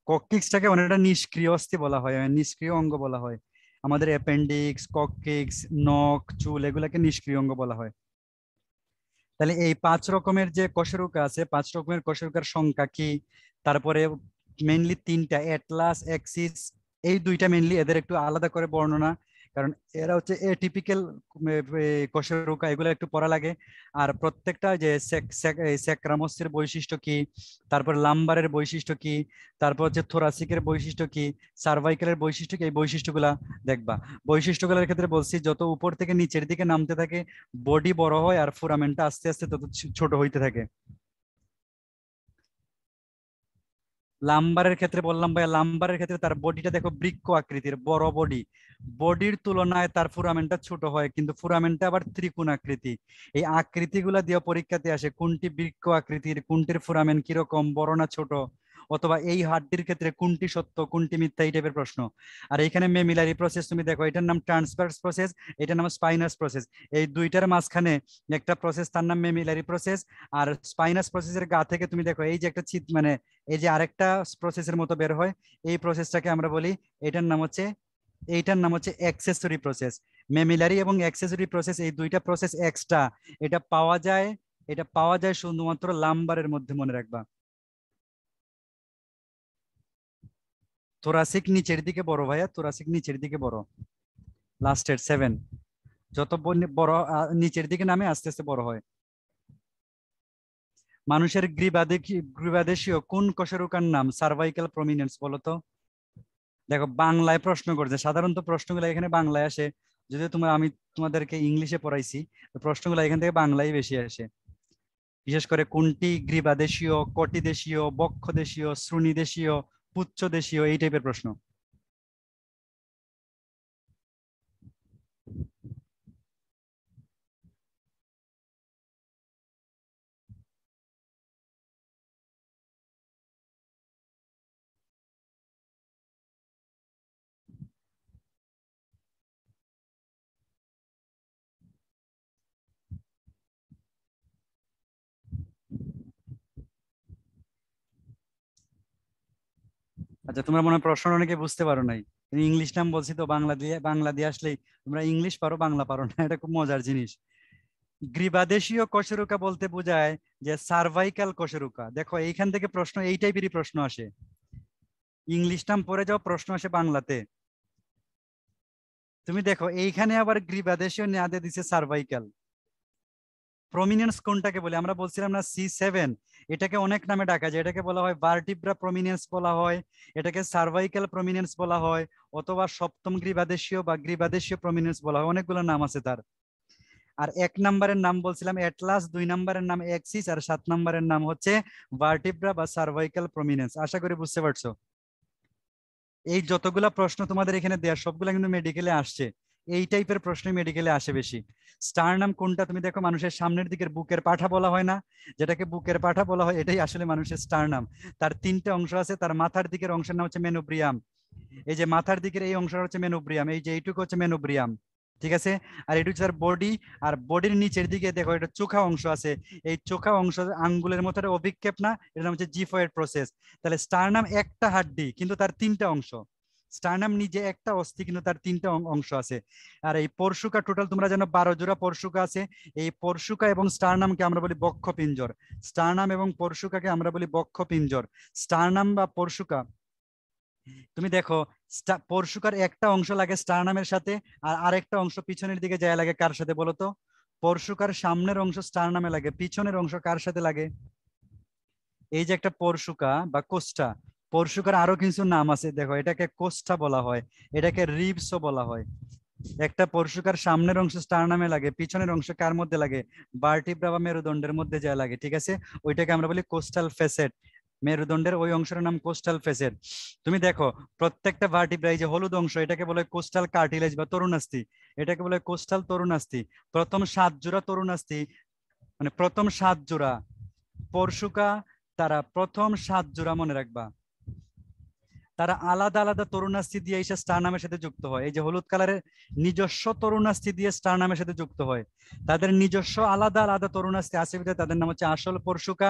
A: কককিক্সটাকে অনেকটা নিষ্ক্রিয় অস্থি বলা হয় মানে নিষ্ক্রিয় অঙ্গ বলা হয় আমাদের অ্যাপেন্ডিক্স কককিক্স নখ চুল এগুলাকে নিষ্ক্রিয় অঙ্গ বলা হয় তাহলে এই পাঁচ রকমের যে কশেরুকা আছে পাঁচ রকমের কশেরুকার সংখ্যা কি তারপরে মেনলি তিনটা অ্যাটলাস অ্যাক্সিস এই দুইটা মেনলি এদের একটু আলাদা করে বর্ণনা কারণ এরা হচ্ছে এ টিপিক্যাল কোষের এগুলো একটু পড়া লাগে আর প্রত্যেকটা যে স্যাক্রামসের বৈশিষ্ট্য কি তারপর লাম্বারের বৈশিষ্ট্য কি তারপর হচ্ছে থোরাসিকের বৈশিষ্ট্য কি সার্ভাইকেলের বৈশিষ্ট্য কি এই বৈশিষ্ট্যগুলা দেখবা বৈশিষ্ট্যগুলোর ক্ষেত্রে বলছি যত উপর থেকে নিচের দিকে নামতে থাকে বডি বড় হয় আর ফুরামেন্টটা আস্তে আস্তে তত ছোট হইতে থাকে লাম্বারের ক্ষেত্রে বললাম ভাই লাম্বারের ক্ষেত্রে তার বডিটা দেখো বৃক্ষ আকৃতির বড় বডি বডির তুলনায় তার ফুরামেন্টটা ছোট হয় কিন্তু ফুরামেন্টটা আবার ত্রিকোণ আকৃতি এই আকৃতিগুলা দিয়ে পরীক্ষাতে আসে কোনটি বৃক্ষ আকৃতির কোনটির ফুরামেন্ট কিরকম বড় না ছোট অথবা এই হাড্ডির ক্ষেত্রে কোনটি সত্য কোনটি মিথ্যা এই টাইপের প্রশ্ন আর এখানে মেমিলারি প্রসেস তুমি দেখো এটার নাম ট্রান্সফার্স প্রসেস এটার নাম স্পাইনাস প্রসেস এই দুইটার মাঝখানে একটা প্রসেস তার নাম মেমিলারি প্রসেস আর স্পাইনাস প্রসেসের গা থেকে তুমি দেখো এই যে একটা চিত মানে এই যে আরেকটা প্রসেসের মতো বের হয় এই প্রসেসটাকে আমরা বলি এটার নাম হচ্ছে এইটার নাম হচ্ছে অ্যাক্সেসরি প্রসেস মেমিলারি এবং অ্যাক্সেসরি প্রসেস এই দুইটা প্রসেস এক্সট্রা এটা পাওয়া যায় এটা পাওয়া যায় শুধুমাত্র লাম্বারের মধ্যে মনে রাখবা তোরাসিক নিচের দিকে বড় ভাইয়া থোরাসিক নিচের দিকে বড় লাস্টের সেভেন যত বড় নিচের দিকে নামে আস্তে আস্তে বড় হয় মানুষের গ্রীবাদেশীয় কোন কশেরুকার নাম সার্ভাইকাল প্রমিনেন্স বলতো দেখো বাংলায় প্রশ্ন করছে সাধারণত প্রশ্নগুলো এখানে বাংলায় আসে যদি তোমার আমি তোমাদেরকে ইংলিশে পড়াইছি প্রশ্নগুলো এখান থেকে বাংলায় বেশি আসে বিশেষ করে কোনটি গ্রীবাদেশীয় কটিদেশীয় বক্ষদেশীয় শ্রুণীদেশীয় উচ্চ দেশীয় এই টাইপের প্রশ্ন আচ্ছা তোমরা মনে প্রশ্ন অনেকে বুঝতে পারো নাই তুমি ইংলিশ নাম বলছি তো বাংলা দিয়ে বাংলা দিয়ে আসলেই তোমরা ইংলিশ পারো বাংলা পারো না এটা খুব মজার জিনিস গ্রীবাদেশীয় কশেরুকা বলতে বোঝায় যে সার্ভাইকাল কশেরুকা দেখো এইখান থেকে প্রশ্ন এই টাইপেরই প্রশ্ন আসে ইংলিশ নাম পড়ে যাও প্রশ্ন আসে বাংলাতে তুমি দেখো এইখানে আবার গ্রীবাদেশীয় নেয়াদে দিছে সার্ভাইকাল প্রমিনেন্স কোনটাকে বলি আমরা বলছিলাম না সি সেভেন এটাকে অনেক নামে ডাকা যায় এটাকে বলা হয় বার্টিব্রা প্রমিনেন্স বলা হয় এটাকে সার্ভাইকাল প্রমিনেন্স বলা হয় অথবা সপ্তম গ্রীবাদেশীয় বা গ্রীবাদেশীয় প্রমিনেন্স বলা হয় অনেকগুলো নাম আছে তার আর এক নম্বরের নাম বলছিলাম অ্যাটলাস দুই নম্বরের নাম এক্সিস আর সাত নম্বরের নাম হচ্ছে ভার্টিব্রা বা সার্ভাইকাল প্রমিনেন্স আশা করি বুঝতে পারছো এই যতগুলা প্রশ্ন তোমাদের এখানে দেওয়া সবগুলা কিন্তু মেডিকেলে আসছে এই টাইপের প্রশ্ন মেডিকেলে আসে বেশি স্টার নাম কোনটা তুমি দেখো মানুষের সামনের দিকের বুকের পাঠা বলা হয় না যেটাকে বুকের পাঠা বলা হয় এটাই আসলে মানুষের স্টার নাম তার তিনটা অংশ আছে তার মাথার দিকের অংশের নাম হচ্ছে মেনোব্রিয়াম এই যে মাথার দিকের এই অংশটা হচ্ছে মেনোব্রিয়াম এই যে এইটুকু হচ্ছে মেনোব্রিয়াম ঠিক আছে আর এটা হচ্ছে বডি আর বডির নিচের দিকে দেখো এটা চোখা অংশ আছে এই চোখা অংশ আঙ্গুলের মতো অভিক্ষেপ না এটা নাম হচ্ছে জিফয়েড প্রসেস তাহলে স্টার নাম একটা হাড্ডি কিন্তু তার তিনটা অংশ স্টারনাম নিজে একটা অস্থি কিন্তু তার তিনটা অংশ আছে আর এই পরশুকা টোটাল তোমরা জানো বারো জোড়া পরশুকা আছে এই পরশুকা এবং স্টারনামকে আমরা বলি বক্ষ পিঞ্জর স্টারনাম এবং পরশুকাকে আমরা বলি বক্ষ পিঞ্জর স্টারনাম বা পরশুকা তুমি দেখো পরশুকার একটা অংশ লাগে স্টারনামের সাথে আর আরেকটা অংশ পিছনের দিকে যায় লাগে কার সাথে বলতো পরশুকার সামনের অংশ স্টারনামে লাগে পিছনের অংশ কার সাথে লাগে এই যে একটা পরশুকা বা কোষ্টা পরশুকার আরো কিছু নাম আছে দেখো এটাকে কোষ্ঠা বলা হয় এটাকে রিবসও বলা হয় একটা পরশুকার সামনের অংশ স্টার নামে লাগে পিছনের অংশ কার মধ্যে লাগে বার্টিব্রা বা মেরুদণ্ডের মধ্যে যা লাগে ঠিক আছে ওইটাকে আমরা বলি কোস্টাল ফেসেট মেরুদণ্ডের ওই অংশের নাম কোস্টাল ফেসেট তুমি দেখো প্রত্যেকটা ভার্টিব্রা যে হলুদ অংশ এটাকে বলে কোস্টাল কার্টিলেজ বা তরুণাস্থি এটাকে বলে কোস্টাল তরুণাস্থি প্রথম সাত জোড়া তরুণাস্থি মানে প্রথম সাত জোড়া পরশুকা তারা প্রথম সাত জোড়া মনে রাখবা তারা আলাদা আলাদা তরুণাস্থি দিয়ে এসে স্টার নামের সাথে যুক্ত হয় এই যে হলুদ কালারের নিজস্ব তরুণাস্থি দিয়ে স্টার নামের সাথে যুক্ত হয় তাদের নিজস্ব আলাদা আলাদা তরুণাস্থি আছে বিধায় তাদের নাম হচ্ছে আসল পরশুকা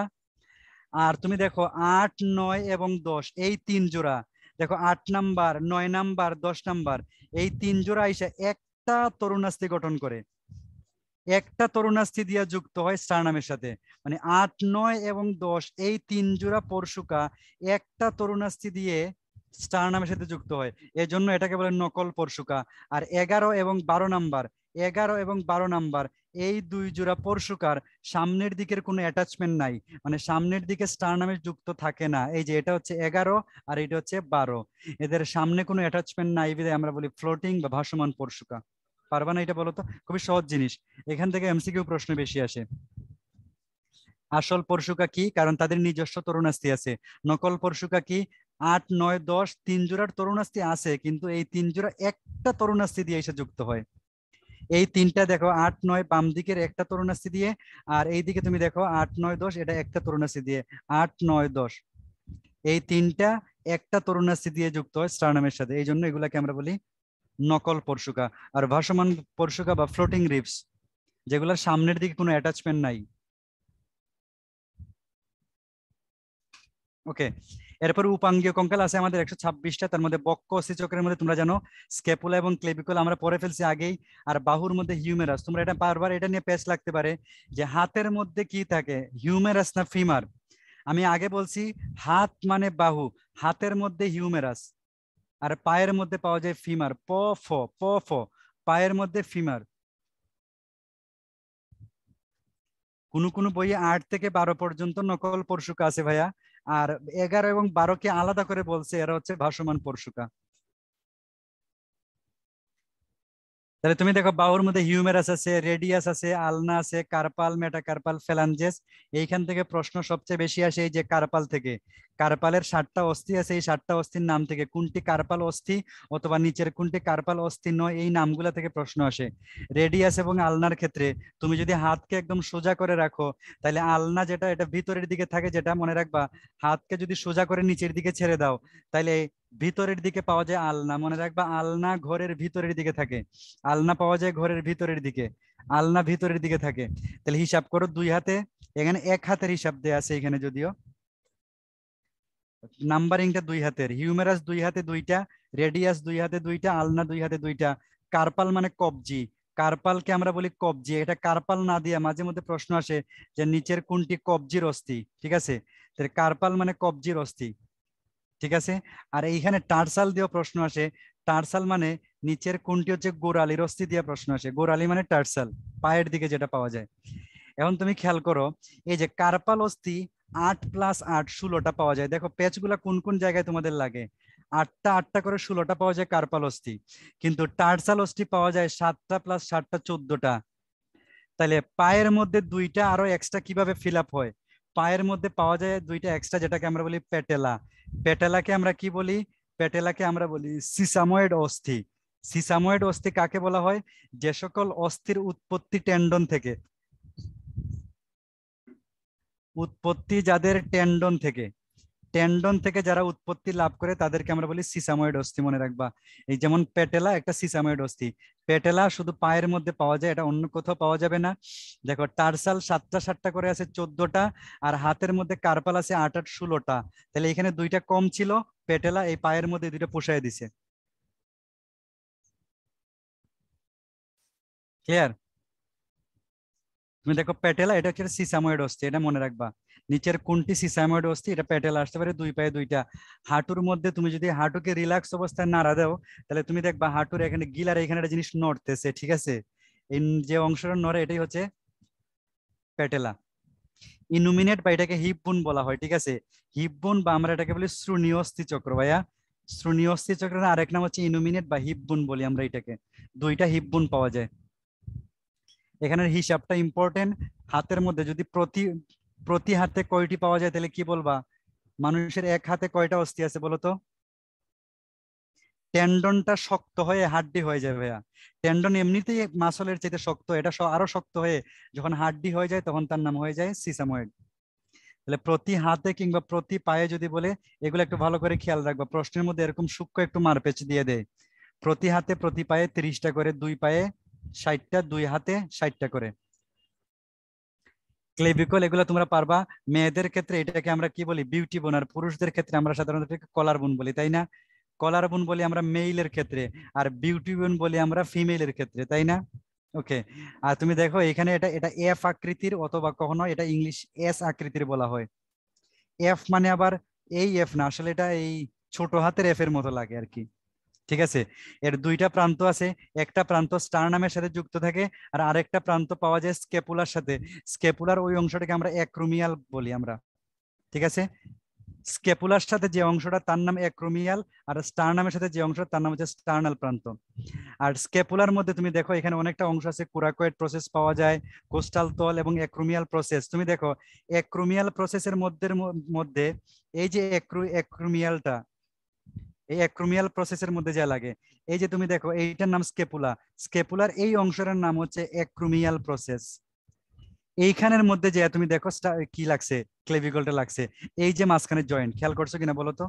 A: আর তুমি দেখো আট নয় এবং দশ এই তিন জোড়া দেখো আট নাম্বার নয় নাম্বার দশ নাম্বার এই তিন জোড়া এসে একটা তরুণাস্থি গঠন করে একটা তরুণাস্থি দিয়ে যুক্ত হয় স্টার নামের সাথে মানে আট নয় এবং দশ এই তিন জোড়া পরশুকা একটা তরুণাস্থি দিয়ে স্টার নামের সাথে যুক্ত হয় জন্য এটাকে বলে নকল পরশুকা আর এগারো এবং বারো নাম্বার এগারো এবং বারো নাম্বার এই দুই জোড়া পরশুকার সামনের দিকের কোনো অ্যাটাচমেন্ট নাই মানে সামনের দিকে স্টার নামে যুক্ত থাকে না এই যে এটা হচ্ছে এগারো আর এটা হচ্ছে বারো এদের সামনে কোনো অ্যাটাচমেন্ট নাই বিধায় আমরা বলি ফ্লোটিং বা ভাসমান পরশুকা পারবা না এটা বলো তো খুবই সহজ জিনিস এখান থেকে এমসিকিউ প্রশ্ন বেশি আসে আসল পরশুকা কি কারণ তাদের নিজস্ব তরুণাস্তি আছে নকল পরশুকা কি আট নয় দশ তিন জোড়ার তরুণাস্থি আছে কিন্তু এই তিন জোড়া একটা তরুণাস্থি দিয়ে এসে যুক্ত হয় এই তিনটা দেখো আট নয় বাম দিকের একটা তরুণাস্থি দিয়ে আর এই দিকে তুমি দেখো আট নয় দশ এটা একটা তরুণাস্থি দিয়ে আট নয় দশ এই তিনটা একটা তরুণাস্থি দিয়ে যুক্ত হয় স্টারনামের সাথে এই জন্য এগুলাকে আমরা বলি নকল পরশুকা আর ভাসমান পরশুকা বা ফ্লোটিং রিপস যেগুলোর সামনের দিকে কোনো অ্যাটাচমেন্ট নাই ওকে এরপর উপাঙ্গীয় কঙ্কাল আছে আমাদের একশো ছাব্বিশটা তার মধ্যে বক্ষ অস্থিচক্রের মধ্যে তোমরা জানো স্কেপুলা এবং ক্লেবিকল আমরা পরে ফেলছি আগেই আর বাহুর মধ্যে হিউমেরাস তোমরা এটা বারবার এটা নিয়ে পেস্ট লাগতে পারে যে হাতের মধ্যে কি থাকে হিউমেরাস না ফিমার আমি আগে বলছি হাত মানে বাহু হাতের মধ্যে হিউমেরাস আর পায়ের মধ্যে পাওয়া যায় ফিমার প ফ প ফ পায়ের মধ্যে ফিমার কোনো কোনো বইয়ে আট থেকে বারো পর্যন্ত নকল পরশুকা আছে ভাইয়া আর এগারো এবং বারোকে আলাদা করে বলছে এরা হচ্ছে ভাসমান পরশুকা তাহলে তুমি দেখো বাহুর মধ্যে হিউমেরাস আছে রেডিয়াস আছে আলনা আছে কার্পাল কার্পাল ফেলানজেস এইখান থেকে প্রশ্ন সবচেয়ে বেশি আসে এই যে কার্পাল থেকে কার্পালের ষাটটা অস্থি আছে এই ষাটটা অস্থির নাম থেকে কোনটি কার্পাল অস্থি অথবা নিচের কোনটি কার্পাল অস্থি নয় এই নামগুলা থেকে প্রশ্ন আসে রেডিয়াস এবং আলনার ক্ষেত্রে তুমি যদি হাতকে একদম সোজা করে রাখো তাহলে আলনা যেটা এটা ভিতরের দিকে থাকে যেটা মনে রাখবা হাতকে যদি সোজা করে নিচের দিকে ছেড়ে দাও তাহলে ভিতরের দিকে পাওয়া যায় আলনা মনে রাখবা আলনা ঘরের ভিতরের দিকে থাকে আলনা পাওয়া যায় ঘরের ভিতরের দিকে আলনা ভিতরের দিকে থাকে তাহলে হিসাব করো দুই হাতে এখানে এক হাতের হিসাব দেয়া আছে এখানে যদিও নাম্বারিংটা দুই হাতের হিউমেরাস দুই হাতে দুইটা রেডিয়াস দুই হাতে দুইটা আলনা দুই হাতে দুইটা কার্পাল মানে কবজি কার্পালকে আমরা বলি কবজি এটা কার্পাল না দিয়ে মাঝে মধ্যে প্রশ্ন আসে যে নিচের কোনটি কবজির অস্থি ঠিক আছে কার্পাল মানে কবজির অস্থি ঠিক আছে আর এইখানে টার্সাল দিয়ে প্রশ্ন আসে টার্সাল মানে নিচের কোনটি হচ্ছে গোড়ালির অস্থি দিয়ে প্রশ্ন আসে গোড়ালি মানে টার্সাল পায়ের দিকে যেটা পাওয়া যায় এখন তুমি খেয়াল করো এই যে কার্পাল অস্থি আট প্লাস আট ষোলোটা পাওয়া যায় দেখো প্যাচগুলা কোন কোন জায়গায় তোমাদের লাগে আটটা আটটা করে ষোলোটা পাওয়া যায় কার্পাল অস্থি কিন্তু টার্সাল অস্থি পাওয়া যায় সাতটা প্লাস সাতটা চোদ্দটা তাহলে পায়ের মধ্যে দুইটা আরো এক্সট্রা কিভাবে ফিল আপ হয় পায়ের মধ্যে পাওয়া যায় দুইটা এক্সট্রা যেটাকে আমরা বলি প্যাটেলা পেটেলাকে আমরা কি বলি পেটেলাকে আমরা বলি সিসাময়েড অস্থি সিসাময়েড অস্থি কাকে বলা হয় যে সকল অস্থির উৎপত্তি টেন্ডন থেকে উৎপত্তি যাদের টেন্ডন থেকে টেন্ডন থেকে যারা উৎপত্তি লাভ করে তাদেরকে আমরা বলি সিসাময়েড অস্থি মনে রাখবা এই যেমন পেটেলা একটা সিসাময়েড অস্থি পেটেলা শুধু পায়ের মধ্যে পাওয়া যায় এটা অন্য কোথাও পাওয়া যাবে না দেখো টার্সাল সাতটা সাতটা করে আছে চোদ্দটা আর হাতের মধ্যে কার্পাল আছে আট আট ষোলোটা তাহলে এখানে দুইটা কম ছিল পেটেলা এই পায়ের মধ্যে দুইটা পোষায় দিছে ক্লিয়ার তুমি দেখো পেটেলা এটা হচ্ছে সিসাময়েড অস্থি এটা মনে রাখবা নিচের কোনটি সিসাময়েড অস্থি এটা প্যাটেল আসতে পারে দুই পায়ে দুইটা হাঁটুর মধ্যে তুমি যদি হাঁটুকে রিল্যাক্স অবস্থায় নাড়া দাও তাহলে তুমি দেখবা হাঁটুর এখানে গিলার এখানে একটা জিনিস নড়তেছে ঠিক আছে এই যে অংশটা নড়ে এটাই হচ্ছে প্যাটেলা ইনুমিনেট বা এটাকে হিপবোন বলা হয় ঠিক আছে হিপবোন বোন বা আমরা এটাকে বলি শ্রুনিয়স্থি চক্র ভাইয়া শ্রুনিয়স্থি চক্র আরেক নাম হচ্ছে ইনুমিনেট বা হিপবোন বলি আমরা এটাকে দুইটা হিপবোন পাওয়া যায় এখানের হিসাবটা ইম্পর্টেন্ট হাতের মধ্যে যদি প্রতি প্রতি হাতে কয়টি পাওয়া যায় তাহলে কি বলবা মানুষের এক হাতে কয়টা অস্থি আছে বলতো টেন্ডনটা শক্ত হয়ে হাড্ডি হয়ে যায় ভাইয়া টেন্ডন এমনিতেই মাসলের চাইতে শক্ত এটা আরো শক্ত হয়ে যখন হাড্ডি হয়ে যায় তখন তার নাম হয়ে যায় সিসাময়েড তাহলে প্রতি হাতে কিংবা প্রতি পায়ে যদি বলে এগুলো একটু ভালো করে খেয়াল রাখবা প্রশ্নের মধ্যে এরকম সূক্ষ্ম একটু মারপেচ দিয়ে দেয় প্রতি হাতে প্রতি পায়ে তিরিশটা করে দুই পায়ে ষাটটা দুই হাতে ষাটটা করে ক্লেভিকল এগুলো তোমরা পারবা মেয়েদের ক্ষেত্রে এটাকে আমরা কি বলি বিউটি বোন আর পুরুষদের ক্ষেত্রে আমরা সাধারণত কলার বোন বলি তাই না কলার বোন বলি আমরা মেইলের ক্ষেত্রে আর বিউটি বোন বলি আমরা ফিমেলের ক্ষেত্রে তাই না ওকে আর তুমি দেখো এখানে এটা এটা এফ আকৃতির অথবা কখনো এটা ইংলিশ এস আকৃতির বলা হয় এফ মানে আবার এই এফ না আসলে এটা এই ছোট হাতের এফ এর মতো লাগে আর কি ঠিক আছে এর দুইটা প্রান্ত আছে একটা প্রান্ত স্টারনামের সাথে যুক্ত থাকে আর আরেকটা প্রান্ত পাওয়া যায় স্কেপুলার সাথে স্কেপুলার ওই অংশটাকে আমরা একরুমিয়াল বলি আমরা ঠিক আছে স্কেপুলার সাথে যে অংশটা তার নাম একরুমিয়াল আর স্টারনামের সাথে যে অংশটা তার নাম হচ্ছে স্টার্নাল প্রান্ত আর স্কেপুলার মধ্যে তুমি দেখো এখানে অনেকটা অংশ আছে কুরাকোয়েড প্রসেস পাওয়া যায় কোস্টাল তল এবং একরুমিয়াল প্রসেস তুমি দেখো একরুমিয়াল প্রসেসের মধ্যে মধ্যে এই যে একরুমিয়ালটা এই অ্যাক্রোমিয়াল প্রসেসের মধ্যে যা লাগে এই যে তুমি দেখো এইটার নাম স্কেপুলা স্কেপুলার এই অংশটার নাম হচ্ছে অ্যাক্রোমিয়াল প্রসেস এইখানের মধ্যে যে তুমি দেখো কি লাগছে ক্লেভিকলটা লাগছে এই যে মাঝখানে জয়েন্ট খেয়াল করছো কিনা বলো তো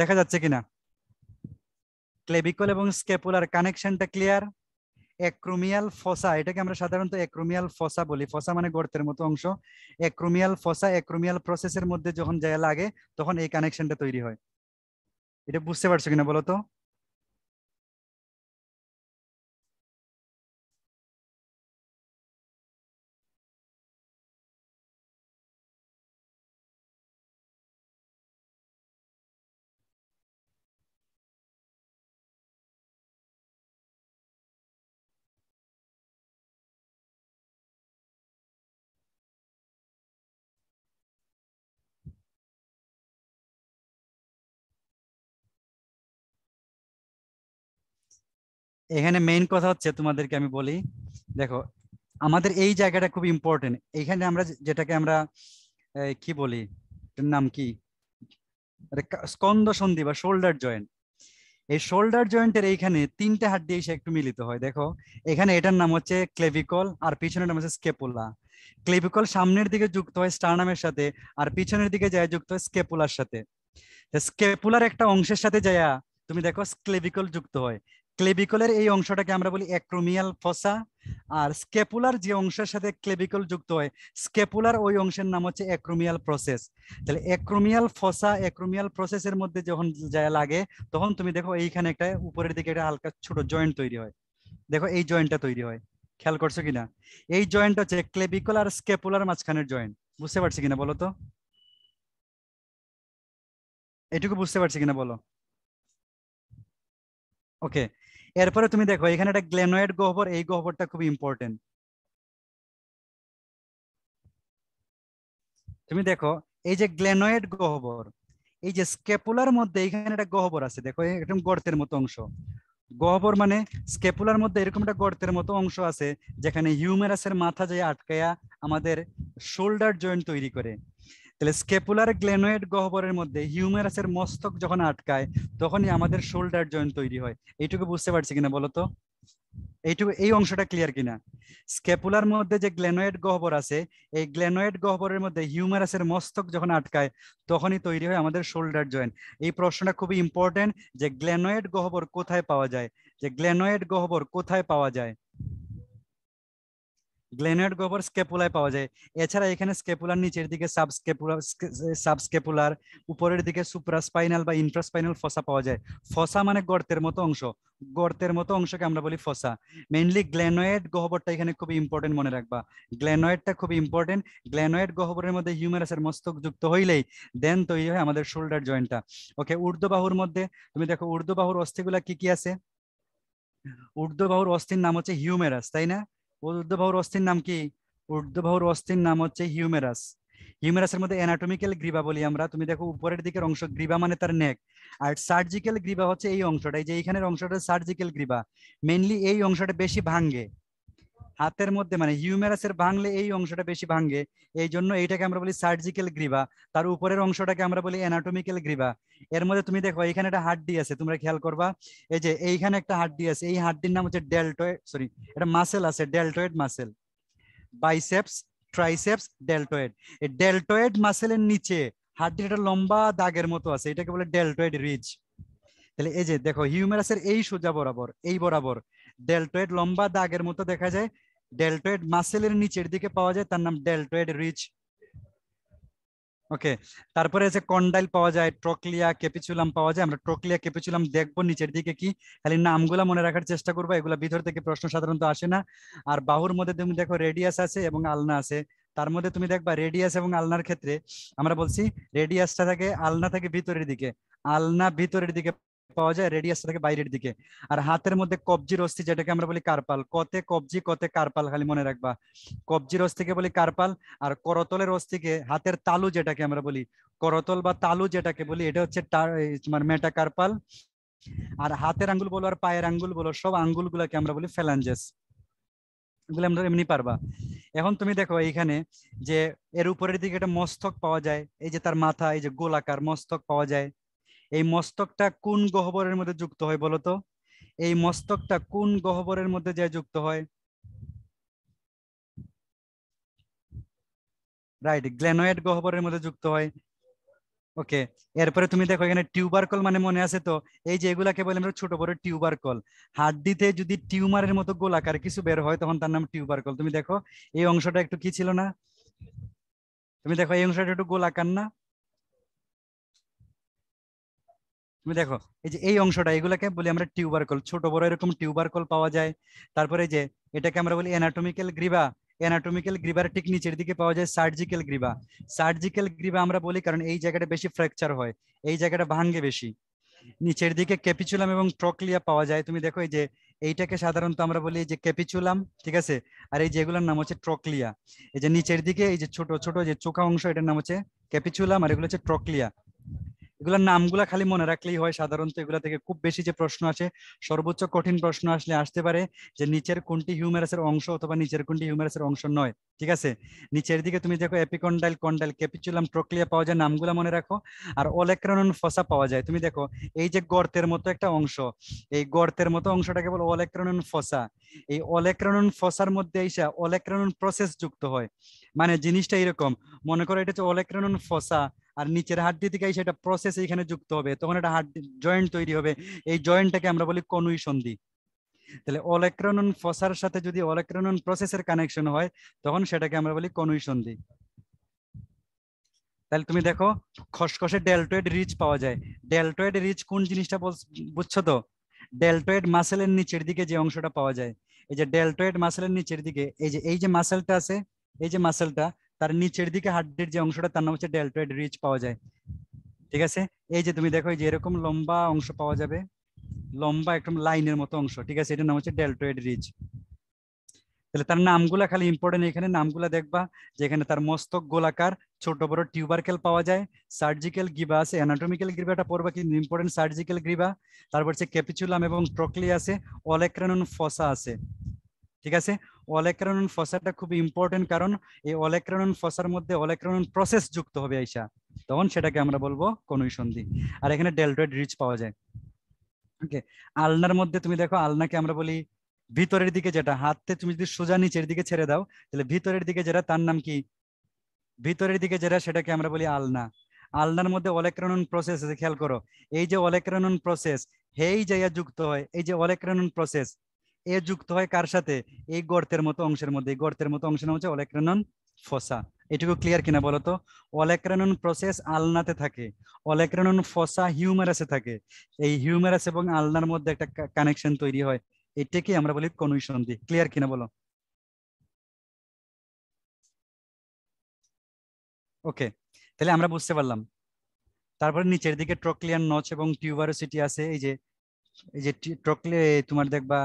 A: দেখা যাচ্ছে কিনা ক্লেভিকল এবং স্কেপুলার কানেকশনটা ক্লিয়ার অ্যাক্রোমিয়াল ফসা এটাকে আমরা সাধারণত অ্যাক্রোমিয়াল ফসা বলি ফসা মানে গর্তের মতো অংশ অ্যাক্রোমিয়াল ফসা অ্যাক্রোমিয়াল প্রসেসের মধ্যে যখন যায় লাগে তখন এই কানেকশনটা তৈরি হয় এটা বুঝতে পারছো কিনা বলো তো এখানে মেইন কথা হচ্ছে তোমাদেরকে আমি বলি দেখো আমাদের এই জায়গাটা খুব ইম্পর্টেন্ট এখানে আমরা যেটাকে আমরা কি বলি নাম কি স্কন্দ সন্ধি বা শোল্ডার জয়েন্ট এই শোল্ডার জয়েন্টের এইখানে তিনটে হাড্ডি এসে একটু মিলিত হয় দেখো এখানে এটার নাম হচ্ছে ক্লেভিকল আর পিছনের নাম হচ্ছে স্কেপুলা ক্লেভিকল সামনের দিকে যুক্ত হয় স্টার্নামের সাথে আর পিছনের দিকে যায় যুক্ত হয় স্কেপুলার সাথে স্কেপুলার একটা অংশের সাথে যায় তুমি দেখো ক্লেভিকল যুক্ত হয় ক্লেবিকলের এই অংশটাকে আমরা বলি অ্যাক্রোমিয়াল ফসা আর স্কেপুলার যে অংশের সাথে ক্লেবিকল যুক্ত হয় স্কেপুলার ওই অংশের নাম হচ্ছে অ্যাক্রোমিয়াল প্রসেস তাহলে অ্যাক্রোমিয়াল ফসা অ্যাক্রোমিয়াল প্রসেসের মধ্যে যখন যায় লাগে তখন তুমি দেখো এইখানে একটা উপরের দিকে একটা হালকা ছোট জয়েন্ট তৈরি হয় দেখো এই জয়েন্টটা তৈরি হয় খেয়াল করছো কিনা এই জয়েন্ট হচ্ছে ক্লেবিকল আর স্কেপুলার মাঝখানের জয়েন্ট বুঝতে পারছি কিনা বলো তো এটুকু বুঝতে পারছি কিনা বলো ওকে এরপরে তুমি দেখো এখানে একটা গ্লেনোয়েড গহ্বর এই গহ্বরটা খুব ইম্পর্টেন্ট তুমি দেখো এই যে গ্লেনোয়েড গহ্বর এই যে স্কেপুলার মধ্যে এইখানে একটা গহ্বর আছে দেখো একদম গর্তের মতো অংশ গহ্বর মানে স্কেপুলার মধ্যে এরকম একটা গর্তের মতো অংশ আছে যেখানে হিউমেরাসের মাথা যে আটকায়া আমাদের শোল্ডার জয়েন্ট তৈরি করে তাহলে স্কেপুলার গ্লেনোয়েড গহ্বরের মধ্যে হিউমেরাসের মস্তক যখন আটকায় তখনই আমাদের শোল্ডার জয়েন্ট তৈরি হয় এইটুকু বুঝতে পারছি কিনা বলতো এইটুকু এই অংশটা ক্লিয়ার কিনা স্কেপুলার মধ্যে যে গ্লেনোয়েড গহ্বর আছে এই গ্লেনোয়েড গহ্বরের মধ্যে হিউমারাসের মস্তক যখন আটকায় তখনই তৈরি হয় আমাদের শোল্ডার জয়েন্ট এই প্রশ্নটা খুবই ইম্পর্টেন্ট যে গ্লেনোয়েড গহ্বর কোথায় পাওয়া যায় যে গ্লেনোয়েড গহ্বর কোথায় পাওয়া যায় গ্লেনেড গোবর স্কেপুলায় পাওয়া যায় এছাড়া এখানে স্কেপুলার নিচের দিকে সাবস্কেপুলার সাবস্কেপুলার উপরের দিকে সুপ্রাস্পাইনাল বা ইনফ্রাস্পাইনাল ফসা পাওয়া যায় ফসা মানে গর্তের মতো অংশ গর্তের মতো অংশকে আমরা বলি ফসা মেইনলি গ্লেনয়েড গহবরটা এখানে খুবই ইম্পর্টেন্ট মনে রাখবা গ্লেনয়েডটা খুব ইম্পর্টেন্ট গ্লেনয়েড গহবরের মধ্যে হিউম্যারাসের মস্তক যুক্ত হইলেই দেন তৈরি হয় আমাদের শোল্ডার জয়েন্টটা ওকে উর্দু বাহুর মধ্যে তুমি দেখো উর্দু বাহুর অস্থিগুলা কি কি আছে উর্দু বাহুর অস্থির নাম হচ্ছে হিউমেরাস তাই না উদ্ভাবর অস্থির নাম কি ঊর্ধ্ববাহুর অস্থির নাম হচ্ছে হিউমেরাস হিউমেরাসের মধ্যে অ্যানাটমিক্যাল গ্রীবা বলি আমরা তুমি দেখো উপরের দিকের অংশ গ্রীবা মানে তার নেক আর সার্জিক্যাল গ্রীবা হচ্ছে এই অংশটা এই যে এইখানের অংশটা সার্জিক্যাল গ্রীবা মেনলি এই অংশটা বেশি ভাঙ্গে হাতের মধ্যে মানে হিউমেরাসের ভাঙলে এই অংশটা বেশি ভাঙে এই জন্য এইটাকে আমরা বলি সার্জিক্যাল গ্রিবা তার উপরের অংশটাকে আমরা বলি অ্যানাটমিক্যাল গ্রিবা এর মধ্যে তুমি দেখো এখানে একটা হাড্ডি আছে তোমরা খেয়াল করবা এই যে এইখানে একটা হাড্ডি আছে এই হাড্ডির নাম হচ্ছে ডেলটয়েড সরি এটা মাসেল আছে deltoid muscle biceps triceps deltoid এই ডেলটয়েড মাসেলের নিচে হাড্ডির একটা লম্বা দাগের মতো আছে এটাকে বলে ডেলটয়েড রিজ তাহলে এই যে দেখো হিউমেরাসের এই সোজা বরাবর এই বরাবর ডেলটয়েড লম্বা দাগের মতো দেখা যায় ডেলটয়েড মাসেলের নিচের দিকে পাওয়া যায় তার নাম ডেলটয়েড রিচ ওকে তারপরে আছে কন্ডাইল পাওয়া যায় ট্রোকলিয়া ক্যাপিচুলাম পাওয়া যায় আমরা ট্রোকলিয়া ক্যাপিচুলাম দেখবো নিচের দিকে কি খালি নামগুলা মনে রাখার চেষ্টা করবো এগুলো ভিতর থেকে প্রশ্ন সাধারণত আসে না আর বাহুর মধ্যে তুমি দেখো রেডিয়াস আছে এবং আলনা আছে তার মধ্যে তুমি দেখবা রেডিয়াস এবং আলনার ক্ষেত্রে আমরা বলছি রেডিয়াসটা থাকে আলনা থাকে ভিতরের দিকে আলনা ভিতরের দিকে পাওয়া যায় রেডিয়াস থাকে বাইরের দিকে আর হাতের মধ্যে কবজির অস্থি যেটাকে আমরা বলি কার্পাল কতে কবজি কতে কার্পাল খালি মনে রাখবা কবজির অস্থিকে বলি কার্পাল আর করতলের অস্থিকে হাতের তালু যেটাকে আমরা বলি করতল বা তালু যেটাকে বলি এটা হচ্ছে মানে মেটা কার্পাল আর হাতের আঙ্গুল বলো আর পায়ের আঙ্গুল বলো সব আঙ্গুল গুলাকে আমরা বলি ফেলাঞ্জেস এগুলো আমরা এমনি পারবা এখন তুমি দেখো এইখানে যে এর উপরের দিকে একটা মস্তক পাওয়া যায় এই যে তার মাথা এই যে গোলাকার মস্তক পাওয়া যায় এই মস্তকটা কোন গহ্বরের মধ্যে যুক্ত হয় বলতো এই মস্তকটা কোন গহ্বরের মধ্যে যায় যুক্ত হয় রাইট গ্ল্যানোয়েড গহ্বরের মধ্যে যুক্ত হয় ওকে এরপরে তুমি দেখো এখানে টিউবারকল মানে মনে আছে তো এই যে এগুলাকে বলে আমরা ছোট বড় টিউবারকল হাড্ডিতে যদি টিউমারের মতো গোলাকার কিছু বের হয় তখন তার নাম টিউবারকল তুমি দেখো এই অংশটা একটু কি ছিল না তুমি দেখো এই অংশটা একটু গোলাকার না তুমি দেখো এই যে এই অংশটা এগুলাকে বলি আমরা টিউবারকল ছোট বড় এরকম টিউবারকল পাওয়া যায় তারপরে যে এটাকে আমরা বলি অ্যানাটমিক্যাল গ্রিবা অ্যানাটমিক্যাল গ্রিবার ঠিক নিচের দিকে পাওয়া যায় সার্জিক্যাল গ্রিবা সার্জিক্যাল গ্রিবা আমরা বলি কারণ এই জায়গাটা বেশি ফ্র্যাকচার হয় এই জায়গাটা ভাঙ্গে বেশি নিচের দিকে ক্যাপিচুলাম এবং ট্রকলিয়া পাওয়া যায় তুমি দেখো এই যে এইটাকে সাধারণত আমরা বলি যে ক্যাপিচুলাম ঠিক আছে আর এই যেগুলোর নাম হচ্ছে ট্রকলিয়া এই যে নিচের দিকে এই যে ছোট ছোট যে চোখা অংশ এটার নাম হচ্ছে ক্যাপিচুলাম আর এগুলো হচ্ছে ট্রকলিয়া এগুলোর নামগুলা খালি মনে রাখলেই হয় সাধারণত এগুলা থেকে খুব বেশি যে প্রশ্ন আসে সর্বোচ্চ কঠিন প্রশ্ন আসলে আসতে পারে যে নিচের কোনটি হিউমেরাসের অংশ অথবা নিচের কোনটি হিউমেরাসের অংশ নয় ঠিক আছে নিচের দিকে তুমি দেখো এপিকন্ডাইল কন্ডাইল ক্যাপিচুলাম প্রক্রিয়া পাওয়া যায় নামগুলা মনে রাখো আর অলেক্রানন ফসা পাওয়া যায় তুমি দেখো এই যে গর্তের মতো একটা অংশ এই গর্তের মতো অংশটা কেবল অলেক্রানন ফসা এই অলেক্রানন ফসার মধ্যে এইসা অলেক্রানন প্রসেস যুক্ত হয় মানে জিনিসটা এরকম মনে করো এটা হচ্ছে অলেক্রানন ফসা আর নিচের হাড্ডি থেকে সেটা প্রসেস এখানে যুক্ত হবে তখন একটা হাড্ডি জয়েন্ট তৈরি হবে এই জয়েন্টটাকে আমরা বলি কনুই সন্ধি তাহলে অলেক্রনন ফসার সাথে যদি অলেক্রনন প্রসেসের কানেকশন হয় তখন সেটাকে আমরা বলি কনুই সন্ধি তাহলে তুমি দেখো খসখসে ডেলটয়েড রিচ পাওয়া যায় ডেলটয়েড রিচ কোন জিনিসটা বুঝছো তো ডেলটয়েড মাসেলের নিচের দিকে যে অংশটা পাওয়া যায় এই যে ডেলটয়েড মাসেলের নিচের দিকে এই যে এই যে মাসেলটা আছে এই যে মাসেলটা তার নিচের দিকে হাড্ডির যে অংশটা তার নাম হচ্ছে ডেলটয়েড রিচ পাওয়া যায় ঠিক আছে এই যে তুমি দেখো যে এরকম লম্বা অংশ পাওয়া যাবে লম্বা একদম লাইনের মতো অংশ ঠিক আছে এটার নাম হচ্ছে ডেলটয়েড রিচ তাহলে তার নামগুলা খালি ইম্পর্টেন্ট এখানে নামগুলা দেখবা যেখানে তার মস্তক গোলাকার ছোট বড় টিউবারকেল পাওয়া যায় সার্জিক্যাল গ্রিবা আছে অ্যানাটমিক্যাল গ্রিবাটা পড়বা কিন্তু ইম্পর্টেন্ট সার্জিক্যাল গ্রিবা তারপর হচ্ছে ক্যাপিচুলাম এবং ট্রকলি আছে অলেক্রানন ফসা আছে ঠিক আছে অলেক্রানন ফসাটা খুব ইম্পর্টেন্ট কারণ এই অলেক্রানন ফসার মধ্যে অলেক্রানন প্রসেস যুক্ত হবে আইসা তখন সেটাকে আমরা বলবো কনুই সন্ধি আর এখানে ডেলটয়েড রিচ পাওয়া যায় ওকে আলনার মধ্যে তুমি দেখো আলনাকে আমরা বলি ভিতরের দিকে যেটা হাতে তুমি যদি সোজা নিচের দিকে ছেড়ে দাও তাহলে ভিতরের দিকে যেটা তার নাম কি ভিতরের দিকে যেটা সেটাকে আমরা বলি আলনা আলনার মধ্যে অলেক্রানন প্রসেস আছে খেয়াল করো এই যে অলেক্রানন প্রসেস হেই যাইয়া যুক্ত হয় এই যে অলেক্রানন প্রসেস এ যুক্ত হয় কার সাথে এই গর্তের মতো অংশের মধ্যে এই গর্তের মতো অংশের হচ্ছে অলেক্রানন ফসা এটুকু ক্লিয়ার কিনা বলতো অলেক্রানন প্রসেস আলনাতে থাকে অলেক্রানন ফসা হিউমারাসে থাকে এই হিউমারাস এবং আলনার মধ্যে একটা কানেকশন তৈরি হয় এটাকে আমরা বলি কনুইসন্ধি ক্লিয়ার কিনা বলো ওকে তাহলে আমরা বুঝতে পারলাম তারপরে নিচের দিকে ট্রক্লিয়ান নচ এবং টিউবারোসিটি আছে এই যে এই যে তোমার দেখবা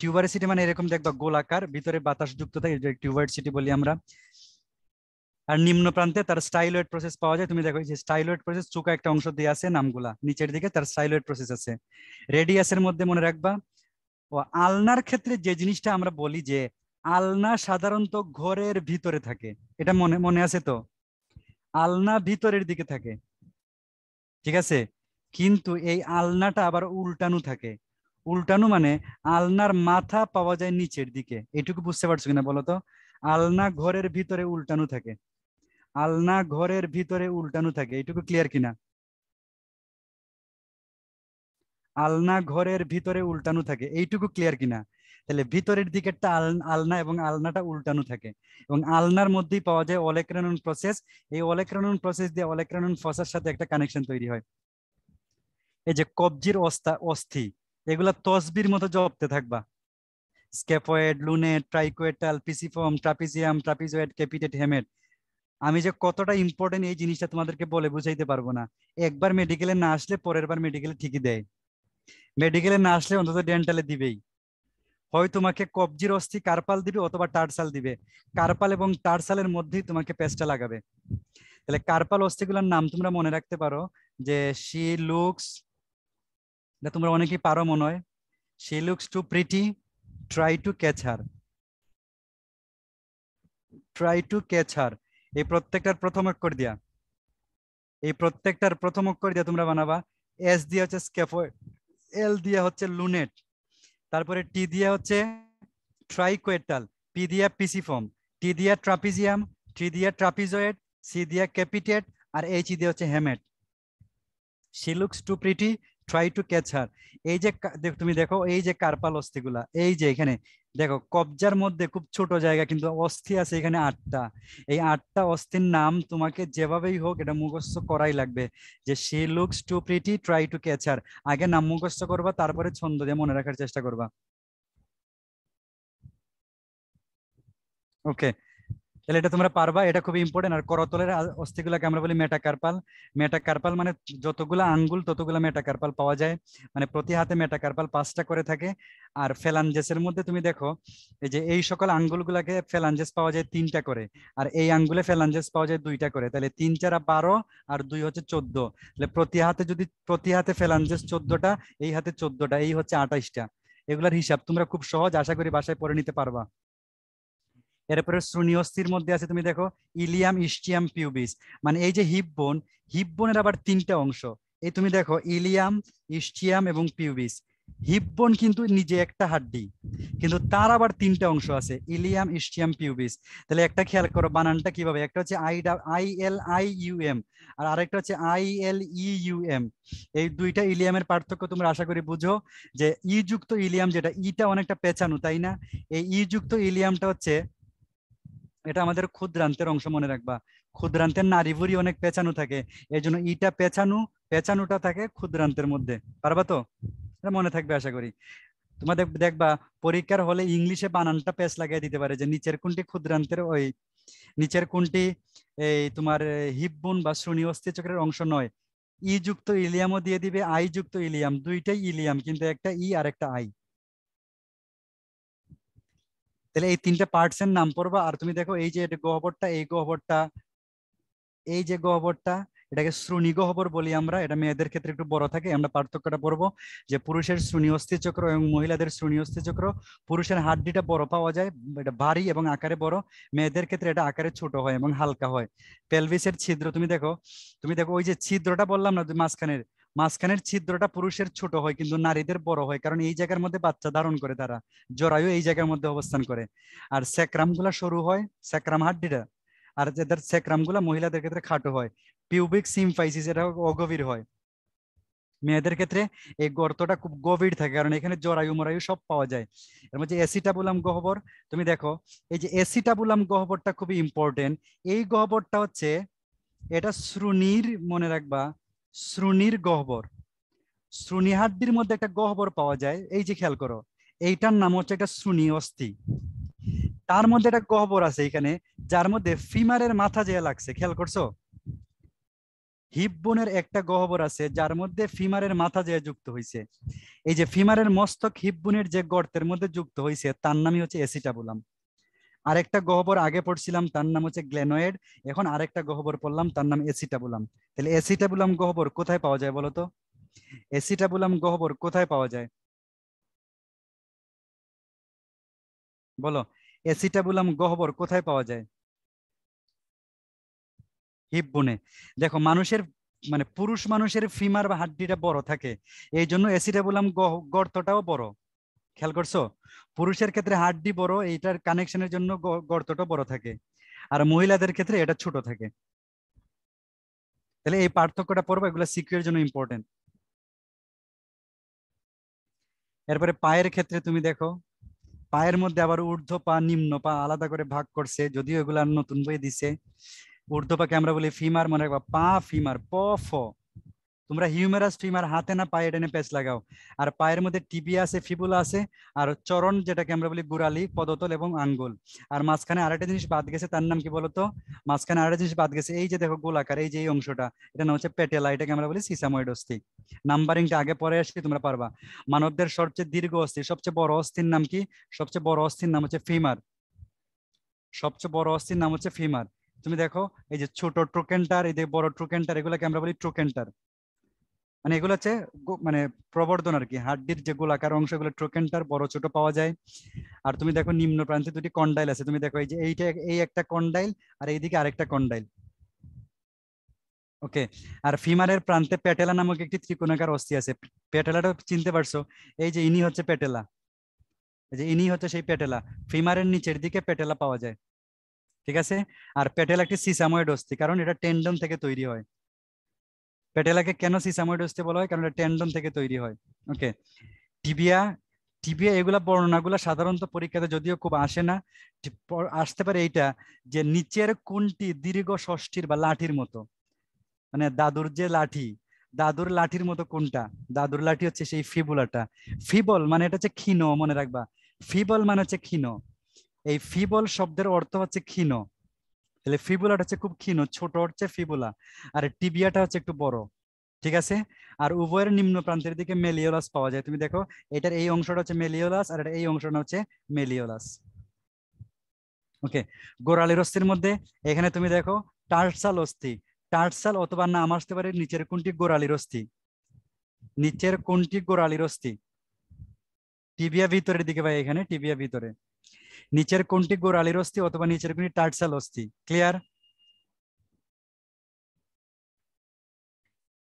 A: টিউবার সিটি মানে এরকম দেখবা গোলাকার ভিতরে বাতাস যুক্ত থাকে টিউবারের সিটি বলি আমরা আর নিম্ন প্রান্তে তার স্টাইলয়েড প্রসেস পাওয়া যায় তুমি দেখো যে স্টাইলয়েড প্রসেস চুকা একটা অংশ দিয়ে আছে নামগুলা নিচের দিকে তার স্টাইলয়েড প্রসেস আছে রেডিয়াসের মধ্যে মনে রাখবা ও আলনার ক্ষেত্রে যে জিনিসটা আমরা বলি যে আলনা সাধারণত ঘরের ভিতরে থাকে এটা মনে মনে আছে তো আলনা ভিতরের দিকে থাকে ঠিক আছে কিন্তু এই আলনাটা আবার উল্টানো থাকে উল্টানো মানে আলনার মাথা পাওয়া যায় নিচের দিকে এটুকু বুঝতে পারছো কিনা বলতো আলনা ঘরের ভিতরে উল্টানো থাকে আলনা ঘরের ভিতরে উল্টানো থাকে এটুকু ক্লিয়ার কিনা আলনা ঘরের ভিতরে উল্টানো থাকে এইটুকু ক্লিয়ার কিনা তাহলে ভিতরের দিকে একটা আলনা এবং আলনাটা উল্টানো থাকে এবং আলনার মধ্যেই পাওয়া যায় অলেক্রানন প্রসেস এই অলেক্রানন প্রসেস দিয়ে অলেক্রানন ফসার সাথে একটা কানেকশন তৈরি হয় এই যে কবজির অস্থা অস্থি এগুলা তসবির মতো জপতে থাকবা scaphoid lunate triquetral pisiform trapezium trapezoid capitate hamate আমি যে কতটা ইম্পর্টেন্ট এই জিনিসটা তোমাদেরকে বলে বুঝাইতে পারবো না একবার মেডিকেলে না আসলে পরের বার মেডিকেলে ঠিকই দেয় মেডিকেলে না আসলে অন্তত ডেন্টালে দিবেই হয় তোমাকে কবজির অস্থি কার্পাল দিবে অথবা টারসাল দিবে কার্পাল এবং টারসালের মধ্যেই তোমাকে পেস্টা লাগাবে তাহলে কার্পাল অস্থিগুলোর নাম তোমরা মনে রাখতে পারো যে শি লুকস এটা তোমরা অনেকেই পারো মনে হয় she looks too pretty try to catch her try to catch her এই প্রত্যেকটার প্রথম অক্ষর দিয়া এই প্রত্যেকটার প্রথম অক্ষর দিয়া তোমরা বানাবা এস দিয়ে হচ্ছে স্ক্যাফোয়েড এল দিয়ে হচ্ছে লুনেট তারপরে টি দিয়ে হচ্ছে ট্রাইকোয়েটাল পি দিয়া পিসিফর্ম টি দিয়া ট্রাপিজিয়াম টি দিয়া ট্রাপিজয়েড সি দিয়া ক্যাপিটেট আর এইচ দিয়ে হচ্ছে hamate she looks too pretty try to catch her এই যে তুমি দেখো এই যে কার্পাল অস্থিগুলা এই যে এখানে দেখো কবজার মধ্যে খুব ছোট জায়গা কিন্তু অস্থি আছে এখানে আটটা এই আটটা অস্থির নাম তোমাকে যেভাবেই হোক এটা মুখস্থ করাই লাগবে যে she looks too pretty try to catch her আগে নাম মুখস্থ করবা তারপরে ছন্দ দিয়ে মনে রাখার চেষ্টা করবা ওকে তাহলে এটা তোমরা পারবা এটা খুব ইম্পর্টেন্ট আর করতলের অস্থিগুলাকে আমরা বলি মেটাকার্পাল মেটাকার্পাল মানে যতগুলো আঙ্গুল ততগুলো মেটাকার্পাল পাওয়া যায় মানে প্রতি হাতে মেটাকার্পাল পাঁচটা করে থাকে আর ফেলানজেসের মধ্যে তুমি দেখো এই যে এই সকল আঙ্গুলগুলাকে ফেলানজেস পাওয়া যায় তিনটা করে আর এই আঙ্গুলে ফেলানজেস পাওয়া যায় দুইটা করে তাহলে তিন চারা বারো আর দুই হচ্ছে চোদ্দ তাহলে প্রতি হাতে যদি প্রতি হাতে ফেলানজেস চোদ্দটা এই হাতে চোদ্দটা এই হচ্ছে আঠাইশটা এগুলার হিসাব তোমরা খুব সহজ আশা করি বাসায় পড়ে নিতে পারবা এরপরে শ্রুণীয়স্থির মধ্যে আছে তুমি দেখো ইলিয়াম ইস্টিয়াম পিউবিস মানে এই যে হিপ বোন হিপ বোনের আবার তিনটা অংশ এই তুমি দেখো ইলিয়াম ইস্টিয়াম এবং পিউবিস হিপ বোন কিন্তু নিজে একটা হাড্ডি কিন্তু তার আবার তিনটা অংশ আছে ইলিয়াম ইস্টিয়াম পিউবিস তাহলে একটা খেয়াল করো বানানটা কিভাবে একটা হচ্ছে I I L I U M আর আরেকটা হচ্ছে I L E U M এই দুইটা ইলিয়ামের পার্থক্য তোমরা আশা করি বুঝো যে ই যুক্ত ইলিয়াম যেটা ইটা অনেকটা পেঁচানো তাই না এই ই যুক্ত ইলিয়ামটা হচ্ছে এটা আমাদের ক্ষুদ্রান্তের অংশ মনে রাখবা ক্ষুদ্রান্তের নারীভুরি অনেক পেঁচানো থাকে এই জন্য ইটা পেঁচানো পেঁচানোটা থাকে ক্ষুদ্রান্তের মধ্যে পারবা তো মনে থাকবে আশা করি তোমাদের দেখবা পরীক্ষার হলে ইংলিশে বানানটা পেস লাগিয়ে দিতে পারে যে নিচের কোনটি ক্ষুদ্রান্তের ওই নিচের কোনটি এই তোমার হিপবুন বা শ্রোণী অস্থি চক্রের অংশ নয় ই যুক্ত ইলিয়ামও দিয়ে দিবে আই যুক্ত ইলিয়াম দুইটাই ইলিয়াম কিন্তু একটা ই আর একটা আই তাহলে এই তিনটা পার্টস এর নাম পড়বা আর তুমি দেখো এই যে গহবরটা এই গহবরটা এই যে গহবরটা এটাকে শ্রুণী গহবর বলি আমরা এটা মেয়েদের ক্ষেত্রে একটু বড় থাকে আমরা পার্থক্যটা পড়বো যে পুরুষের শ্রুণী অস্থিচক্র এবং মহিলাদের শ্রুণী অস্থিচক্র পুরুষের হাড্ডিটা বড় পাওয়া যায় এটা ভারী এবং আকারে বড় মেয়েদের ক্ষেত্রে এটা আকারে ছোট হয় এবং হালকা হয় পেলভিসের ছিদ্র তুমি দেখো তুমি দেখো ওই যে ছিদ্রটা বললাম না মাঝখানের মাঝখানের ছিদ্রটা পুরুষের ছোট হয় কিন্তু নারীদের বড় হয় কারণ এই জায়গার মধ্যে বাচ্চা ধারণ করে তারা জরায়ু এই জায়গার মধ্যে অবস্থান করে আর স্যাক্রাম গুলা সরু হয় স্যাক্রাম হাড্ডিটা আর যাদের স্যাক্রাম গুলা মহিলাদের ক্ষেত্রে খাটো হয় পিউবিক সিমফাইসিস এটা অগভীর হয় মেয়েদের ক্ষেত্রে এই গর্তটা খুব গভীর থাকে কারণ এখানে জরায়ু মরায়ু সব পাওয়া যায় এর মধ্যে বললাম গহ্বর তুমি দেখো এই যে বললাম গহ্বরটা খুবই ইম্পর্টেন্ট এই গহ্বরটা হচ্ছে এটা শ্রুণীর মনে রাখবা শ্রুণির গহ্বর শ্রুণিহাড্ডির মধ্যে একটা গহ্বর পাওয়া যায় এই যে খেয়াল করো এইটার নাম হচ্ছে একটা শ্রুণি অস্থি তার মধ্যে একটা গহ্বর আছে এখানে যার মধ্যে ফিমারের মাথা যে লাগছে খেয়াল করছো হিপ একটা গহ্বর আছে যার মধ্যে ফিমারের মাথা যে যুক্ত হয়েছে এই যে ফিমারের মস্তক হিপ যে গর্তের মধ্যে যুক্ত হয়েছে তার নামই হচ্ছে বললাম আরেকটা গহবর আগে পড়ছিলাম তার নাম হচ্ছে গ্লেনয়েড এখন আরেকটা গহবর পড়লাম তার নাম এসিটাবুলাম তাহলে এসিটাবুলাম গহবর কোথায় পাওয়া যায় বলতো এসিটাবুলাম গহবর কোথায় পাওয়া যায় বলো এসিটাবুলাম গহবর কোথায় পাওয়া যায় হিপ দেখো মানুষের মানে পুরুষ মানুষের ফিমার বা হাড্ডিটা বড় থাকে এই জন্য এসিটাবুলাম গর্তটাও বড় খেয়াল করছো পুরুষের ক্ষেত্রে হাড্ডি বড় এইটার কানেকশনের জন্য গর্তটা বড় থাকে আর মহিলাদের ক্ষেত্রে এটা ছোট থাকে তাহলে এই পার্থক্যটা পড়বো এগুলো সিকিউর জন্য ইম্পর্টেন্ট এরপরে পায়ের ক্ষেত্রে তুমি দেখো পায়ের মধ্যে আবার ঊর্ধ্ব পা নিম্ন পা আলাদা করে ভাগ করছে যদিও এগুলো নতুন বই দিছে ঊর্ধ্ব পাকে আমরা বলি ফিমার মনে রাখবা পা ফিমার প ফ তোমরা হিউমেরাস ফিমার হাতে না পায়ে এটা প্যাচ লাগাও আর পায়ের মধ্যে টিবিয়া আছে ফিবুলা আছে আর চরণ যেটাকে আমরা বলি গুড়ালি পদতল এবং আঙ্গুল আর মাঝখানে আরেকটা জিনিস বাদ গেছে তার নাম কি বলতো মাঝখানে আরেকটা জিনিস বাদ গেছে এই যে দেখো গোলাকার এই যে এই অংশটা এটা নাম হচ্ছে পেটেলা এটাকে আমরা বলি সিসাময়েড অস্থি নাম্বারিংটা আগে পরে আসছি তোমরা পারবা মানবদের সবচেয়ে দীর্ঘ অস্থি সবচেয়ে বড় অস্থির নাম কি সবচেয়ে বড় অস্থির নাম হচ্ছে ফিমার সবচেয়ে বড় অস্থির নাম হচ্ছে ফিমার তুমি দেখো এই যে ছোট ট্রোকেন্টার এই যে বড় ট্রোকেন্টার এগুলোকে আমরা বলি ট্রোকেন্টার মানে এগুলো হচ্ছে মানে প্রবর্ধন আর কি হাড্ডির যে গোলাকার অংশ এগুলো ট্রোকেনটার বড় ছোট পাওয়া যায় আর তুমি দেখো নিম্ন প্রান্তে দুটি কন্ডাইল আছে তুমি দেখো এই যে এইটা এই একটা কন্ডাইল আর এইদিকে আরেকটা কন্ডাইল ওকে আর ফিমারের প্রান্তে পেটেলা নামক একটি ত্রিকোণাকার অস্থি আছে পেটেলাটা চিনতে পারছো এই যে ইনি হচ্ছে পেটেলা যে ইনি হচ্ছে সেই পেটেলা ফিমারের নিচের দিকে পেটেলা পাওয়া যায় ঠিক আছে আর পেটেলা একটি সিসাময়েড অস্থি কারণ এটা টেন্ডন থেকে তৈরি হয় প্যাটেলাকে কেন সিসাময়েড বলা হয় কারণ এটা টেন্ডন থেকে তৈরি হয় ওকে টিবিয়া টিবিয়া এগুলা বর্ণনাগুলো সাধারণত পরীক্ষাতে যদিও খুব আসে না আসতে পারে এইটা যে নিচের কোনটি দীর্ঘ ষষ্ঠীর বা লাঠির মতো মানে দাদুর যে লাঠি দাদুর লাঠির মতো কোনটা দাদুর লাঠি হচ্ছে সেই ফিবুলাটা ফিবল মানে এটা হচ্ছে ক্ষীণ মনে রাখবা ফিবল মানে হচ্ছে ক্ষীণ এই ফিবল শব্দের অর্থ হচ্ছে ক্ষীণ তাহলে ফিবুলাটা হচ্ছে খুব ক্ষীণ ছোট হচ্ছে ফিবুলা আর টিবিয়াটা হচ্ছে একটু বড় ঠিক আছে আর উভয়ের নিম্ন প্রান্তের দিকে মেলিওলাস পাওয়া যায় তুমি দেখো এটার এই অংশটা হচ্ছে মেলিওলাস আর এই অংশটা হচ্ছে মেলিওলাস ওকে গোড়ালির অস্থির মধ্যে এখানে তুমি দেখো টার্সাল অস্থি টার্সাল অথবা নাম আসতে পারে নিচের কোনটি গোড়ালির অস্থি নিচের কোনটি গোড়ালির অস্থি টিবিয়া ভিতরের দিকে ভাই এখানে টিবিয়া ভিতরে নিচের কোনটি গোড়ালির অস্থি অথবা নিচের কোনটি টার্সাল অস্থি ক্লিয়ার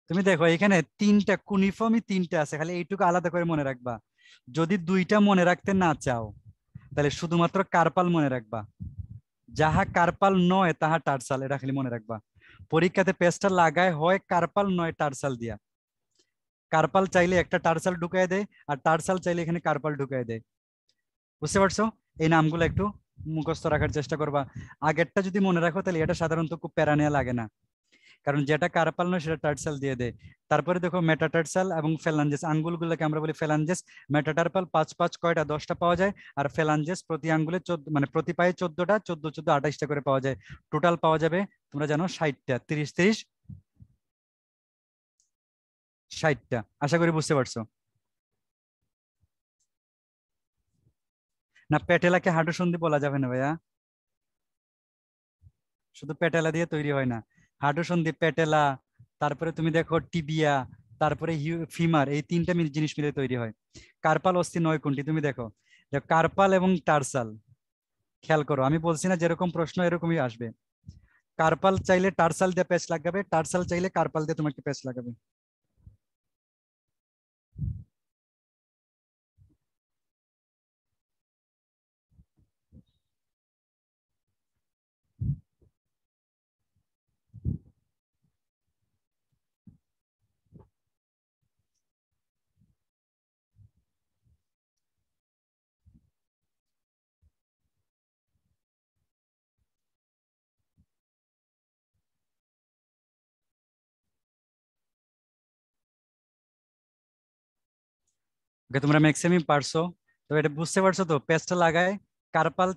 A: তুমি দেখো এখানে তিনটা কুনিফর্মই তিনটা আছে খালি এইটুকু আলাদা করে মনে রাখবা যদি দুইটা মনে রাখতে না চাও তাহলে শুধুমাত্র কার্পাল মনে রাখবা যাহা কার্পাল নয় তাহা টার্সাল এটা খালি মনে রাখবা পরীক্ষাতে পেস্টটা লাগায় হয় কার্পাল নয় টার্সাল দিয়া কার্পাল চাইলে একটা টার্সাল ঢুকায় দেয় আর টার্সাল চাইলে এখানে কার্পাল ঢুকায় দেয় বুঝতে পারছো এই নামগুলো একটু মুখস্থ রাখার চেষ্টা করবা আগেরটা যদি মনে রাখো তাহলে এটা সাধারণত খুব প্যারা নেওয়া লাগে না কারণ যেটা কার্পাল নয় সেটা টার্টসাল দিয়ে দেয় তারপরে দেখো টার্টসাল এবং ফেলানজেস আঙ্গুলগুলোকে আমরা বলি মেটা টার্পাল পাঁচ পাঁচ কয়টা দশটা পাওয়া যায় আর ফেলানজেস প্রতি আঙ্গুলে চোদ্দ মানে প্রতি পায়ে চোদ্দটা চোদ্দ চোদ্দ আঠাইশটা করে পাওয়া যায় টোটাল পাওয়া যাবে তোমরা জানো ষাটটা তিরিশ তিরিশ ষাটটা আশা করি বুঝতে পারছো না প্যাটেলাকে হাঁটু সন্ধি বলা যাবে না ভাইয়া শুধু পেটেলা দিয়ে তৈরি হয় না হাঁটু সন্ধি পেটেলা তারপরে তুমি দেখো টিবিয়া তারপরে ফিমার এই তিনটা জিনিস মিলে তৈরি হয় কার্পাল অস্থি নয় কোনটি তুমি দেখো কার্পাল এবং টার্সাল খেয়াল করো আমি বলছি না যেরকম প্রশ্ন এরকমই আসবে কার্পাল চাইলে টার্সাল দিয়ে প্যাচ লাগাবে টার্সাল চাইলে কার্পাল দিয়ে তোমাকে প্যাচ লাগাবে ওকে তোমরা ম্যাক্সিমাম পারছো তো এটা বুঝতে পারছো তো পেস্টটা লাগায় কার্পাল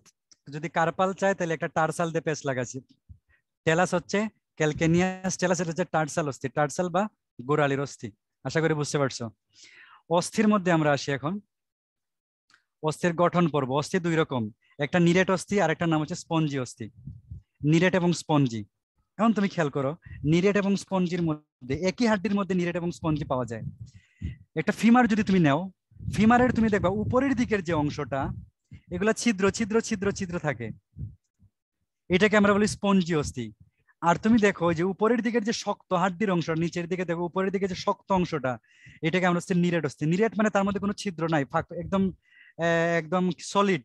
A: যদি কার্পাল চায় তাহলে একটা টার্সাল দিয়ে পেস্ট লাগাচ্ছি টেলাস হচ্ছে ক্যালকেনিয়াস টেলাস এটা হচ্ছে টার্সাল অস্থি টার্সাল বা গোড়ালির অস্থি আশা করি বুঝতে পারছো অস্থির মধ্যে আমরা আসি এখন অস্থির গঠন পর্ব অস্থি দুই রকম একটা নিরেট অস্থি আর একটা নাম হচ্ছে স্পঞ্জি অস্থি নিরেট এবং স্পঞ্জি এখন তুমি খেয়াল করো নিরেট এবং স্পঞ্জির মধ্যে একই হাড্ডির মধ্যে নিরেট এবং স্পঞ্জি পাওয়া যায় একটা ফিমার যদি তুমি নাও ফিমারের তুমি দেখবা উপরের দিকের যে অংশটা এগুলা ছিদ্র ছিদ্র ছিদ্র ছিদ্র থাকে এটাকে আমরা বলি স্পঞ্জি অস্থি আর তুমি দেখো যে উপরের দিকের যে শক্ত হাড্ডির অংশ নিচের দিকে দেখো উপরের দিকে যে শক্ত অংশটা এটাকে আমরা হচ্ছে নিরেট অস্থি নিরেট মানে তার মধ্যে কোনো ছিদ্র নাই ফাঁক একদম একদম সলিড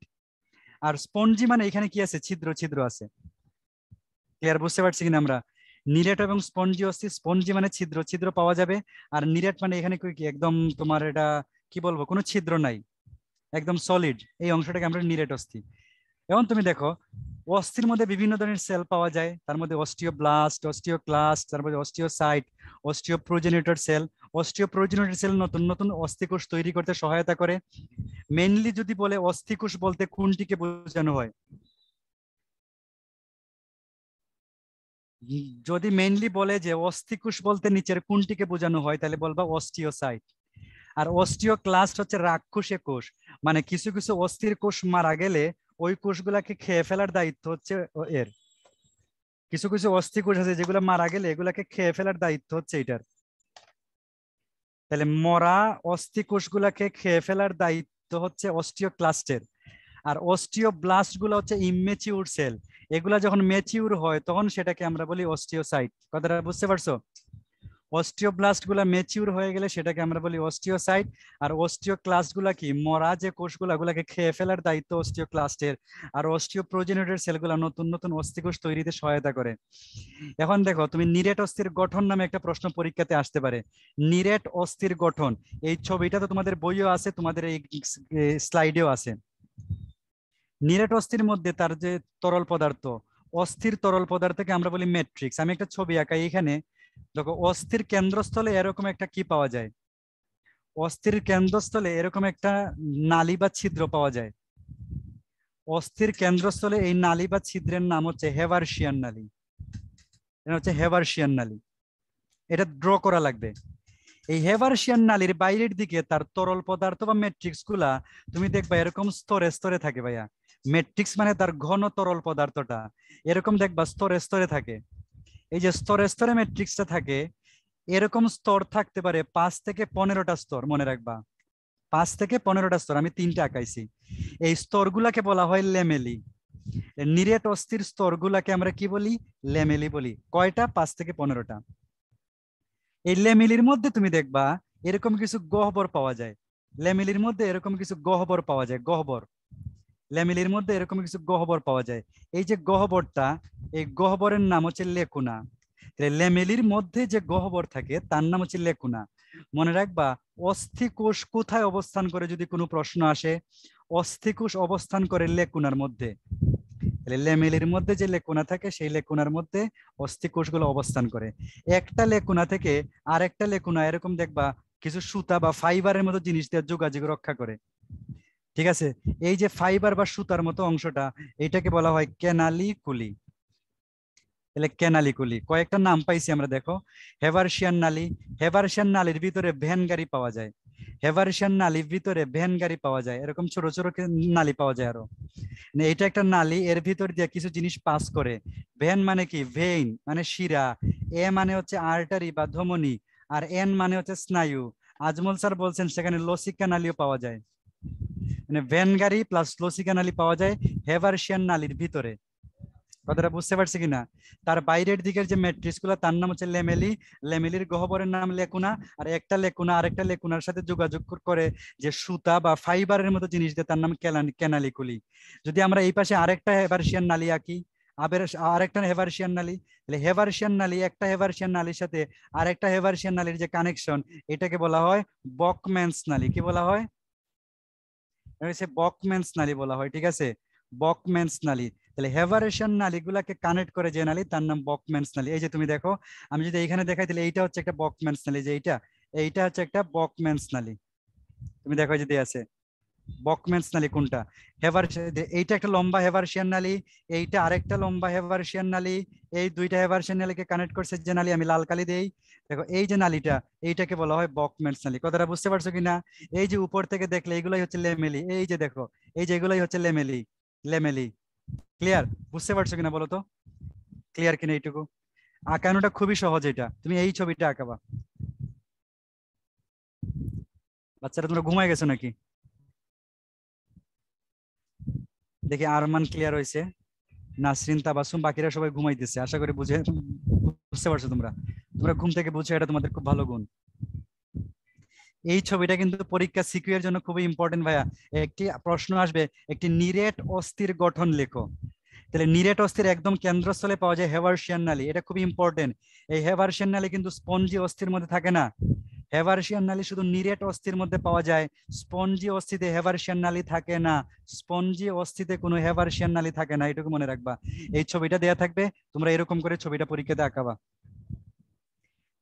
A: আর স্পঞ্জি মানে এখানে কি আছে ছিদ্র ছিদ্র আছে ক্লিয়ার বুঝতে পারছি কিনা আমরা নিরেট এবং স্পঞ্জি অস্থি স্পঞ্জি মানে ছিদ্র ছিদ্র পাওয়া যাবে আর নিরেট মানে এখানে কি একদম তোমার এটা কি বলবো কোনো ছিদ্র নাই একদম সলিড এই অংশটাকে আমরা নিরেট অস্থি এখন তুমি দেখো অস্থির মধ্যে বিভিন্ন ধরনের সেল পাওয়া যায় তার মধ্যে ব্লাস্ট অস্টিওব্লাস্ট অস্টিওক্লাস্ট তার মধ্যে osteoprogenitor cell progenitor cell নতুন নতুন অস্থিকোষ তৈরি করতে সহায়তা করে মেনলি যদি বলে অস্থিকোষ বলতে কোনটিকে বোঝানো হয় যদি মেনলি বলে যে অস্থিকোষ বলতে নিচের কোনটিকে বোঝানো হয় তাহলে বলবা সাইট আর অস্টিও ক্লাস্ট হচ্ছে রাক্ষসে কোষ মানে কিছু কিছু অস্থির কোষ মারা গেলে ওই কোষগুলাকে খেয়ে ফেলার দায়িত্ব হচ্ছে এর কিছু কিছু অস্থি কোষ আছে যেগুলো মারা গেলে এগুলাকে খেয়ে ফেলার দায়িত্ব হচ্ছে এটার তাহলে মরা অস্থি কোষগুলাকে খেয়ে ফেলার দায়িত্ব হচ্ছে অস্টিও ক্লাস্টের আর অস্টিও ব্লাস্ট গুলো হচ্ছে ইমেচিউর সেল এগুলা যখন মেচিউর হয় তখন সেটাকে আমরা বলি অস্টিওসাইট কথাটা বুঝতে পারছো গুলা ম্যাচিউর হয়ে গেলে সেটাকে আমরা বলি অস্টিওসাইট আর গুলা কি মরা যে গুলা গুলাকে খেয়ে ফেলার দায়িত্ব অস্টিওক্লাস্টের আর অস্টিওপ্রোজেনেটের সেলগুলো নতুন নতুন অস্থিকোষ তৈরিতে সহায়তা করে এখন দেখো তুমি নিরেট অস্থির গঠন নামে একটা প্রশ্ন পরীক্ষাতে আসতে পারে নিরেট অস্থির গঠন এই ছবিটা তো তোমাদের বইও আছে তোমাদের এই স্লাইডেও আছে নিরেট অস্থির মধ্যে তার যে তরল পদার্থ অস্থির তরল পদার্থকে আমরা বলি ম্যাট্রিক্স আমি একটা ছবি আঁকাই এখানে দেখো অস্থির কেন্দ্রস্থলে এরকম একটা কি পাওয়া যায় অস্থির কেন্দ্রস্থলে এরকম একটা নালি বা ছিদ্র পাওয়া যায় অস্থির কেন্দ্রস্থলে এই নালি বা ছিদ্রের নাম হচ্ছে হেভারশিয়ান নালি এটা হচ্ছে হেভারশিয়ান নালি এটা ড্র করা লাগবে এই হেভারশিয়ান নালির বাইরের দিকে তার তরল পদার্থ বা ম্যাট্রিক্স গুলা তুমি দেখবা এরকম স্তরে স্তরে থাকে ভাইয়া ম্যাট্রিক্স মানে তার ঘন তরল পদার্থটা এরকম দেখবা স্তরে স্তরে থাকে এই যে স্তরে স্তরে ম্যাট্রিক্সটা থাকে এরকম স্তর থাকতে পারে পাঁচ থেকে পনেরোটা স্তর মনে রাখবা পাঁচ থেকে পনেরোটা স্তর আমি তিনটা আঁকাইছি এই স্তরগুলাকে বলা হয় লেমেলি নিরেট অস্থির স্তরগুলাকে আমরা কি বলি লেমেলি বলি কয়টা পাঁচ থেকে পনেরোটা এই লেমেলির মধ্যে তুমি দেখবা এরকম কিছু গহবর পাওয়া যায় লেমেলির মধ্যে এরকম কিছু গহবর পাওয়া যায় গহ্বর ল্যামিলের মধ্যে এরকম কিছু গহবর পাওয়া যায় এই যে গহ্বরটা এই গহ্বরের নাম হচ্ছে লেকুনা ল্যামেলির মধ্যে যে গহ্বর থাকে তার নাম হচ্ছে লেকুনা মনে রাখবা অস্থিকোষ কোথায় অবস্থান করে যদি কোনো প্রশ্ন আসে অস্থিকোষ অবস্থান করে লেকুনার মধ্যে ল্যামেলির মধ্যে যে লেকুনা থাকে সেই লেকুনার মধ্যে অস্থিকোষগুলো অবস্থান করে একটা লেকুনা থেকে আরেকটা লেকুনা এরকম দেখবা কিছু সুতা বা ফাইবারের মতো জিনিস দিয়ে যোগাযোগ রক্ষা করে ঠিক আছে এই যে ফাইবার বা সুতার মতো অংশটা এটাকে বলা হয় কেনালি কুলি তাহলে কেনালি কুলি কয়েকটা নাম পাইছি আমরা দেখো হেভারশিয়ান নালি হেভারশিয়ান নালির ভিতরে ভ্যান গাড়ি পাওয়া যায় হেভারশিয়ান নালির ভিতরে ভ্যান গাড়ি পাওয়া যায় এরকম ছোট ছোট নালি পাওয়া যায় আরো মানে এটা একটা নালি এর ভিতর দিয়ে কিছু জিনিস পাস করে ভ্যান মানে কি ভেইন মানে শিরা এ মানে হচ্ছে আর্টারি বা ধমনী আর এন মানে হচ্ছে স্নায়ু আজমল স্যার বলছেন সেখানে লসিকা নালিও পাওয়া যায় মানে গাড়ি প্লাস লসিকা নালী পাওয়া যায় হেভারশিয়ান নালীর ভিতরে কথাটা বুঝতে পারছি কিনা তার বাইরের দিকের যে গুলো তার নাম হচ্ছে লেমেলি লেমেলির গহ্বরের নাম লেকুনা আর একটা লেকুনা আরেকটা লেকুনার সাথে যোগাযোগ করে যে সুতা বা ফাইবারের মতো জিনিস দিয়ে তার নাম কুলি যদি আমরা এই পাশে আরেকটা হেভারশিয়ান নালী আঁকি আবের আরেকটা হেভারশিয়ান নালী তাহলে হেভারশিয়ান নালী একটা হেভারশিয়ান নালীর সাথে আরেকটা হেভারশিয়ান নালীর যে কানেকশন এটাকে বলা হয় বকম্যান্স নালী কি বলা হয় হচ্ছে বকম্যান্স নালী বলা হয় ঠিক আছে বকম্যান্স নালী তাহলে হেভারেশন নালীগুলাকে কানেক্ট করে যে নালী তার নাম বকম্যান্স নালী এই যে তুমি দেখো আমি যদি এইখানে দেখাই তাহলে এইটা হচ্ছে একটা বকম্যান্স নালী যে এইটা এইটা হচ্ছে একটা বকম্যান্স নালী তুমি দেখো যদি আছে বকম্যান্স নালি কোনটা হেভার এইটা একটা লম্বা হেভারশিয়ান নালি এইটা আরেকটা লম্বা হেভারশিয়ান নালি এই দুইটা হেভারশিয়ান নালিকে কানেক্ট করছে যে নালি আমি লাল কালি দেই দেখো এই যে নালিটা এইটাকে বলা হয় বকম্যান্স নালি কথাটা বুঝতে পারছো কিনা এই যে উপর থেকে দেখলে এইগুলাই হচ্ছে লেমেলি এই যে দেখো এই যে এগুলাই হচ্ছে লেমেলি লেমেলি ক্লিয়ার বুঝতে পারছো কিনা বলো তো ক্লিয়ার কিনা এইটুকু আঁকানোটা খুবই সহজ এটা তুমি এই ছবিটা আঁকাবা বাচ্চারা তোমরা ঘুমায় গেছো নাকি দেখি আরমান ক্লিয়ার হয়েছে নাসরিন তাবাসুম বাকিরা সবাই ঘুমাইতেছে আশা করি বুঝে বুঝতে পারছো তোমরা তোমরা ঘুম থেকে বুঝছো এটা তোমাদের খুব ভালো গুণ এই ছবিটা কিন্তু পরীক্ষা সিকিউ এর জন্য খুবই ইম্পর্টেন্ট ভাইয়া একটি প্রশ্ন আসবে একটি নিরেট অস্থির গঠন লেখো তাহলে নিরেট অস্থির একদম কেন্দ্রস্থলে পাওয়া যায় হেভারশিয়ান নালী এটা খুবই ইম্পর্টেন্ট এই হেভারশিয়ান নালী কিন্তু স্পঞ্জি অস্থির মধ্যে থাকে না হেভারসিয়ান নালী শুধু নিরেট অস্থির মধ্যে পাওয়া যায় স্পঞ্জি অস্থিতে হেভারসিয়ান নালী থাকে না স্পঞ্জি অস্থিতে কোনো হেভারসিয়ান নালী থাকে না এটুকু মনে রাখবা এই ছবিটা দেয়া থাকবে তোমরা এরকম করে ছবিটা পরীক্ষাতে আঁকাবা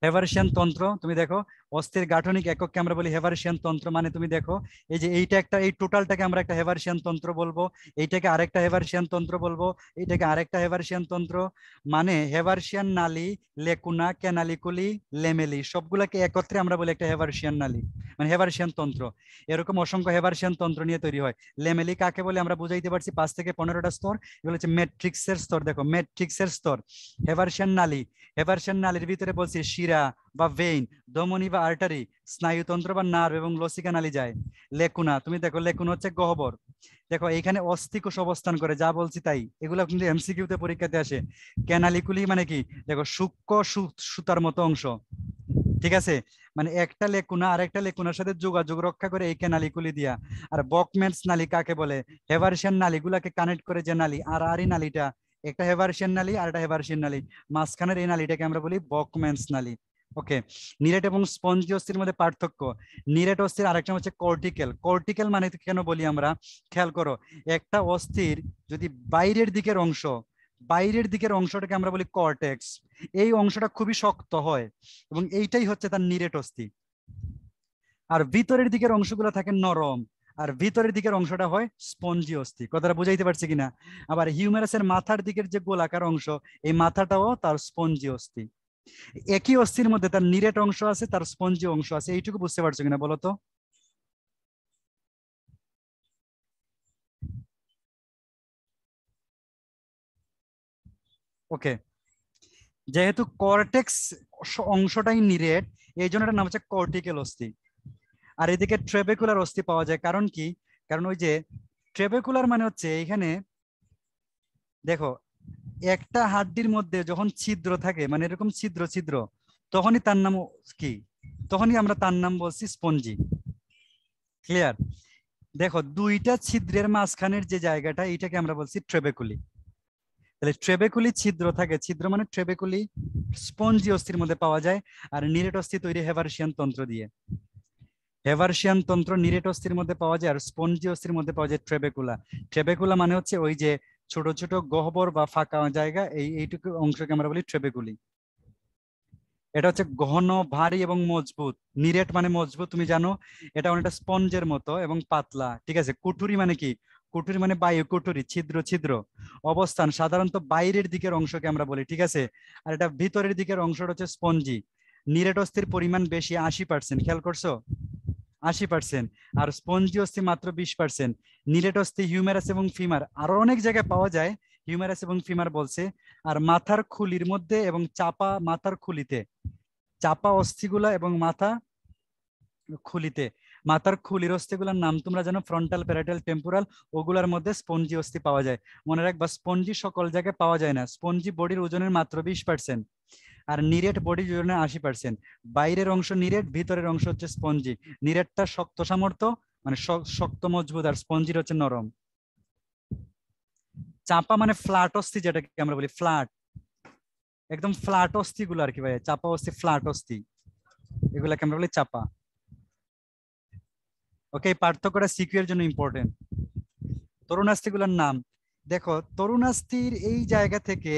A: হেভারেশিয়ান তন্ত্র তুমি দেখো অস্থির গাঠনিক এককে আমরা বলি হেভারশিয়ান তন্ত্র মানে তুমি দেখো এই যে এইটা একটা এই টোটালটাকে আমরা একটা হেভারশিয়ান তন্ত্র বলবো এইটাকে আরেকটা হেভারশিয়ান তন্ত্র বলবো এইটাকে আরেকটা হেভারশিয়ান তন্ত্র মানে হেভারশিয়ান নালী লেকুনা ক্যানালিকুলি লেমেলি সবগুলাকে একত্রে আমরা বলি একটা হেভারশিয়ান নালী মানে হেভারশিয়ান তন্ত্র এরকম অসংখ্য হেভারশিয়ান তন্ত্র নিয়ে তৈরি হয় লেমেলি কাকে বলে আমরা বুঝাইতে পারছি পাঁচ থেকে পনেরোটা স্তর এগুলো হচ্ছে ম্যাট্রিক্সের স্তর দেখো ম্যাট্রিক্সের স্তর হেভারশিয়ান নালী হেভারশিয়ান নালীর ভিতরে বলছি শিরা বা ভেইন ধমনী বা আর্টারি স্নায়ুতন্ত্র বা নার্ভ এবং লসিকা নালী যায় লেকুনা তুমি দেখো লেকুনা হচ্ছে গহবর দেখো এখানে অস্থিকোষ অবস্থান করে যা বলছি তাই এগুলো কিন্তু এমসিকিউ তে পরীক্ষাতে আসে ক্যানালিকুলি মানে কি দেখো সূক্ষ্ম সুতার মতো অংশ ঠিক আছে মানে একটা লেকুনা আর একটা লেকুনার সাথে যোগাযোগ রক্ষা করে এই ক্যানালিকুলি দিয়া আর বকম্যান্স নালী কাকে বলে হেভারশিয়ান গুলাকে কানেক্ট করে যে নালী আর আরি নালীটা একটা হেভারশিয়ান নালী আর একটা হেভারশিয়ান নালী মাঝখানের এই নালীটাকে আমরা বলি বকম্যান্স নালী ওকে নিরেট এবং স্পঞ্জি অস্থির মধ্যে পার্থক্য নিরেট অস্থির আরেকটা হচ্ছে কর্টিক্যাল কর্টিক্যাল মানে কেন বলি আমরা খেয়াল করো একটা অস্থির যদি বাইরের দিকের অংশ বাইরের দিকের অংশটাকে আমরা বলি কর্টেক্স এই অংশটা খুবই শক্ত হয় এবং এইটাই হচ্ছে তার নিরেট অস্থি আর ভিতরের দিকের অংশগুলো থাকে নরম আর ভিতরের দিকের অংশটা হয় স্পঞ্জি অস্থি কথাটা বুঝাইতে পারছি কিনা আবার হিউমেরাসের মাথার দিকের যে গোলাকার অংশ এই মাথাটাও তার স্পঞ্জি অস্থি একই অস্থির মধ্যে তার নিরেট অংশ আছে তার স্পঞ্জি অংশ আছে এইটুকু বুঝতে পারছো কিনা বলতো ওকে যেহেতু কর্টেক্স অংশটাই নিরেট এই জন্য এটার নাম হচ্ছে কর্টিক্যাল অস্থি আর এদিকে ট্রেবেকুলার অস্থি পাওয়া যায় কারণ কি কারণ ওই যে ট্রেবেকুলার মানে হচ্ছে এখানে দেখো একটা হাড্ডির মধ্যে যখন ছিদ্র থাকে মানে এরকম ছিদ্র ছিদ্র তখনই তার নাম কি তখনই আমরা তার নাম বলছি স্পঞ্জি ক্লিয়ার দেখো দুইটা ছিদ্রের মাঝখানের যে জায়গাটা এটাকে আমরা বলছি ট্রেবেকুলি তাহলে ট্রেবেকুলি ছিদ্র থাকে ছিদ্র মানে ট্রেবেকুলি স্পঞ্জি অস্থির মধ্যে পাওয়া যায় আর নিরেট অস্থি তৈরি হেভারসিয়ান তন্ত্র দিয়ে হেভারসিয়ান তন্ত্র নিরেট অস্থির মধ্যে পাওয়া যায় আর স্পঞ্জি অস্থির মধ্যে পাওয়া যায় ট্রেবেকুলা ট্রেবেকুলা মানে হচ্ছে ওই যে ছোট ছোট গহ্বর বা ফাঁকা জায়গা এই এইটুকু অংশকে আমরা বলি ট্রেবেগুলি এটা হচ্ছে ঘন ভারী এবং মজবুত নিরেট মানে মজবুত তুমি জানো এটা অনেকটা স্পঞ্জের মতো এবং পাতলা ঠিক আছে কুঠুরি মানে কি কুঠুরি মানে বায়ু কুঠুরি ছিদ্র ছিদ্র অবস্থান সাধারণত বাইরের দিকের অংশকে আমরা বলি ঠিক আছে আর এটা ভিতরের দিকের অংশটা হচ্ছে স্পঞ্জি নিরেট অস্থির পরিমাণ বেশি আশি পার্সেন্ট খেয়াল করছো আশি পার্সেন্ট আর স্পঞ্জি অস্থি মাত্র বিশ পার্সেন্ট নিলেট অস্থি হিউমেরাস এবং ফিমার আরো অনেক জায়গায় পাওয়া যায় হিউমেরাস এবং ফিমার বলছে আর মাথার খুলির মধ্যে এবং চাপা মাথার খুলিতে চাপা অস্থিগুলা এবং মাথা খুলিতে মাথার খুলির অস্থিগুলার নাম তোমরা জানো ফ্রন্টাল প্যারাটাল টেম্পোরাল ওগুলার মধ্যে স্পঞ্জি অস্থি পাওয়া যায় মনে রাখবা স্পঞ্জি সকল জায়গায় পাওয়া যায় না স্পঞ্জি বডির ওজনের মাত্র বিশ পার্সেন্ট আর নিরেট বডি ওজনের আশি পার্সেন্ট বাইরের অংশ নিরেট ভিতরের অংশ হচ্ছে স্পঞ্জি নিরেটটা শক্ত সামর্থ্য মানে শক্ত মজবুত আর স্পঞ্জির হচ্ছে নরম চাপা মানে ফ্ল্যাট অস্থি যেটাকে আমরা বলি ফ্ল্যাট একদম ফ্ল্যাট অস্থি গুলো আর কি ভাই চাপা অস্থি ফ্ল্যাট অস্থি এগুলাকে আমরা বলি চাপা ওকে পার্থক্যটা সিকিউ এর জন্য ইম্পর্টেন্ট গুলার নাম দেখো তরুণাস্থির এই জায়গা থেকে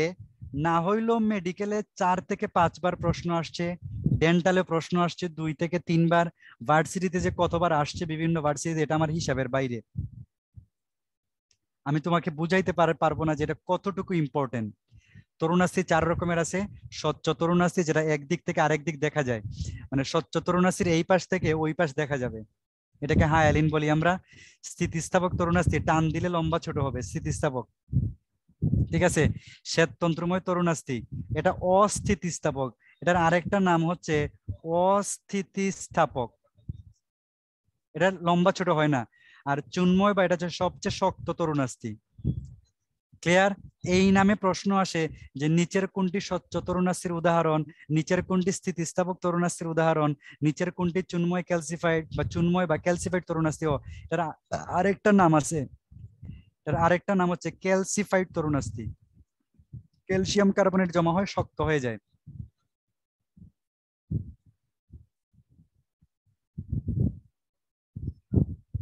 A: না হইলেও মেডিকেলে চার থেকে পাঁচবার প্রশ্ন আসছে ডেন্টালে প্রশ্ন আসছে দুই থেকে তিনবার ভার্সিটিতে যে কতবার আসছে বিভিন্ন ভার্সিটিতে এটা আমার হিসাবের বাইরে আমি তোমাকে বুঝাইতে পারবো না যে এটা কতটুকু ইম্পর্টেন্ট তরুণাশ্রী চার রকমের আছে স্বচ্ছ তরুণাশ্রী যেটা একদিক থেকে আরেক দিক দেখা যায় মানে স্বচ্ছ তরুণাশ্রীর এই পাশ থেকে ওই পাশ দেখা যাবে এটাকে হায়ালিন হ্যাঁ বলি আমরা স্থিতিস্থাপক তরুণাশ্রী টান দিলে লম্বা ছোট হবে স্থিতিস্থাপক ঠিক আছে শ্বেততন্ত্রময় তরুণাস্থি এটা অস্থিতিস্থাপক এটার আরেকটা নাম হচ্ছে অস্থিতিস্থাপক এটা লম্বা ছোট হয় না আর চুন্ময় বা এটা হচ্ছে সবচেয়ে শক্ত তরুণাস্থি ক্লিয়ার এই নামে প্রশ্ন আসে যে নিচের কোনটি স্বচ্ছ তরুণাস্থির উদাহরণ নিচের কোনটি স্থিতিস্থাপক তরুণাস্থির উদাহরণ নিচের কোনটি চুন্ময় ক্যালসিফাইড বা চুন্ময় বা ক্যালসিফাইড তরুণাস্থি এটার আরেকটা নাম আছে এর আরেকটা নাম হচ্ছে ক্যালসিফাইড তরুণাস্থি ক্যালসিয়াম কার্বনেট জমা হয় শক্ত হয়ে যায়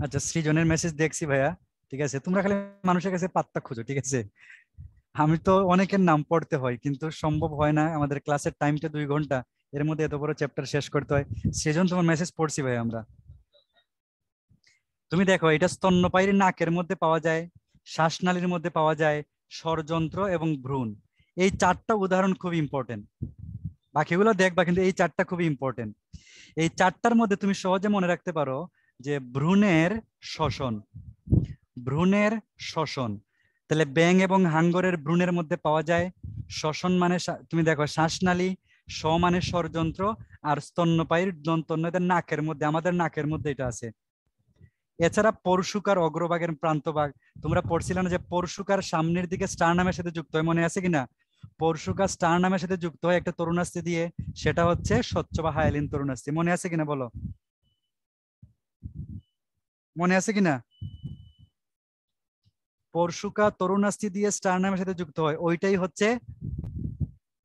A: আচ্ছা সৃজনের মেসেজ দেখছি ভাইয়া ঠিক আছে তোমরা খালি মানুষের কাছে পাত্তা খোঁজো ঠিক আছে আমি তো অনেকের নাম পড়তে হয় কিন্তু সম্ভব হয় না আমাদের ক্লাসের টাইমটা দুই ঘন্টা এর মধ্যে এত বড় চ্যাপ্টার শেষ করতে হয় সৃজন তোমার মেসেজ পড়ছি ভাই আমরা তুমি দেখো এটা স্তন্যপায়ীর নাকের মধ্যে পাওয়া যায় শ্বাসনালীর মধ্যে পাওয়া যায় ষড়যন্ত্র এবং ভ্রূণ এই চারটা উদাহরণ খুব ইম্পর্টেন্ট বাকিগুলো দেখবা কিন্তু এই চারটা খুব ইম্পর্টেন্ট এই চারটার মধ্যে তুমি সহজে মনে রাখতে পারো যে ভ্রূণের শ্বসন ভ্রূণের শ্বসন তাহলে ব্যাং এবং হাঙ্গরের ভ্রূণের মধ্যে পাওয়া যায় শ্বসন মানে তুমি দেখো শ্বাসনালী স মানে ষড়যন্ত্র আর স্তন্যপায়ীর দন্তন্য নাকের মধ্যে আমাদের নাকের মধ্যে এটা আছে এছাড়া পরশুকার অগ্রভাগের প্রান্তভাগ তোমরা পড়ছিলে না যে পরশুকার সামনের দিকে স্টার নামের সাথে যুক্ত হয় মনে আছে কিনা পরশুকা স্টার নামের সাথে যুক্ত হয় একটা তরুণাস্তি দিয়ে সেটা হচ্ছে স্বচ্ছ বা হায়ালিন তরুণাস্তি মনে আছে কিনা বলো মনে আছে কিনা পরশুকা তরুণাস্তি দিয়ে স্টার নামের সাথে যুক্ত হয় ওইটাই হচ্ছে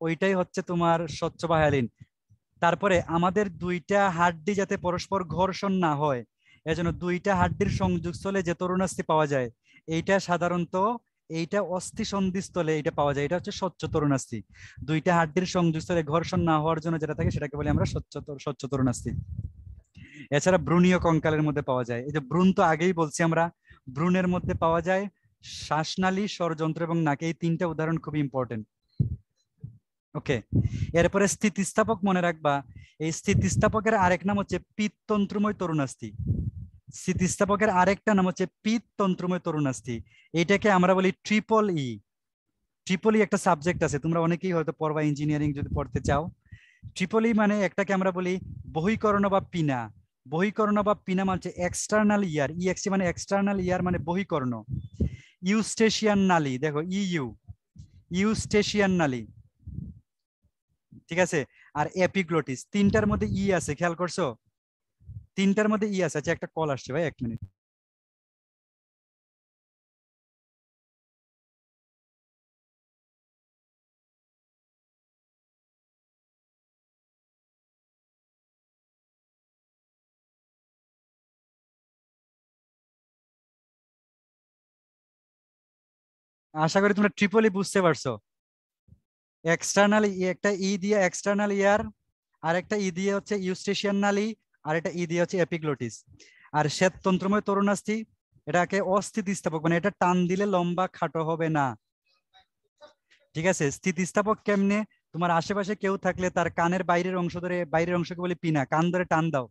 A: ওইটাই হচ্ছে তোমার স্বচ্ছ বা হায়ালিন তারপরে আমাদের দুইটা হাড্ডি যাতে পরস্পর ঘর্ষণ না হয় এজন্য দুইটা হাড্ডির সংযোগস্থলে যে তরুণাস্থি পাওয়া যায় এইটা সাধারণত এইটা অস্থি সন্ধিস্থলে এটা পাওয়া যায় এটা হচ্ছে স্বচ্ছ তরুণাস্থি দুইটা হাড্ডির সংযোগস্থলে ঘর্ষণ না হওয়ার জন্য যেটা থাকে সেটাকে বলি আমরা স্বচ্ছ স্বচ্ছ তরুণাস্থি এছাড়া ব্রুনীয় কঙ্কালের মধ্যে পাওয়া যায় এই যে ব্রুন তো আগেই বলছি আমরা ব্রুনের মধ্যে পাওয়া যায় শ্বাসনালী স্বরযন্ত্র এবং নাকে এই তিনটা উদাহরণ খুব ইম্পর্টেন্ট ওকে এরপরে স্থিতিস্থাপক মনে রাখবা এই স্থিতিস্থাপকের আরেক নাম হচ্ছে পিত্তন্ত্রময় তরুণাস্থি স্থিতিস্থাপকের আরেকটা নাম হচ্ছে পিত তন্ত্রময় তরুণাস্থি এটাকে আমরা বলি ট্রিপল ই ট্রিপল ই একটা সাবজেক্ট আছে তোমরা অনেকেই হয়তো পড়বা ইঞ্জিনিয়ারিং যদি পড়তে চাও ট্রিপল ই e মানে একটাকে আমরা বলি বহিকরণ বা পিনা বহিকরণ বা পিনা মানে এক্সটার্নাল ইয়ার ই এক্সি মানে এক্সটার্নাল ইয়ার মানে বহিকরণ ইউস্টেশিয়ান নালী দেখো ইউ e ইউস্টেশিয়ান নালী ঠিক আছে আর এপিগ্লোটিস তিনটার মধ্যে ই e আছে খেয়াল করছো তিনটার মধ্যে ই আছে আচ্ছা একটা কল আসছে ভাই এক মিনিট আশা করি তোমরা ট্রিপলি বুঝতে পারছো এক্সটার্নাল একটা ই দিয়ে এক্সটার্নাল ইয়ার আর একটা ই দিয়ে হচ্ছে ইউস্টেশিয়ান নালি আর এটা ই দিয়ে হচ্ছে এপিগ্লোটিস আর শ্বেত তন্ত্রময় তরুণাস্থি এটাকে অস্থিতিস্থাপক মানে এটা টান দিলে লম্বা খাটো হবে না ঠিক আছে স্থিতিস্থাপক কেমনে তোমার আশেপাশে কেউ থাকলে তার কানের বাইরের অংশ ধরে বাইরের অংশকে বলি পিনা কান ধরে টান দাও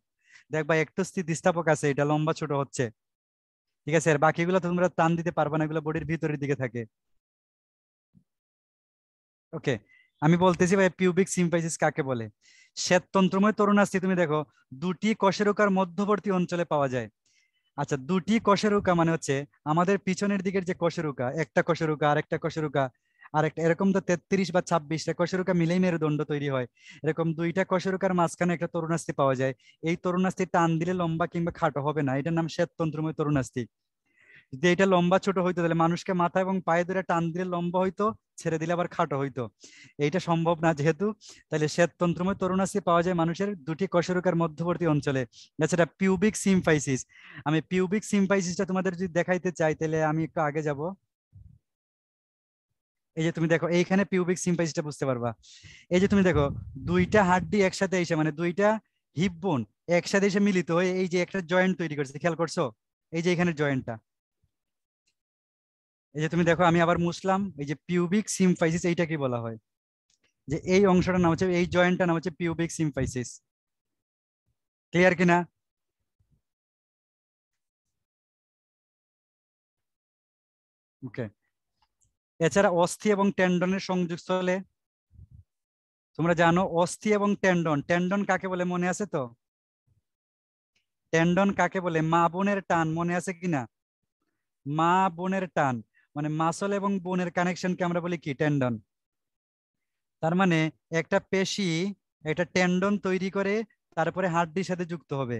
A: দেখবা একটু স্থিতিস্থাপক আছে এটা লম্বা ছোট হচ্ছে ঠিক আছে আর বাকিগুলো তোমরা টান দিতে পারবে না এগুলো বডির ভিতরের দিকে থাকে ওকে আমি বলতেছি ভাই পিউবিক সিম্পাইসিস কাকে বলে শ্বেততন্ত্রময় তরুণাস্থি তুমি দেখো দুটি কশেরুকার মধ্যবর্তী অঞ্চলে পাওয়া যায় আচ্ছা দুটি কশেরুকা মানে হচ্ছে আমাদের পিছনের দিকের যে কশেরুকা একটা কশেরুকা আর একটা কশেরুকা আর একটা এরকম তো তেত্রিশ বা ছাব্বিশটা কশেরুকা মিলেই মেরুদণ্ড তৈরি হয় এরকম দুইটা কশেরুকার মাঝখানে একটা তরুণাস্থি পাওয়া যায় এই তরুণাস্থি টান দিলে লম্বা কিংবা খাটো হবে না এটার নাম শ্বেততন্ত্রময় তরুণাস্থি যদি এটা লম্বা ছোট হইতো তাহলে মানুষকে মাথা এবং পায়ে ধরে টান দিলে লম্বা হইতো ছেড়ে দিলে আবার খাটো হইতো এইটা সম্ভব না যেহেতু তাহলে শ্বেততন্ত্রময় তরুণাশি পাওয়া যায় মানুষের দুটি কশেরুকার মধ্যবর্তী অঞ্চলে সেটা পিউবিক সিমফাইসিস আমি পিউবিক সিমফাইসিসটা তোমাদের যদি দেখাইতে চাই তাহলে আমি একটু আগে যাব এই যে তুমি দেখো এইখানে পিউবিক সিমফাইসিসটা বুঝতে পারবা এই যে তুমি দেখো দুইটা হাড্ডি একসাথে এসে মানে দুইটা হিপবোন একসাথে এসে মিলিত হয়ে এই যে একটা জয়েন্ট তৈরি করছে খেয়াল করছো এই যে এখানে জয়েন্টটা এই যে তুমি দেখো আমি আবার মুসলাম এই যে পিউবিক সিমফাইসিস এইটা কি বলা হয় যে এই অংশটার নাম হচ্ছে এই জয়েন্টটার নাম হচ্ছে পিউবিক সিমফাইসিস ক্লিয়ার কিনা ওকে এছাড়া অস্থি এবং টেন্ডনের সংযোগস্থলে তোমরা জানো অস্থি এবং টেন্ডন টেন্ডন কাকে বলে মনে আছে তো টেন্ডন কাকে বলে মা বোনের টান মনে আছে কিনা মা বোনের টান মানে মাসল এবং বোনের কানেকশনকে আমরা বলি কি টেন্ডন তার মানে একটা পেশি একটা টেন্ডন তৈরি করে তারপরে হাড্ডির সাথে যুক্ত হবে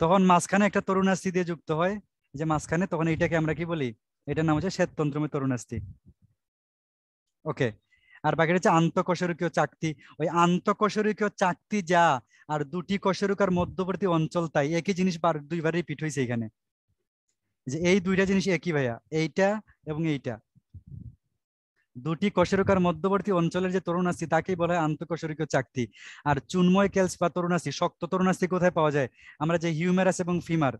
A: তখন মাঝখানে একটা তরুণাস্থি দিয়ে যুক্ত হয় যে মাঝখানে তখন এটাকে আমরা কি বলি এটার নাম হচ্ছে শ্বেততন্ত্রমী তরুণাস্থি ওকে আর বাকি হচ্ছে আন্তঃকশরুকীয় চাকতি ওই আন্তঃকশরুকীয় চাকতি যা আর দুটি কশরুকার মধ্যবর্তী অঞ্চল তাই একই জিনিস দুইবার রিপিট হয়েছে এখানে যে এই দুইটা জিনিস একই ভাইয়া এইটা এবং এইটা দুটি কশেরুকার মধ্যবর্তী অঞ্চলের যে তরুণাস্থি তাকেই বলা হয় আন্তঃকশেরুকীয় চাকতি আর চুনময় ক্যালস বা তরুণাস্থি শক্ত তরুণাস্থি কোথায় পাওয়া যায় আমরা যে হিউমেরাস এবং ফিমার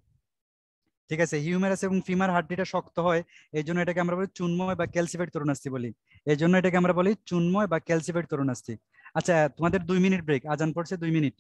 A: ঠিক আছে হিউমেরাস এবং ফিমার হাড্ডিটা শক্ত হয় এই জন্য এটাকে আমরা বলি চুনময় বা ক্যালসিফাইড তরুণাস্থি বলি এই জন্য এটাকে আমরা বলি চুনময় বা ক্যালসিফাইড তরুণাস্থি আচ্ছা তোমাদের দুই মিনিট ব্রেক আজান পড়ছে দুই মিনিট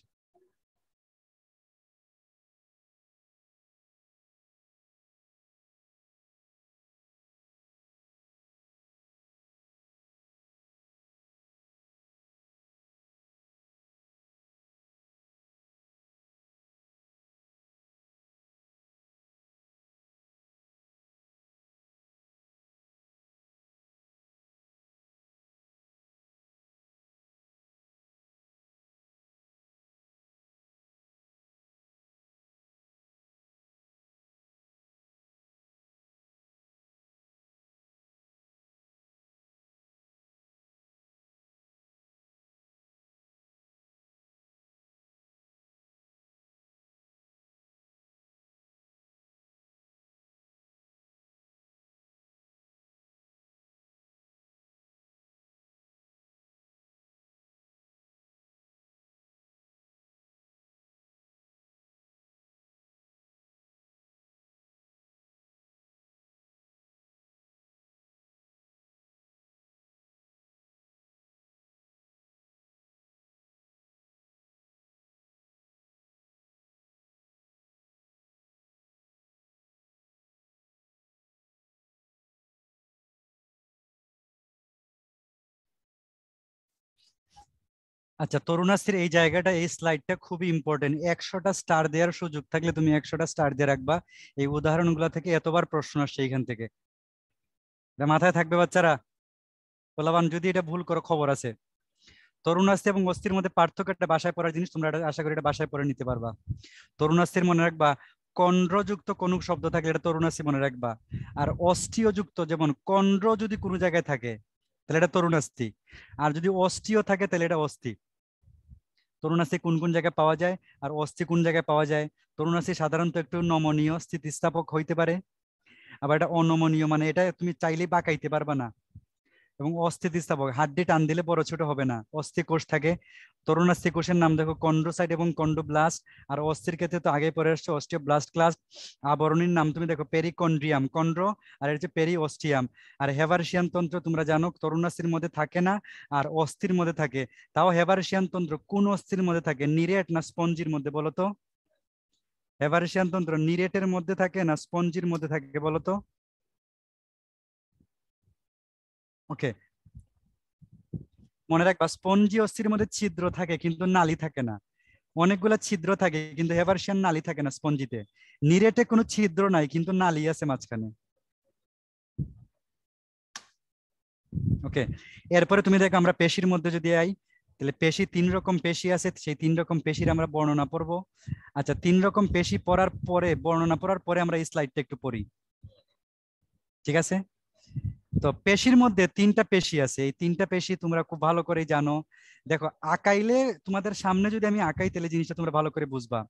A: আচ্ছা তরুণাশ্রীর এই জায়গাটা এই স্লাইডটা খুবই ইম্পর্টেন্ট একশোটা স্টার দেওয়ার সুযোগ থাকলে তুমি একশোটা স্টার দিয়ে রাখবা এই উদাহরণগুলো থেকে এতবার প্রশ্ন আসছে এইখান থেকে মাথায় থাকবে বাচ্চারা বলাবান যদি এটা ভুল করো খবর আছে তরুণাস্থি এবং অস্থির মধ্যে পার্থক্য একটা বাসায় পড়ার জিনিস তোমরা আশা করি এটা বাসায় পড়ে নিতে পারবা তরুণাস্থির মনে রাখবা কন্দ্রযুক্ত কোন শব্দ থাকলে এটা তরুণাস্থি মনে রাখবা আর অস্থিয়যুক্ত যেমন কন্দ্র যদি কোনো জায়গায় থাকে তাহলে এটা তরুণাস্থি আর যদি অস্থিও থাকে তাহলে এটা অস্থি তরুণাস্থি কোন কোন জায়গায় পাওয়া যায় আর অস্থি কোন জায়গায় পাওয়া যায় তরুণাস্থি সাধারণত একটু নমনীয় স্থিতিস্থাপক হইতে পারে আবার এটা অনমনীয় মানে এটা তুমি চাইলেই বাঁকাইতে পারবা না এবং অস্থিতিস্থাপক হাড্ডি টান দিলে বড় ছোট হবে না অস্থি কোষ থাকে তরুণাস্থি কোষের নাম দেখো কন্ড্রোসাইট এবং কন্ডোব্লাস্ট আর অস্থির ক্ষেত্রে তো আগে পরে আসছে অস্টিওব্লাস্ট ক্লাস আবরণীর নাম তুমি দেখো পেরিকন্ড্রিয়াম কন্ড্রো আর এর হচ্ছে পেরি অস্টিয়াম আর হেভারশিয়ান তন্ত্র তোমরা জানো তরুণাস্থির মধ্যে থাকে না আর অস্থির মধ্যে থাকে তাও হেভারশিয়ান তন্ত্র কোন অস্থির মধ্যে থাকে নিরেট না স্পঞ্জির মধ্যে বলতো হেভারশিয়ান তন্ত্র নিরেটের মধ্যে থাকে না স্পঞ্জির মধ্যে থাকে বলতো ওকে মনে রাখবা স্পঞ্জি অস্থির মধ্যে ছিদ্র থাকে কিন্তু নালি থাকে না অনেকগুলো ছিদ্র থাকে কিন্তু হেভারশিয়ান নালি থাকে না স্পঞ্জিতে নিরেটে কোনো ছিদ্র নাই কিন্তু নালি আছে মাঝখানে ওকে এরপরে তুমি দেখো আমরা পেশির মধ্যে যদি আই তাহলে পেশি তিন রকম পেশি আছে সেই তিন রকম পেশির আমরা বর্ণনা পড়বো আচ্ছা তিন রকম পেশি পড়ার পরে বর্ণনা পড়ার পরে আমরা এই স্লাইডটা একটু পড়ি ঠিক আছে তো পেশির মধ্যে তিনটা পেশি আছে এই তিনটা পেশি তোমরা খুব ভালো করে জানো দেখো আকাইলে তোমাদের সামনে যদি আমি আকাই তাহলে জিনিসটা তোমরা ভালো করে বুঝবা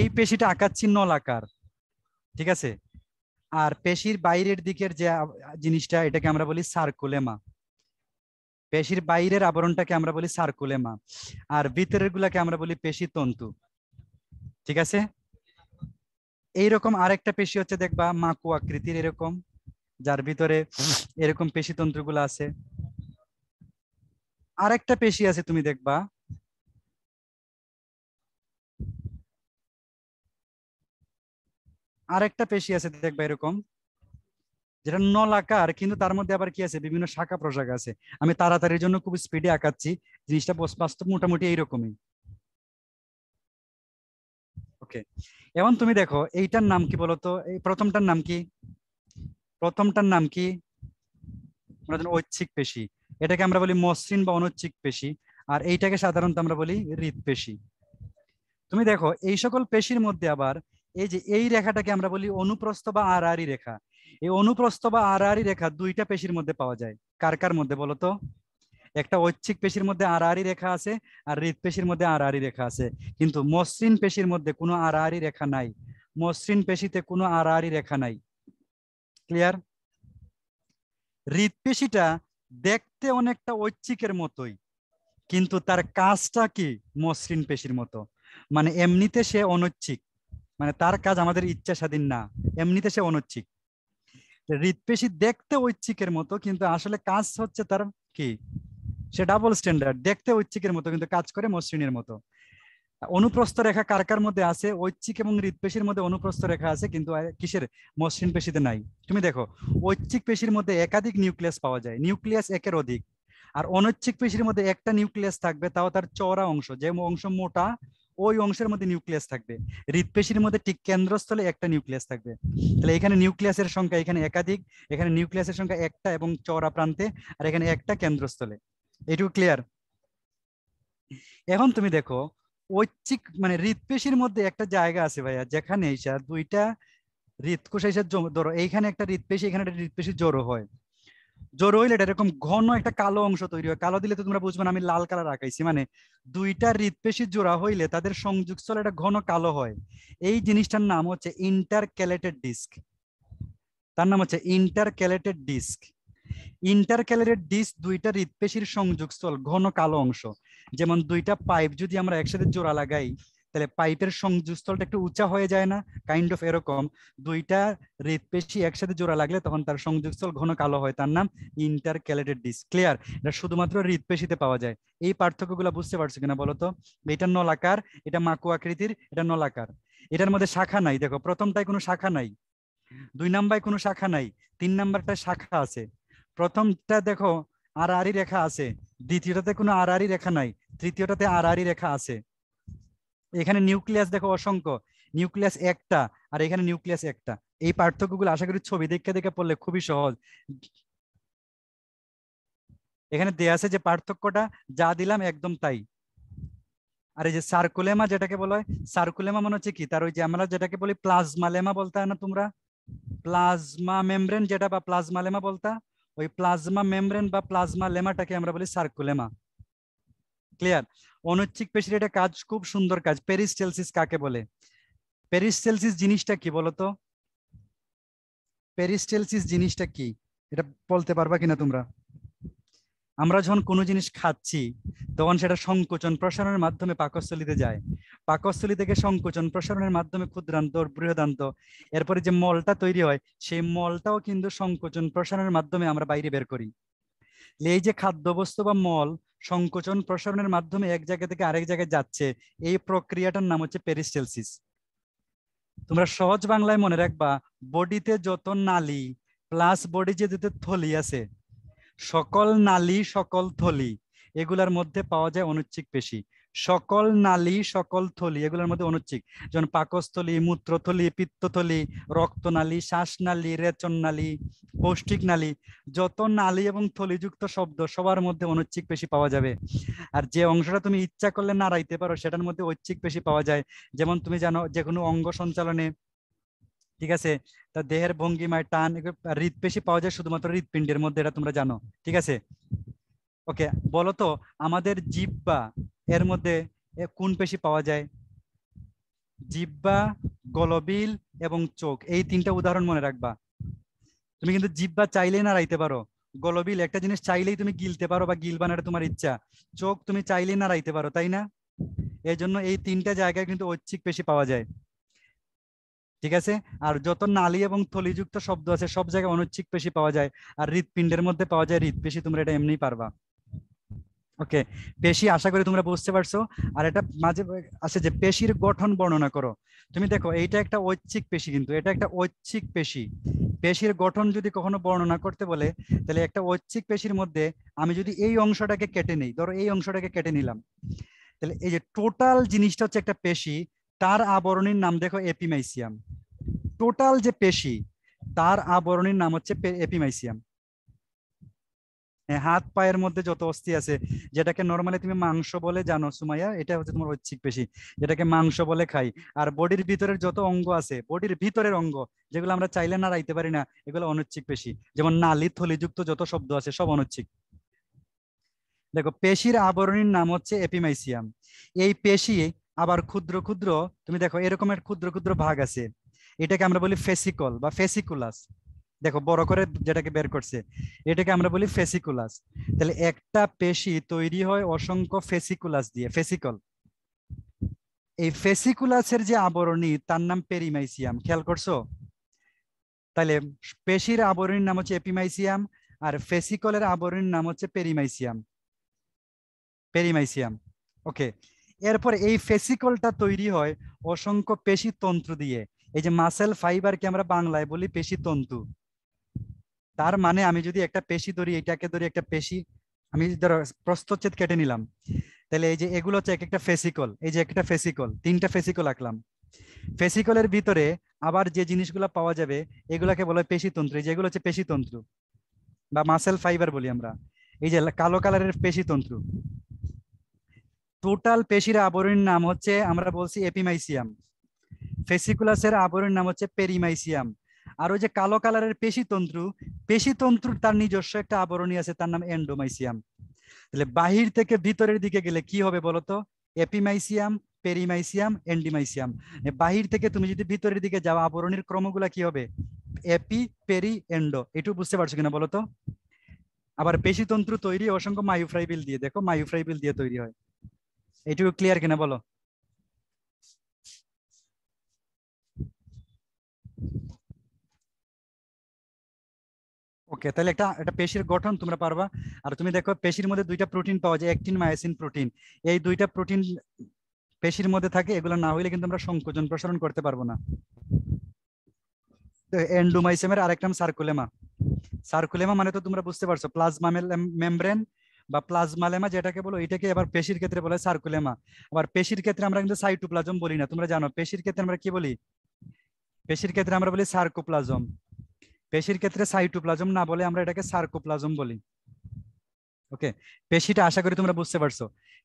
A: এই পেশিটা আঁকাচ্ছি নল আকার ঠিক আছে আর পেশির বাইরের দিকের যে জিনিসটা এটাকে আমরা বলি সার্কুলেমা পেশির বাইরের আবরণটাকে আমরা বলি সার্কুলেমা আর ভিতরের গুলাকে আমরা বলি পেশি তন্তু ঠিক আছে এইরকম আরেকটা পেশি হচ্ছে দেখবা মাকু আকৃতির এরকম যার ভিতরে এরকম পেশিতন্ত্রগুলো আছে আরেকটা পেশি আছে তুমি দেখবা আরেকটা পেশি আছে দেখবা এরকম যেটা নলাকার কিন্তু তার মধ্যে আবার কি আছে বিভিন্ন শাখা প্রশাক আছে আমি তাড়াতাড়ির জন্য খুব স্পিডে আঁকাচ্ছি জিনিসটা বাস্তব মোটামুটি এইরকমই ওকে এখন তুমি দেখো এইটার নাম কি বলতো এই প্রথমটার নাম কি প্রথমটার নাম কি ঐচ্ছিক পেশি এটাকে আমরা বলি মসৃণ বা অনৈচ্ছিক পেশি আর এইটাকে সাধারণত আমরা বলি হৃদ পেশি তুমি দেখো এই সকল পেশির মধ্যে আবার এই যে এই রেখাটাকে আমরা বলি অনুপ্রস্থ বা আরি রেখা এই অনুপ্রস্থ বা আড়াআড়ি রেখা দুইটা পেশির মধ্যে পাওয়া যায় কার কার মধ্যে বলো তো একটা ঐচ্ছিক পেশির মধ্যে আরি রেখা আছে আর হৃদ পেশির মধ্যে আরি রেখা আছে কিন্তু মসৃণ পেশির মধ্যে কোনো আড়াআড়ি রেখা নাই মসৃণ পেশিতে কোনো আড়াআড়ি রেখা নাই ক্লিয়ার হৃদপেশিটা দেখতে অনেকটা ঐচ্ছিকের মতোই কিন্তু তার কাজটা কি মসৃণ পেশির মতো মানে এমনিতে সে অনৈচ্ছিক মানে তার কাজ আমাদের ইচ্ছা স্বাধীন না এমনিতে সে অনৈচ্ছিক হৃদপেশি দেখতে ঐচ্ছিকের মতো কিন্তু আসলে কাজ হচ্ছে তার কি সে ডাবল স্ট্যান্ডার্ড দেখতে ঐচ্ছিকের মতো কিন্তু কাজ করে মসৃণের মতো অনুপ্রস্থ রেখা কার কার মধ্যে আছে ঐচ্ছিক এবং হৃদপেশীর মধ্যে অনুপ্রস্থ রেখা আছে কিন্তু কিসের মসৃণ পেশিতে নাই তুমি দেখো ঐচ্ছিক পেশির মধ্যে একাধিক নিউক্লিয়াস পাওয়া যায় নিউক্লিয়াস একের অধিক আর অনৈচ্ছিক পেশির মধ্যে একটা নিউক্লিয়াস থাকবে তাও তার চওড়া অংশ যে অংশ মোটা ওই অংশের মধ্যে নিউক্লিয়াস থাকবে হৃদপেশির মধ্যে ঠিক কেন্দ্রস্থলে একটা নিউক্লিয়াস থাকবে তাহলে এখানে নিউক্লিয়াসের সংখ্যা এখানে একাধিক এখানে নিউক্লিয়াসের সংখ্যা একটা এবং চওড়া প্রান্তে আর এখানে একটা কেন্দ্রস্থলে এটুকু ক্লিয়ার এখন তুমি দেখো ঐচ্ছিক মানে হৃদপেশির মধ্যে একটা জায়গা আছে ভাইয়া যেখানে এইসা দুইটা হৃদকোষ এসে ধরো এইখানে একটা হৃদপেশি এখানে একটা হৃদপেশি জড়ো হয় জড়ো হইলে এটা এরকম ঘন একটা কালো অংশ তৈরি হয় কালো দিলে তো তোমরা বুঝবে না আমি লাল কালার আঁকাইছি মানে দুইটা হৃদপেশি জোড়া হইলে তাদের সংযোগস্থল এটা ঘন কালো হয় এই জিনিসটার নাম হচ্ছে ইন্টারক্যালেটেড ডিস্ক তার নাম হচ্ছে ইন্টারক্যালেটেড ডিস্ক ইন্টারক্যালেটেড ডিস্ক দুইটা হৃদপেশির সংযোগস্থল ঘন কালো অংশ যেমন দুইটা পাইপ যদি আমরা একসাথে জোড়া লাগাই তাহলে পাইপের সংযোগস্থলটা একটু উঁচা হয়ে যায় না কাইন্ড অফ এরকম দুইটা হৃদপেশি একসাথে জোড়া লাগলে তখন তার সংযোগস্থল ঘন কালো হয় তার নাম ইন্টার ক্যালেটেড ডিস্ক ক্লিয়ার এটা শুধুমাত্র হৃদপেশিতে পাওয়া যায় এই পার্থক্যগুলো বুঝতে পারছো কিনা বলতো এটা নলাকার এটা মাকু আকৃতির এটা নলাকার এটার মধ্যে শাখা নাই দেখো প্রথমটায় কোনো শাখা নাই দুই নাম্বারে কোনো শাখা নাই তিন নাম্বারটা শাখা আছে প্রথমটা দেখো আর আরই রেখা আছে দ্বিতীয়টাতে কোনো আড়াআড়ি রেখা নাই তৃতীয়টাতে আর আড়াআড়ি রেখা আছে এখানে নিউক্লিয়াস দেখো অসংখ্য নিউক্লিয়াস একটা আর এখানে নিউক্লিয়াস একটা এই পার্থক্যগুলো আশা করি ছবি দেখে দেখে পড়লে খুবই সহজ এখানে দেয়া আছে যে পার্থক্যটা যা দিলাম একদম তাই আর এই যে সার্কুলেমা যেটাকে বলা হয় সার্কুলেমা মনে হচ্ছে কি তার ওই যে আমরা যেটাকে বলি প্লাজমালেমা বলতা না তোমরা প্লাজমা মেমব্রেন যেটা বা প্লাজমালেমা বলতা ওই প্লাজমা মেমব্রেন বা প্লাজমা লেমাটাকে আমরা বলি সার্কুলেমা ক্লিয়ার অনুচ্ছিক পেশির এটা কাজ খুব সুন্দর কাজ পেরিস্টেলসিস কাকে বলে পেরিস্টেলসিস জিনিসটা কি বলতো পেরিস্টেলসিস জিনিসটা কি এটা বলতে পারবা কিনা তোমরা আমরা যখন কোনো জিনিস খাচ্ছি তখন সেটা সংকোচন প্রসারণের মাধ্যমে পাকস্থলিতে যায় পাকস্থলী থেকে সংকোচন প্রসারণের মাধ্যমে ক্ষুদ্রান্ত বৃহদান্ত এরপরে যে মলটা তৈরি হয় সেই মলটাও কিন্তু সংকোচন প্রসারণের মাধ্যমে আমরা বাইরে বের করি এই যে খাদ্যবস্তু বা মল সংকোচন প্রসারণের মাধ্যমে এক জায়গা থেকে আরেক জায়গায় যাচ্ছে এই প্রক্রিয়াটার নাম হচ্ছে পেরিস্টেলসিস তোমরা সহজ বাংলায় মনে রাখবা বডিতে যত নালী প্লাস বডি যে থলি আছে সকল নালী সকল থলি এগুলার মধ্যে পাওয়া যায় অনুচ্ছিক পেশি সকল নালী সকল থলি এগুলোর মধ্যে অনুচ্ছিক যেমন পাকস্থলি মূত্রথলি পিত্তথলি রক্তনালী শ্বাসনালী রেচন নালী পৌষ্টিক নালী যত নালী এবং থলিযুক্ত শব্দ সবার মধ্যে অনুচ্ছিক পেশি পাওয়া যাবে আর যে অংশটা তুমি ইচ্ছা করলে নাড়াইতে পারো সেটার মধ্যে ঐচ্ছিক পেশি পাওয়া যায় যেমন তুমি জানো যে কোনো অঙ্গ সঞ্চালনে ঠিক আছে তা দেহের ভঙ্গিমায় টান হৃদপেশি পাওয়া যায় শুধুমাত্র হৃদপিণ্ডের মধ্যে এটা তোমরা জানো ঠিক আছে ওকে বলতো আমাদের জিব্বা এর মধ্যে কোন পেশি পাওয়া যায় জিব্বা গলবিল এবং চোখ এই তিনটা উদাহরণ মনে রাখবা তুমি কিন্তু জিব্বা চাইলেই রাইতে পারো গলবিল একটা জিনিস চাইলেই তুমি গিলতে পারো বা গিল বানাটা তোমার ইচ্ছা চোখ তুমি চাইলেই রাইতে পারো তাই না এই জন্য এই তিনটা জায়গায় কিন্তু ঐচ্ছিক পেশি পাওয়া যায় ঠিক আছে আর যত নালী এবং থলিযুক্ত শব্দ আছে সব জায়গায় অনুচ্ছিক পেশি পাওয়া যায় আর হৃৎপিণ্ডের মধ্যে পাওয়া যায় পেশি তোমরা এটা এমনি পারবা ওকে পেশি আশা করি তোমরা বুঝতে পারছো আর এটা মাঝে আছে যে পেশির গঠন বর্ণনা করো তুমি দেখো এইটা একটা ঐচ্ছিক পেশি কিন্তু এটা একটা ঐচ্ছিক পেশি পেশির গঠন যদি কখনো বর্ণনা করতে বলে তাহলে একটা ঐচ্ছিক পেশির মধ্যে আমি যদি এই অংশটাকে কেটে নিই ধরো এই অংশটাকে কেটে নিলাম তাহলে এই যে টোটাল জিনিসটা হচ্ছে একটা পেশি তার আবরণীর নাম দেখো এপিমাইসিয়াম টোটাল যে পেশি তার আবরণীর নাম হচ্ছে এপিমাইসিয়াম হাত পায়ের মধ্যে যত অস্থি আছে যেটাকে নর্মালি তুমি মাংস বলে জানো সুমাইয়া এটা হচ্ছে তোমার ঐচ্ছিক পেশি যেটাকে মাংস বলে খাই আর বডির ভিতরের যত অঙ্গ আছে বডির ভিতরের অঙ্গ যেগুলো আমরা চাইলে না রাইতে পারি না এগুলো অনুচ্ছিক পেশি যেমন নালি থলিযুক্ত যত শব্দ আছে সব অনুচ্ছিক দেখো পেশির আবরণীর নাম হচ্ছে এপিমাইসিয়াম এই পেশি আবার ক্ষুদ্র ক্ষুদ্র তুমি দেখো এরকমের ক্ষুদ্র ক্ষুদ্র ভাগ আছে এটাকে আমরা বলি ফেসিকল বা ফেসিকুলাস দেখো বড় করে যেটাকে বের করছে এটাকে আমরা বলি ফেসিকুলাস তাহলে একটা পেশি তৈরি হয় অসংখ্য ফেসিকুলাস দিয়ে ফেসিকল এই ফেসিকুলাসের যে আবরণী তার নাম পেরিমাইসিয়াম খেয়াল করছো তাহলে পেশির আবরণীর নাম হচ্ছে এপিমাইসিয়াম আর ফেসিকলের আবরণীর নাম হচ্ছে পেরিমাইসিয়াম পেরিমাইসিয়াম ওকে এরপর এই ফেসিকলটা তৈরি হয় অসংখ্য পেশি তন্তু দিয়ে এই যে মাসেল ফাইবারকে আমরা বাংলায় বলি পেশি তন্তু তার মানে আমি যদি একটা পেশি ধরি এটাকে ধরি একটা পেশি আমি ধরো প্রস্তচ্ছেদ কেটে নিলাম তাহলে এই যে এগুলো হচ্ছে এক একটা ফেসিকল এই যে একটা ফেসিকল তিনটা ফেসিকল আঁকলাম ফেসিকলের ভিতরে আবার যে জিনিসগুলো পাওয়া যাবে এগুলাকে বলা হয় যে যেগুলো হচ্ছে তন্ত্র বা মাসেল ফাইবার বলি আমরা এই যে কালো কালারের তন্ত্র টোটাল পেশির আবরণীর নাম হচ্ছে আমরা বলছি এপিমাইসিয়াম ফেসিকুলাসের আবরণীর নাম হচ্ছে পেরিমাইসিয়াম আর ওই যে কালো কালারের পেশিতন্তু পেশিতন্ত্রুর তার নিজস্ব একটা আবরণী আছে তার নাম এন্ডোমাইসিয়াম তাহলে বাহির থেকে ভিতরের দিকে গেলে কি হবে বলতো এপিমাইসিয়াম পেরিমাইসিয়াম এন্ডিমাইসিয়াম বাহির থেকে তুমি যদি ভিতরের দিকে যাও আবরণীর ক্রমগুলা কি হবে এপি পেরি এন্ডো এটু বুঝতে পারছো কিনা বলতো আবার পেশিতন্ত্র তৈরি অসংখ্য মাইউফ্রাইবিল দিয়ে দেখো মাইউফ্রাইবিল দিয়ে তৈরি হয় এটুকু ক্লিয়ার কিনা বলো ওকে তাহলে একটা একটা পেশির গঠন তোমরা পারবা আর তুমি দেখো পেশির মধ্যে দুইটা প্রোটিন পাওয়া যায় অ্যাক্টিন মায়োসিন প্রোটিন এই দুইটা প্রোটিন পেশির মধ্যে থাকে এগুলো না হইলে কিন্তু আমরা সংকোচন প্রসারণ করতে পারবো না এন্ডোমাইসেমের আরেকটা সার্কুলেমা সার্কুলেমা মানে তো তোমরা বুঝতে পারছো প্লাজমা মেমব্রেন বা প্লাজমালেমা যেটাকে বলো এটাকে আবার পেশির ক্ষেত্রে বলে সার্কুলেমা আবার পেশির ক্ষেত্রে আমরা কিন্তু সাইটোপ্লাজম বলি না তোমরা জানো পেশির ক্ষেত্রে আমরা কি বলি পেশির ক্ষেত্রে আমরা বলি সার্কোপ্লাজম পেশির ক্ষেত্রে সাইটোপ্লাজম না বলে আমরা এটাকে সার্কোপ্লাজম বলি ওকে পেশিটা আশা করি তোমরা বুঝতে পারছো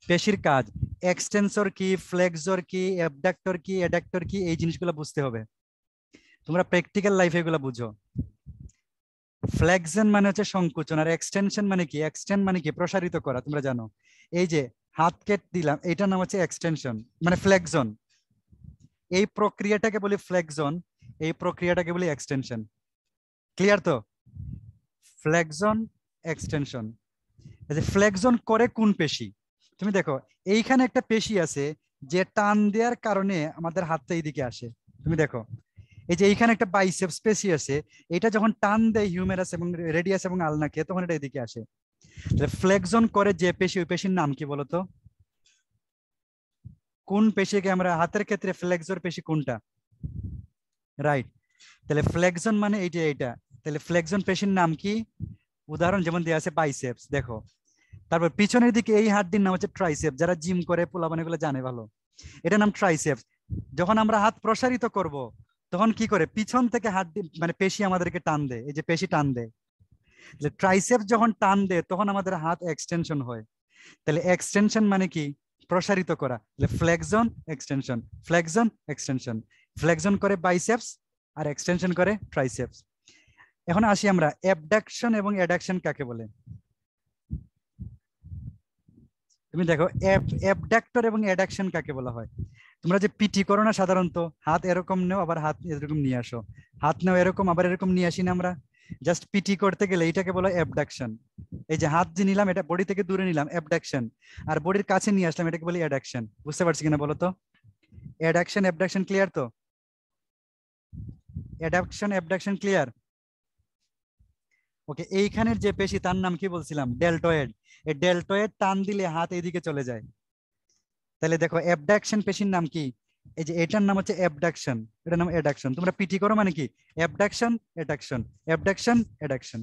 A: পেশির কাজ এক্সটেন্সর কি ফ্লেক্সর কি অ্যাবডাক্টর কি অ্যাডাক্টর কি এই জিনিসগুলো বুঝতে হবে তোমরা প্র্যাকটিক্যাল লাইফে এগুলো বুঝো ফ্লেক্সেন মানে হচ্ছে সংকোচন আর এক্সটেনশন মানে কি এক্সটেন্ড মানে কি প্রসারিত করা তোমরা জানো এই যে হাত কেট দিলাম এটার নাম হচ্ছে এক্সটেনশন মানে ফ্লেক্সন এই প্রক্রিয়াটাকে বলি ফ্লেক্সন এই প্রক্রিয়াটাকে বলি এক্সটেনশন ক্লিয়ার তো ফ্লেক্সন এক্সটেনশন ফ্লেক্সন করে কোন পেশি তুমি দেখো এইখানে একটা পেশি আছে যে টান দেওয়ার কারণে আমাদের হাতটা এইদিকে আসে তুমি দেখো এই যে এইখানে একটা বাইসেপ স্পেসি আছে এটা যখন টান দেয় হিউমেরাস এবং রেডিয়াস এবং আলনাকে তখন এটা এদিকে আসে তাহলে ফ্লেক্সন করে যে পেশি ওই পেশির নাম কি বলতো কোন পেশিকে আমরা হাতের ক্ষেত্রে ফ্লেক্সর পেশি কোনটা রাইট তাহলে ফ্লেক্সন মানে এইটা এটা তাহলে ফ্লেক্সন পেশির নাম কি উদাহরণ যেমন দেওয়া আছে বাইসেপস দেখো তারপর পিছনের দিকে এই হাড্ডির নাম হচ্ছে ট্রাইসেপ যারা জিম করে পোলাপান এগুলো জানে ভালো এটা নাম ট্রাইসেপ যখন আমরা হাত প্রসারিত করব তখন কি করে পিছন থেকে হাড্ডি মানে পেশি আমাদেরকে টান দেয় এই যে পেশি টান দেয় ট্রাইসেপ যখন টান দেয় তখন আমাদের হাত এক্সটেনশন হয় তাহলে এক্সটেনশন মানে কি প্রসারিত করা ফ্লেকজন এক্সটেনশন ফ্লেকজন এক্সটেনশন ফ্লেকজন করে বাইসেপস আর এক্সটেনশন করে ট্রাইসেপস এখন আসি আমরা অ্যাবডাকশন এবং অ্যাডাকশন কাকে বলে তুমি দেখো অ্যাবডাক্টর এবং অ্যাডাকশন কাকে বলা হয় তোমরা যে পিটি করো না সাধারণত হাত এরকম নেও আবার হাত এরকম নিয়ে আসো হাত নেও এরকম আবার এরকম নিয়ে আসি না আমরা জাস্ট পিটি করতে গেলে এটাকে বলা অ্যাবডাকশন এই যে হাত যে নিলাম এটা বডি থেকে দূরে নিলাম অ্যাবডাকশন আর বডির কাছে নিয়ে আসলাম এটাকে বলি অ্যাডাকশন বুঝতে পারছি কিনা বলো তো অ্যাডাকশন অ্যাবডাকশন ক্লিয়ার তো অ্যাডাকশন অ্যাবডাকশন ক্লিয়ার ওকে এইখানের যে পেশি তার নাম কি বলছিলাম ডেল্টয়েড এই ডেল্টয়েড টান দিলে হাত এদিকে চলে যায় তাহলে দেখো অ্যাবডাকশন পেশির নাম কি এই যে এটার নাম হচ্ছে অ্যাবডাকশন এটার নাম অ্যাডাকশন তোমরা পিটি করো মানে কি abduction adduction abduction adduction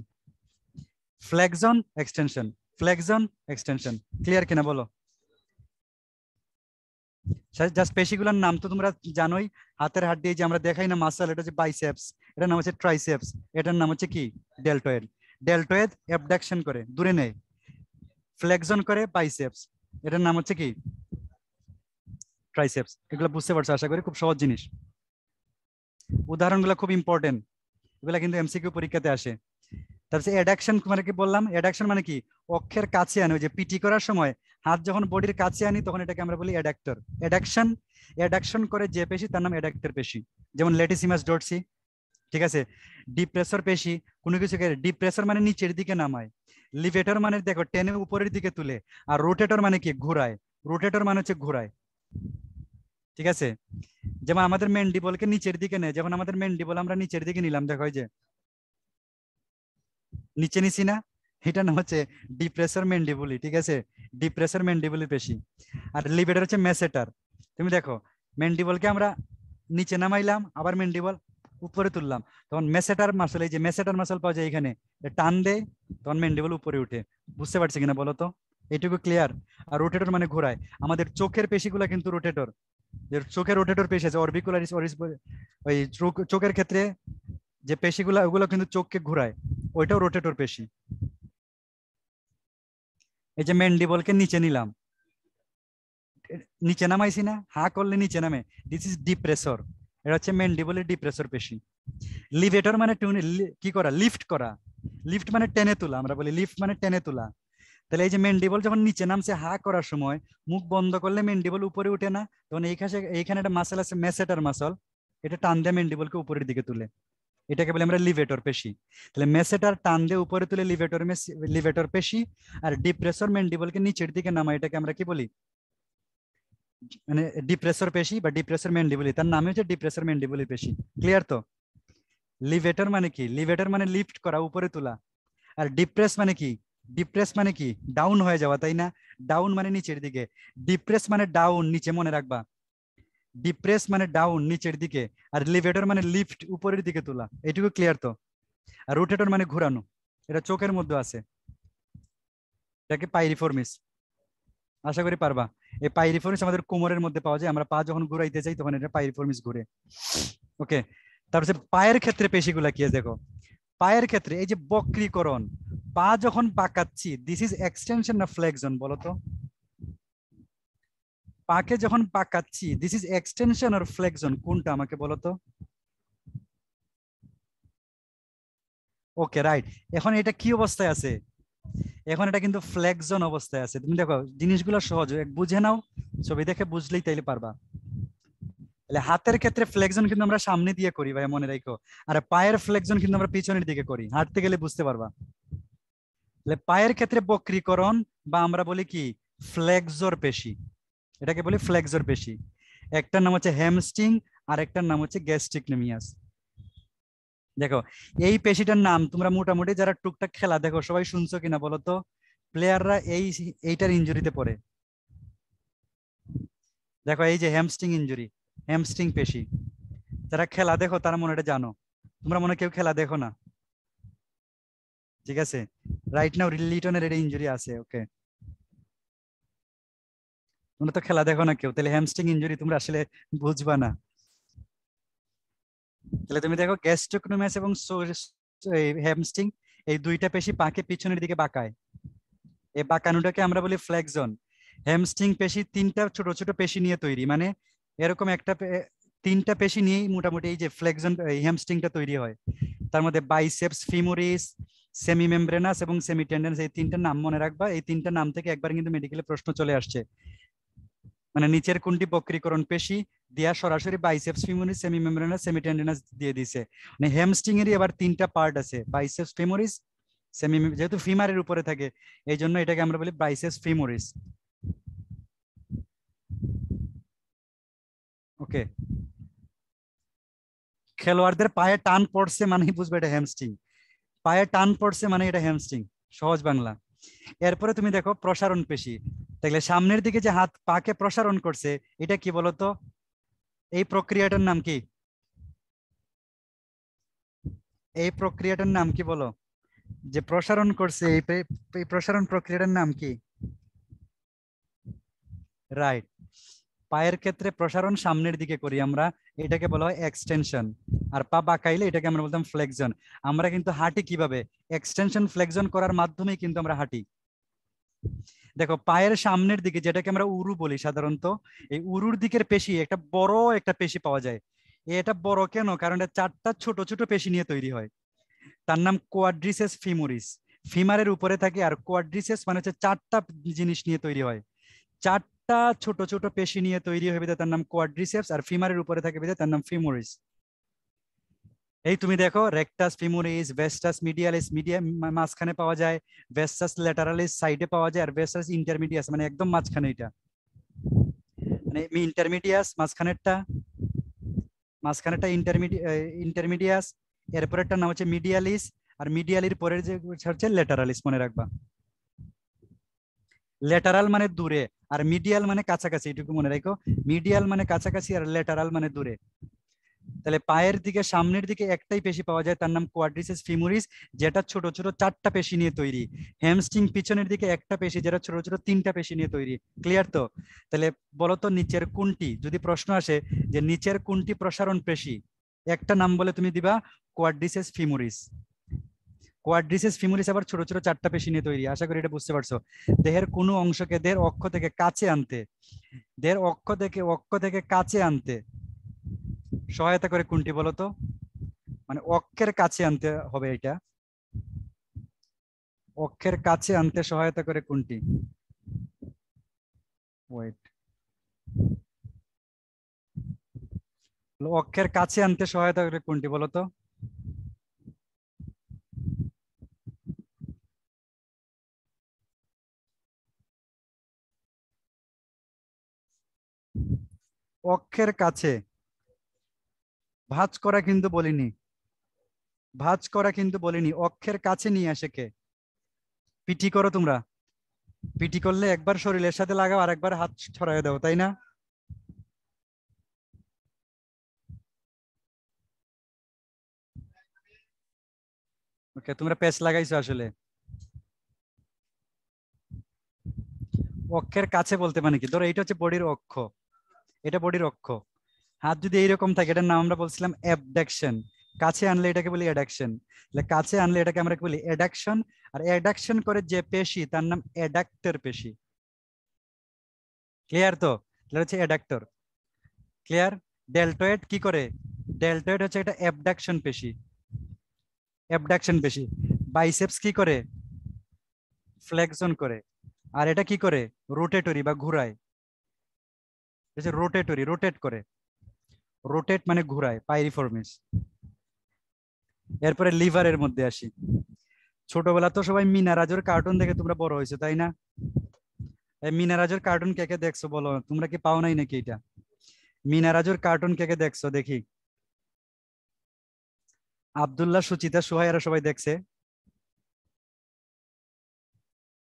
A: flexion extension flexion extension clear কিনা বলো জাস্ট পেশিগুলোর নাম তো তোমরা জানোই হাতের হাত দিয়ে যে আমরা দেখাই না মাসাল এটা হচ্ছে বাইসেপস এটার নাম হচ্ছে ট্রাইসেপস এটার নাম হচ্ছে কি ডেলটয়েড ডেলটয়েড অ্যাবডাকশন করে দূরে নেয় ফ্ল্যাগজন করে বাইসেপস এটার নাম হচ্ছে কি ট্রাইসেপস এগুলো বুঝতে পারছো আশা করি খুব সহজ জিনিস উদাহরণগুলো খুব ইম্পর্টেন্ট এগুলো কিন্তু এমসিকিউ পরীক্ষাতে আসে তারপরে অ্যাডাকশন মানে কি বললাম অ্যাডাকশন মানে কি অক্ষের কাছে আনি যে পিটি করার সময় হাত যখন বডির কাছে আনি তখন এটাকে আমরা বলি অ্যাডাক্টর অ্যাডাকশন অ্যাডাকশন করে যে পেশি তার নাম অ্যাডাক্টর পেশি যেমন লেটিসিমাস ডটসি ঠিক আছে ডিপ্রেসর পেশি কোনো কিছু ডিপ্রেসর মানে নিচের দিকে নামায় লিভেটর মানে দেখো টেনে উপরের দিকে তুলে আর রোটেটর মানে কি ঘুরায় রোটেটর মানে হচ্ছে ঘুরায় ঠিক আছে যেমন আমাদের মেন্ডিবলকে নিচের দিকে নেয় যেমন আমাদের মেন্ডিবল আমরা নিচের দিকে নিলাম দেখো যে নিচে নিছি না এটা না হচ্ছে ডিপ্রেসর মেন্ডিবুলি ঠিক আছে ডিপ্রেসর মেন্ডিবুলি পেশি আর লিবেটার হচ্ছে মেসেটার তুমি দেখো মেন্ডিবলকে আমরা নিচে নামাইলাম আবার মেন্ডিবল উপরে তুললাম তখন মেসেটার মাসল এই যে মেসেটার মাসল পাওয়া যায় এখানে টান দে তখন মেন্ডিবল উপরে উঠে বুঝতে পারছি কিনা বলো তো এটুকু ক্লিয়ার আর রোটেটর মানে ঘোরায় আমাদের চোখের পেশিগুলা কিন্তু রোটেটর যে চোখের রোটেটর পেশি আছে অরবিকুলারিস অরিস ওই চোখের ক্ষেত্রে যে পেশিগুলো ওগুলো কিন্তু চোখকে ঘুরায় ওইটাও রোটেটর পেশি এই যে ম্যান্ডিবলকে নিচে নিলাম নিচে নামাইছি না হা করলে নিচে নামে দিস ইজ ডিপ্রেসর এটা হচ্ছে ম্যান্ডিবলের ডিপ্রেসর পেশি লিভেটর মানে কি করা লিফট করা লিফট মানে টেনে তোলা আমরা বলি লিফট মানে টেনে তোলা তাহলে এই যে মেন্ডিবল যখন নিচে নামছে হা করার সময় মুখ বন্ধ করলে মেন্ডিবল উপরে উঠে না তখন এইখানে এইখানে একটা মাসেল আছে মেসেটার মাসল এটা টান দিয়ে মেন্ডিবলকে উপরের দিকে তুলে এটাকে বলে আমরা লিভেটর পেশি তাহলে মেসেটার টান দিয়ে উপরে তুলে লিভেটর লিভেটর পেশি আর ডিপ্রেসর মেন্ডিবলকে নিচের দিকে নামা এটাকে আমরা কি বলি মানে ডিপ্রেসর পেশি বা ডিপ্রেসর মেন্ডিবলি তার নামে হচ্ছে ডিপ্রেসর মেন্ডিবলি পেশি ক্লিয়ার তো লিভেটর মানে কি লিভেটর মানে লিফট করা উপরে তোলা আর ডিপ্রেস মানে কি ডিপ্রেস মানে কি ডাউন হয়ে যাওয়া তাই না ডাউন মানে নিচের দিকে ডিপ্রেস মানে ডাউন নিচে মনে রাখবা ডিপ্রেস মানে ডাউন নিচের দিকে আর লিভেটর মানে লিফট উপরের দিকে তোলা এটুকু ক্লিয়ার তো আর রোটেটর মানে ঘুরানো এটা চোখের মধ্যে আছে এটাকে পাইরিফর্মিস আশা করি পারবা এই পাইরিফর্মিস আমাদের কোমরের মধ্যে পাওয়া যায় আমরা পা যখন ঘুরাইতে যাই তখন এটা পাইরিফর্মিস ঘুরে ওকে তারপর পায়ের ক্ষেত্রে পেশিগুলা কি দেখো পায়ের ক্ষেত্রে এই যে বক্রীকরণ পা যখন পাকাচ্ছি দিস ইজ এক্সটেনশন না ফ্লেকশন বলতো পাকে যখন পাকাচ্ছি দিস ইজ এক্সটেনশন আর ফ্লেকশন কোনটা আমাকে বলতো ওকে রাইট এখন এটা কি অবস্থায় আছে এখন এটা কিন্তু ফ্লেকজন অবস্থায় আছে তুমি দেখো জিনিসগুলো সহজ বুঝে নাও ছবি দেখে বুঝলেই তাইলে পারবা তাহলে হাতের ক্ষেত্রে ফ্লেকজন কিন্তু আমরা সামনে দিয়ে করি ভাই মনে রাখো আর পায়ের ফ্লেকজন কিন্তু আমরা পিছনের দিকে করি হাঁটতে গেলে বুঝতে পারবা তাহলে পায়ের ক্ষেত্রে বক্রীকরণ বা আমরা বলি কি ফ্লেক্সর পেশি এটাকে বলি ফ্লেক্সর পেশি একটার নাম হচ্ছে হ্যামস্টিং আর একটার নাম হচ্ছে গ্যাস্ট্রিক নেমিয়াস দেখো এই পেশিটার নাম তোমরা মোটামুটি যারা টুকটাক খেলা দেখো সবাই শুনছো কিনা বলো তো প্লেয়াররা এই এইটার ইঞ্জুরিতে পড়ে দেখো এই যে হ্যামস্টিং ইঞ্জুরি হ্যামস্ট্রিং পেশি যারা খেলা দেখো তারা মনে এটা জানো তোমরা মনে কেউ খেলা দেখো না ঠিক আছে রাইট নাও লিটনের এটা ইঞ্জুরি আছে ওকে তোমরা তো খেলা দেখো না কেউ তাহলে হ্যামস্ট্রিং ইঞ্জুরি তোমরা আসলে বুঝবা না তাহলে তুমি দেখো গ্যাস্ট্রোকনোমাস এবং হ্যামস্ট্রিং এই দুইটা পেশি পাকে পিছনের দিকে বাঁকায় এই বাঁকানোটাকে আমরা বলি ফ্ল্যাক্সন হ্যামস্ট্রিং পেশি তিনটা ছোট ছোট পেশি নিয়ে তৈরি মানে এরকম একটা তিনটা পেশি নিয়েই মোটামুটি এই যে ফ্লেকজন হ্যামস্ট্রিংটা তৈরি হয় তার মধ্যে বাইসেপস ফিমোরিস সেমি মেমব্রেনাস এবং সেমি টেন্ডেন্স এই তিনটা নাম মনে রাখবা এই তিনটা নাম থেকে একবার কিন্তু মেডিকেলে প্রশ্ন চলে আসছে মানে নিচের কোনটি বক্রীকরণ পেশি দিয়া সরাসরি biceps femoris semimembranosus semitendinosus দিয়ে দিছে মানে হ্যামস্ট্রিং এরই আবার তিনটা পার্ট আছে বাইসেপস ফিমোরিস সেমি যেহেতু ফিমারের উপরে থাকে এই জন্য এটাকে আমরা বলি বাইসেপস ফিমোরিস ওকে খেলোয়াড়দের পায়ে টান পড়ছে মানে বুঝবে এটা হ্যামস্টিং পায়ে টান পড়ছে মানে এটা হ্যামস্টিং সহজ বাংলা এরপরে তুমি দেখো প্রসারণ পেশি তাহলে সামনের দিকে যে হাত পাকে প্রসারণ করছে এটা কি বলতো এই প্রক্রিয়াটার নাম কি এই প্রক্রিয়াটার নাম কি বলো যে প্রসারণ করছে এই প্রসারণ প্রক্রিয়াটার নাম কি রাইট পায়ের ক্ষেত্রে প্রসারণ সামনের দিকে করি আমরা এটাকে বলা হয় এক্সটেনশন আর পা বাঁকাইলে এটাকে আমরা বলতাম ফ্লেকজন আমরা কিন্তু হাঁটি কিভাবে এক্সটেনশন ফ্লেকজন করার মাধ্যমেই কিন্তু আমরা হাঁটি দেখো পায়ের সামনের দিকে যেটাকে আমরা উরু বলি সাধারণত এই উরুর দিকের পেশি একটা বড় একটা পেশি পাওয়া যায় এটা বড় কেন কারণ এটা চারটা ছোট ছোট পেশি নিয়ে তৈরি হয় তার নাম কোয়াড্রিসেস ফিমোরিস ফিমারের উপরে থাকে আর কোয়াড্রিসেস মানে হচ্ছে চারটা জিনিস নিয়ে তৈরি হয় চার একটা ছোট ছোট পেশি নিয়ে তৈরি হবে তার নাম কোয়াড্রিসেপস আর ফিমারের উপরে থাকে বিদে তার নাম ফিমোরিস এই তুমি দেখো রেকটাস ফিমোরিস ভেস্টাস মিডিয়ালিস মিডিয়া মাঝখানে পাওয়া যায় ভেস্টাস ল্যাটারালিস সাইডে পাওয়া যায় আর ভেস্টাস ইন্টারমিডিয়াস মানে একদম মাঝখানে এটা মানে ইন্টারমিডিয়াস মাঝখানেরটা মাঝখানেরটা ইন্টারমিডি ইন্টারমিডিয়াস এরপরেরটার নাম হচ্ছে মিডিয়ালিস আর মিডিয়ালির পরের যে হচ্ছে ল্যাটারালিস মনে রাখবা ল্যাটারাল মানে দূরে আর মিডিয়াল মানে কাছাকাছি এটুকু মনে রেখো মিডিয়াল মানে কাছাকাছি আর লেটারাল মানে দূরে তাহলে পায়ের দিকে সামনের দিকে একটাই পেশি পাওয়া যায় তার নাম কোয়াড্রিসেস ফিমোরিস যেটা ছোট ছোট চারটা পেশি নিয়ে তৈরি হ্যামস্টিং পিছনের দিকে একটা পেশি যেটা ছোট ছোট তিনটা পেশি নিয়ে তৈরি ক্লিয়ার তো তাহলে বলতো নিচের কোনটি যদি প্রশ্ন আসে যে নিচের কোনটি প্রসারণ পেশি একটা নাম বলে তুমি দিবা কোয়াড্রিসেস ফিমোরিস কোয়াড্রিসেস ফিমুরিস আবার ছোট ছোট চারটা পেশি নিয়ে তৈরি আশা করি এটা বুঝতে পারছো দেহের কোনো অংশকে দেহের অক্ষ থেকে কাছে আনতে দেহের অক্ষ থেকে অক্ষ থেকে কাছে আনতে সহায়তা করে কোনটি বলতো মানে অক্ষের কাছে আনতে হবে এটা অক্ষের কাছে আনতে সহায়তা করে কোনটি ওয়েট অক্ষের কাছে আনতে সহায়তা করে কোনটি বলতো অক্ষের কাছে ভাঁজ করা কিন্তু বলিনি ভাঁজ করা কিন্তু বলিনি অক্ষের কাছে নিয়ে আসে কে পিটি করো তোমরা পিটি করলে একবার শরীরের সাথে লাগাও আর একবার হাত ছড়াই দাও তাই না ওকে তোমরা প্যাচ লাগাইছো আসলে অক্ষের কাছে বলতে মানে কি ধরো এইটা হচ্ছে বডির অক্ষ এটা বডির অক্ষ হাত যদি এইরকম থাকে এটার নাম আমরা বলছিলাম অ্যাবডাকশন কাছে আনলে এটাকে বলি অ্যাডাকশন কাছে আনলে এটাকে আমরা বলি অ্যাডাকশন আর অ্যাডাকশন করে যে পেশি তার নাম অ্যাডাক্টর পেশি ক্লিয়ার তো এটা হচ্ছে অ্যাডাক্টর ক্লিয়ার ডেলটয়েড কি করে ডেলটয়েড হচ্ছে এটা অ্যাবডাকশন পেশি অ্যাবডাকশন পেশি বাইসেপস কি করে ফ্লেক্সন করে আর এটা কি করে রোটেটরি বা ঘুরায় যে রোটেটরি রোটেট করে রোটেট মানে ঘুরায় পাইরিফর্মিস এরপরে লিভারের মধ্যে আসি ছোটবেলা তো সবাই মিনারাজের কার্টুন দেখে তোমরা বড় হয়েছো তাই না মিনারাজের কার্টুন কে কে দেখছো বলো তোমরা কি পাও নাই নাকি এটা মিনারাজের কার্টুন কে কে দেখছো দেখি আবদুল্লাহ সুচিতা সুহায়রা সবাই দেখছে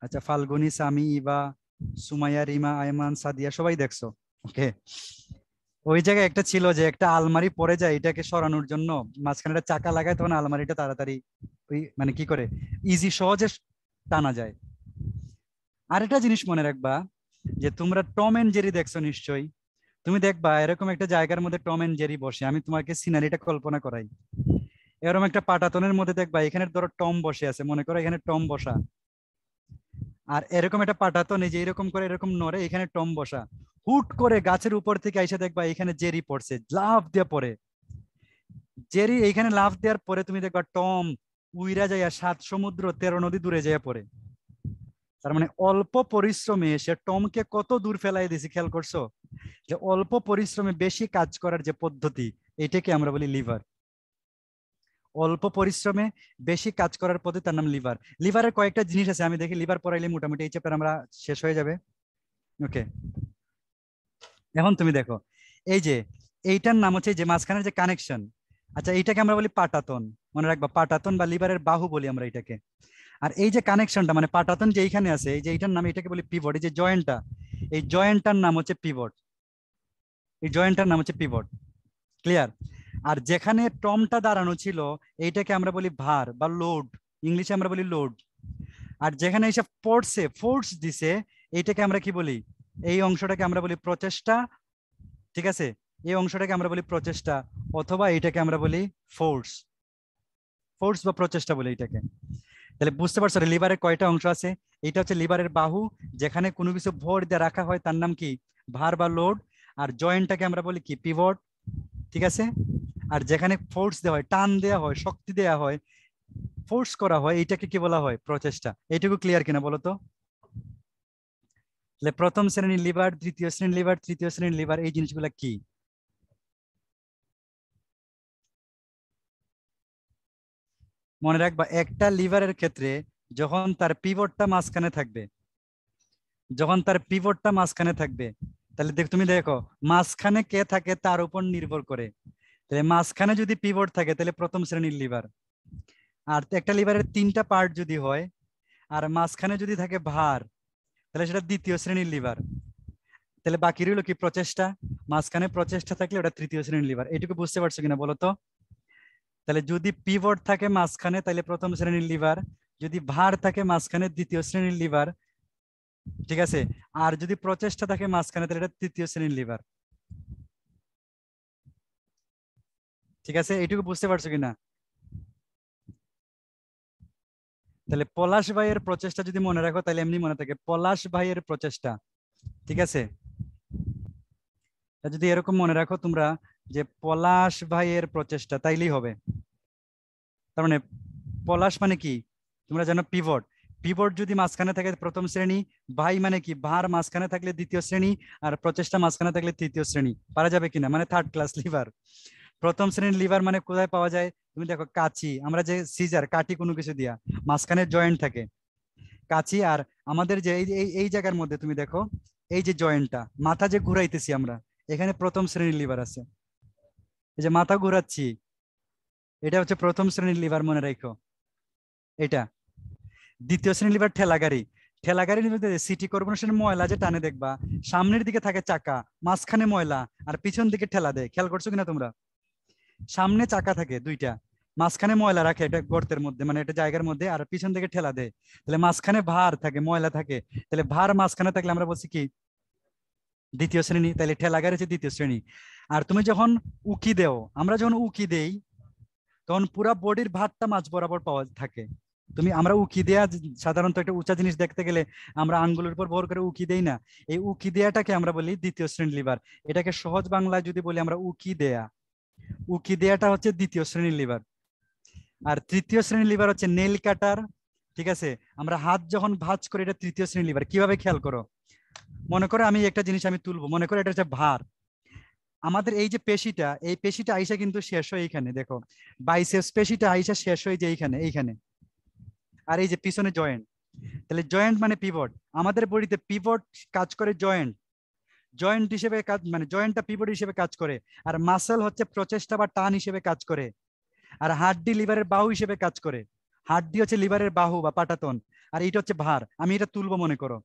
A: আচ্ছা ফাল্গুনি সামি ইবা সুমাইয়া রিমা আয়মান সাদিয়া সবাই দেখছো ওকে ওই জায়গায় একটা ছিল যে একটা আলমারি পড়ে যায় এটাকে সরানোর জন্য মাঝখানে একটা চাকা লাগায় তখন আলমারিটা তাড়াতাড়ি ওই মানে কি করে ইজি সহজে টানা যায় আর একটা জিনিস মনে রাখবা যে তোমরা টম এন্ড জেরি দেখছো নিশ্চয়ই তুমি দেখবা এরকম একটা জায়গার মধ্যে টম এন্ড জেরি বসে আমি তোমাকে সিনারিটা কল্পনা করাই এরকম একটা পাটাতনের মধ্যে দেখবা এখানে ধরো টম বসে আছে মনে করো এখানে টম বসা আর এরকম একটা পাঠাতো নেই যে এরকম করে এরকম নড়ে এখানে টম বসা হুট করে গাছের উপর থেকে এসে দেখবা এখানে জেরি পড়ছে লাভ দিয়ে পরে জেরি এইখানে লাভ দেওয়ার পরে তুমি দেখবা টম উইরা যাইয়া সাত সমুদ্র তেরো নদী দূরে যাইয়া পরে তার মানে অল্প পরিশ্রমে সে টমকে কত দূর ফেলাই দিছি খেয়াল করছো যে অল্প পরিশ্রমে বেশি কাজ করার যে পদ্ধতি এটাকে আমরা বলি লিভার অল্প পরিশ্রমে বেশি কাজ করার পথে তার নাম লিভার লিভারের কয়েকটা জিনিস আছে আমি দেখি লিভার পড়াইলে মোটামুটি এই চ্যাপ্টার আমরা শেষ হয়ে যাবে ওকে এখন তুমি দেখো এই যে এইটার নাম হচ্ছে যে মাঝখানের যে কানেকশন আচ্ছা এইটাকে আমরা বলি পাটাতন মনে রাখবা পাটাতন বা লিভারের বাহু বলি আমরা এটাকে আর এই যে কানেকশনটা মানে পাটাতন যে এইখানে আছে এই যে এইটার নাম এটাকে বলি পিভট এই যে জয়েন্টটা এই জয়েন্টটার নাম হচ্ছে পিভট এই জয়েন্টটার নাম হচ্ছে পিভট ক্লিয়ার আর যেখানে টমটা দাঁড়ানো ছিল এইটাকে আমরা বলি ভার বা লোড ইংলিশে আমরা বলি লোড আর যেখানে এসে পড়ছে ফোর্স দিছে এইটাকে আমরা কি বলি এই অংশটাকে আমরা বলি প্রচেষ্টা ঠিক আছে এই অংশটাকে আমরা বলি প্রচেষ্টা অথবা এইটাকে আমরা বলি ফোর্স ফোর্স বা প্রচেষ্টা বলি এটাকে তাহলে বুঝতে পারছো লিভারের কয়টা অংশ আছে এটা হচ্ছে লিভারের বাহু যেখানে কোনো কিছু ভর দিয়ে রাখা হয় তার নাম কি ভার বা লোড আর জয়েন্টটাকে আমরা বলি কি পিভট ঠিক আছে আর যেখানে ফোর্স দেওয়া হয় টান দেওয়া হয় শক্তি দেওয়া হয় ফোর্স করা হয় এটাকে কি বলা হয় প্রচেষ্টা এইটুকু ক্লিয়ার কিনা বলো তো প্রথম শ্রেণীর লিভার দ্বিতীয় শ্রেণীর লিভার তৃতীয় শ্রেণীর লিভার এই জিনিসগুলো কি মনে রাখবা একটা লিভারের ক্ষেত্রে যখন তার পিভটটা মাঝখানে থাকবে যখন তার পিভটটা মাঝখানে থাকবে তাহলে তুমি দেখো মাঝখানে কে থাকে তার উপর নির্ভর করে তাহলে মাঝখানে যদি পিভট থাকে তাহলে প্রথম শ্রেণীর লিভার আর একটা লিভারের তিনটা পার্ট যদি হয় আর মাঝখানে যদি থাকে ভার তাহলে সেটা দ্বিতীয় শ্রেণীর লিভার তাহলে বাকি রইল কি প্রচেষ্টা মাঝখানে প্রচেষ্টা থাকলে ওটা তৃতীয় শ্রেণীর লিভার এটুকু বুঝতে পারছো কিনা বলো তো তাহলে যদি পিভট থাকে মাঝখানে তাহলে প্রথম শ্রেণীর লিভার যদি ভার থাকে মাঝখানে দ্বিতীয় শ্রেণীর লিভার ঠিক আছে আর যদি প্রচেষ্টা থাকে মাঝখানে তাহলে এটা তৃতীয় শ্রেণীর লিভার ঠিক আছে এটুকু বুঝতে পারছো কিনা তাহলে পলাশ ভাইয়ের প্রচেষ্টা যদি মনে রাখো তাহলে এমনি মনে থাকে পলাশ ভাইয়ের প্রচেষ্টা ঠিক আছে যদি এরকম মনে রাখো তোমরা যে পলাশ ভাইয়ের প্রচেষ্টা তাইলেই হবে তার মানে পলাশ মানে কি তোমরা জানো পিভট পিভট যদি মাঝখানে থাকে প্রথম শ্রেণী ভাই মানে কি ভার মাঝখানে থাকলে দ্বিতীয় শ্রেণী আর প্রচেষ্টা মাঝখানে থাকলে তৃতীয় শ্রেণী পারা যাবে কিনা মানে থার্ড ক্লাস লিভার প্রথম শ্রেণীর লিভার মানে কোথায় পাওয়া যায় তুমি দেখো কাচি আমরা যে সিজার কাটি কোনো কিছু দিয়া মাঝখানে জয়েন্ট থাকে কাচি আর আমাদের যে এই এই জায়গার মধ্যে তুমি দেখো এই যে জয়েন্টটা মাথা যে ঘুরাইতেছি আমরা এখানে প্রথম শ্রেণীর লিভার আছে এই যে মাথা ঘুরাচ্ছি এটা হচ্ছে প্রথম শ্রেণীর লিভার মনে রাখো এটা দ্বিতীয় শ্রেণী লিভার ঠেলাগাড়ি ঠেলাগাড়ির মধ্যে সিটি কর্পোরেশনের ময়লা যে টানে দেখবা সামনের দিকে থাকে চাকা মাঝখানে ময়লা আর পিছন দিকে ঠেলা দেয় খেয়াল করছো কিনা তোমরা সামনে চাকা থাকে দুইটা মাঝখানে ময়লা রাখে এটা গর্তের মধ্যে মানে এটা জায়গার মধ্যে আর পিছন দিকে ঠেলা দেয় তাহলে মাঝখানে ভার থাকে ময়লা থাকে তাহলে ভার মাঝখানে থাকলে আমরা বলছি কি দ্বিতীয় শ্রেণী তাহলে ঠেলাগাড়ি হচ্ছে দ্বিতীয় শ্রেণী আর তুমি যখন উকি দেও আমরা যখন উকি দেই তখন পুরা বডির ভারটা মাছ বরাবর পাওয়া থাকে তুমি আমরা উকি দেয়া সাধারণত একটা উঁচা জিনিস দেখতে গেলে আমরা আঙ্গুলের উপর ভর করে উকি দেই না এই উকি দেয়াটাকে আমরা বলি দ্বিতীয় শ্রেণীর লিভার এটাকে সহজ বাংলায় যদি বলি আমরা উকি দেয়া উকি দেয়াটা হচ্ছে দ্বিতীয় শ্রেণীর লিভার আর তৃতীয় শ্রেণীর লিভার হচ্ছে নেল কাটার ঠিক আছে আমরা হাত যখন ভাজ করি এটা তৃতীয় শ্রেণীর লিভার কিভাবে খেয়াল করো মনে করো আমি একটা জিনিস আমি তুলবো মনে করো এটা হচ্ছে ভার আমাদের এই যে পেশিটা এই পেশিটা আইসা কিন্তু শেষ হয় এইখানে দেখো বাইসেপস পেশিটা আইসা শেষ হয়ে যে এইখানে এইখানে আর এই যে পিছনে জয়েন্ট তাহলে জয়েন্ট মানে পিভট আমাদের বডিতে পিভট কাজ করে জয়েন্ট জয়েন্ট হিসেবে কাজ মানে জয়েন্টটা পিভট হিসেবে কাজ করে আর মাসেল হচ্ছে প্রচেষ্টা বা টান হিসেবে কাজ করে আর হাড্ডি লিভারের বাহু হিসেবে কাজ করে হাড্ডি হচ্ছে লিভারের বাহু বা পাটাতন আর এটা হচ্ছে ভার আমি এটা তুলবো মনে করো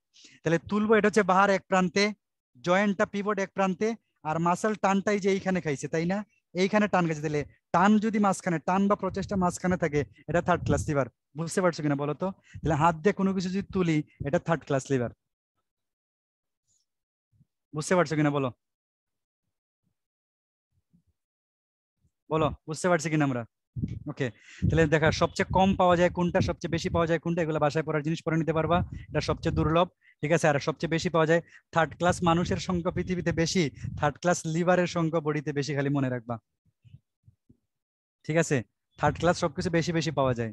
A: তাহলে তুলবো এটা হচ্ছে ভার এক প্রান্তে জয়েন্টটা পিভট এক প্রান্তে আর মাসেল টানটাই যে এইখানে খাইছে তাই না এইখানে টান গেছে দিলে টান যদি মাঝখানে টান বা প্রচেষ্টা মাঝখানে থাকে এটা থার্ড ক্লাস লিভার বুঝতে পারছো কিনা বলো তো তাহলে হাত দিয়ে কোনো কিছু যদি তুলি এটা থার্ড ক্লাস লিভার বুঝতে পারছো কিনা বলো বলো বুঝতে পারছি কিনা আমরা ওকে তাহলে দেখা সবচেয়ে কম পাওয়া যায় কোনটা সবচেয়ে বেশি পাওয়া যায় কোনটা এগুলো বাসায় পড়ার জিনিস পরে নিতে পারবা এটা সবচেয়ে দুর্লভ ঠিক আছে আর সবচেয়ে বেশি পাওয়া যায় থার্ড ক্লাস মানুষের সংখ্যা পৃথিবীতে বেশি থার্ড ক্লাস লিভারের সংখ্যা বডিতে বেশি খালি মনে রাখবা ঠিক আছে থার্ড ক্লাস সবকিছু বেশি বেশি পাওয়া যায়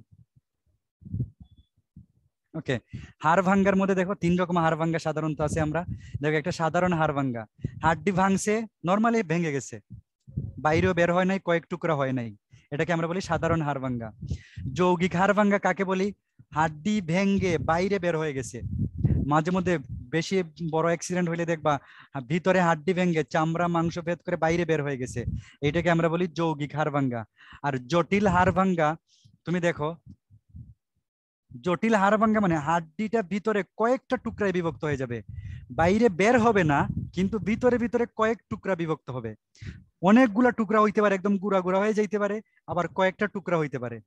A: ওকে হার ভাঙ্গার মধ্যে দেখো তিন রকম হার ভাঙ্গা সাধারণত আছে আমরা দেখো একটা সাধারণ হার ভাঙ্গা হাড্ডি ভাঙছে নর্মালি ভেঙে গেছে বাইরেও বের হয় নাই কয়েক টুকরা হয় নাই এটাকে আমরা বলি সাধারণ হাড় ভাঙ্গা যৌগিক হাড় ভাঙ্গা কাকে বলি হাড্ডি ভেঙ্গে বাইরে বের হয়ে গেছে মাঝে মধ্যে বেশি বড় অ্যাক্সিডেন্ট হলে দেখবা ভিতরে হাড্ডি ভেঙ্গে চামড়া মাংস ভেদ করে বাইরে বের হয়ে গেছে এটাকে আমরা বলি যৌগিক হাড় ভাঙ্গা আর জটিল হাড় ভাঙ্গা তুমি দেখো জটিল হাড় ভাঙ্গা মানে হাড্ডিটা ভিতরে কয়েকটা টুকরায় বিভক্ত হয়ে যাবে বাইরে বের হবে না কিন্তু ভিতরে ভিতরে কয়েক টুকরা বিভক্ত হবে অনেকগুলা টুকরা হইতে পারে একদম গুড়া গুড়া হয়ে যাইতে পারে আবার কয়েকটা টুকরা হইতে পারে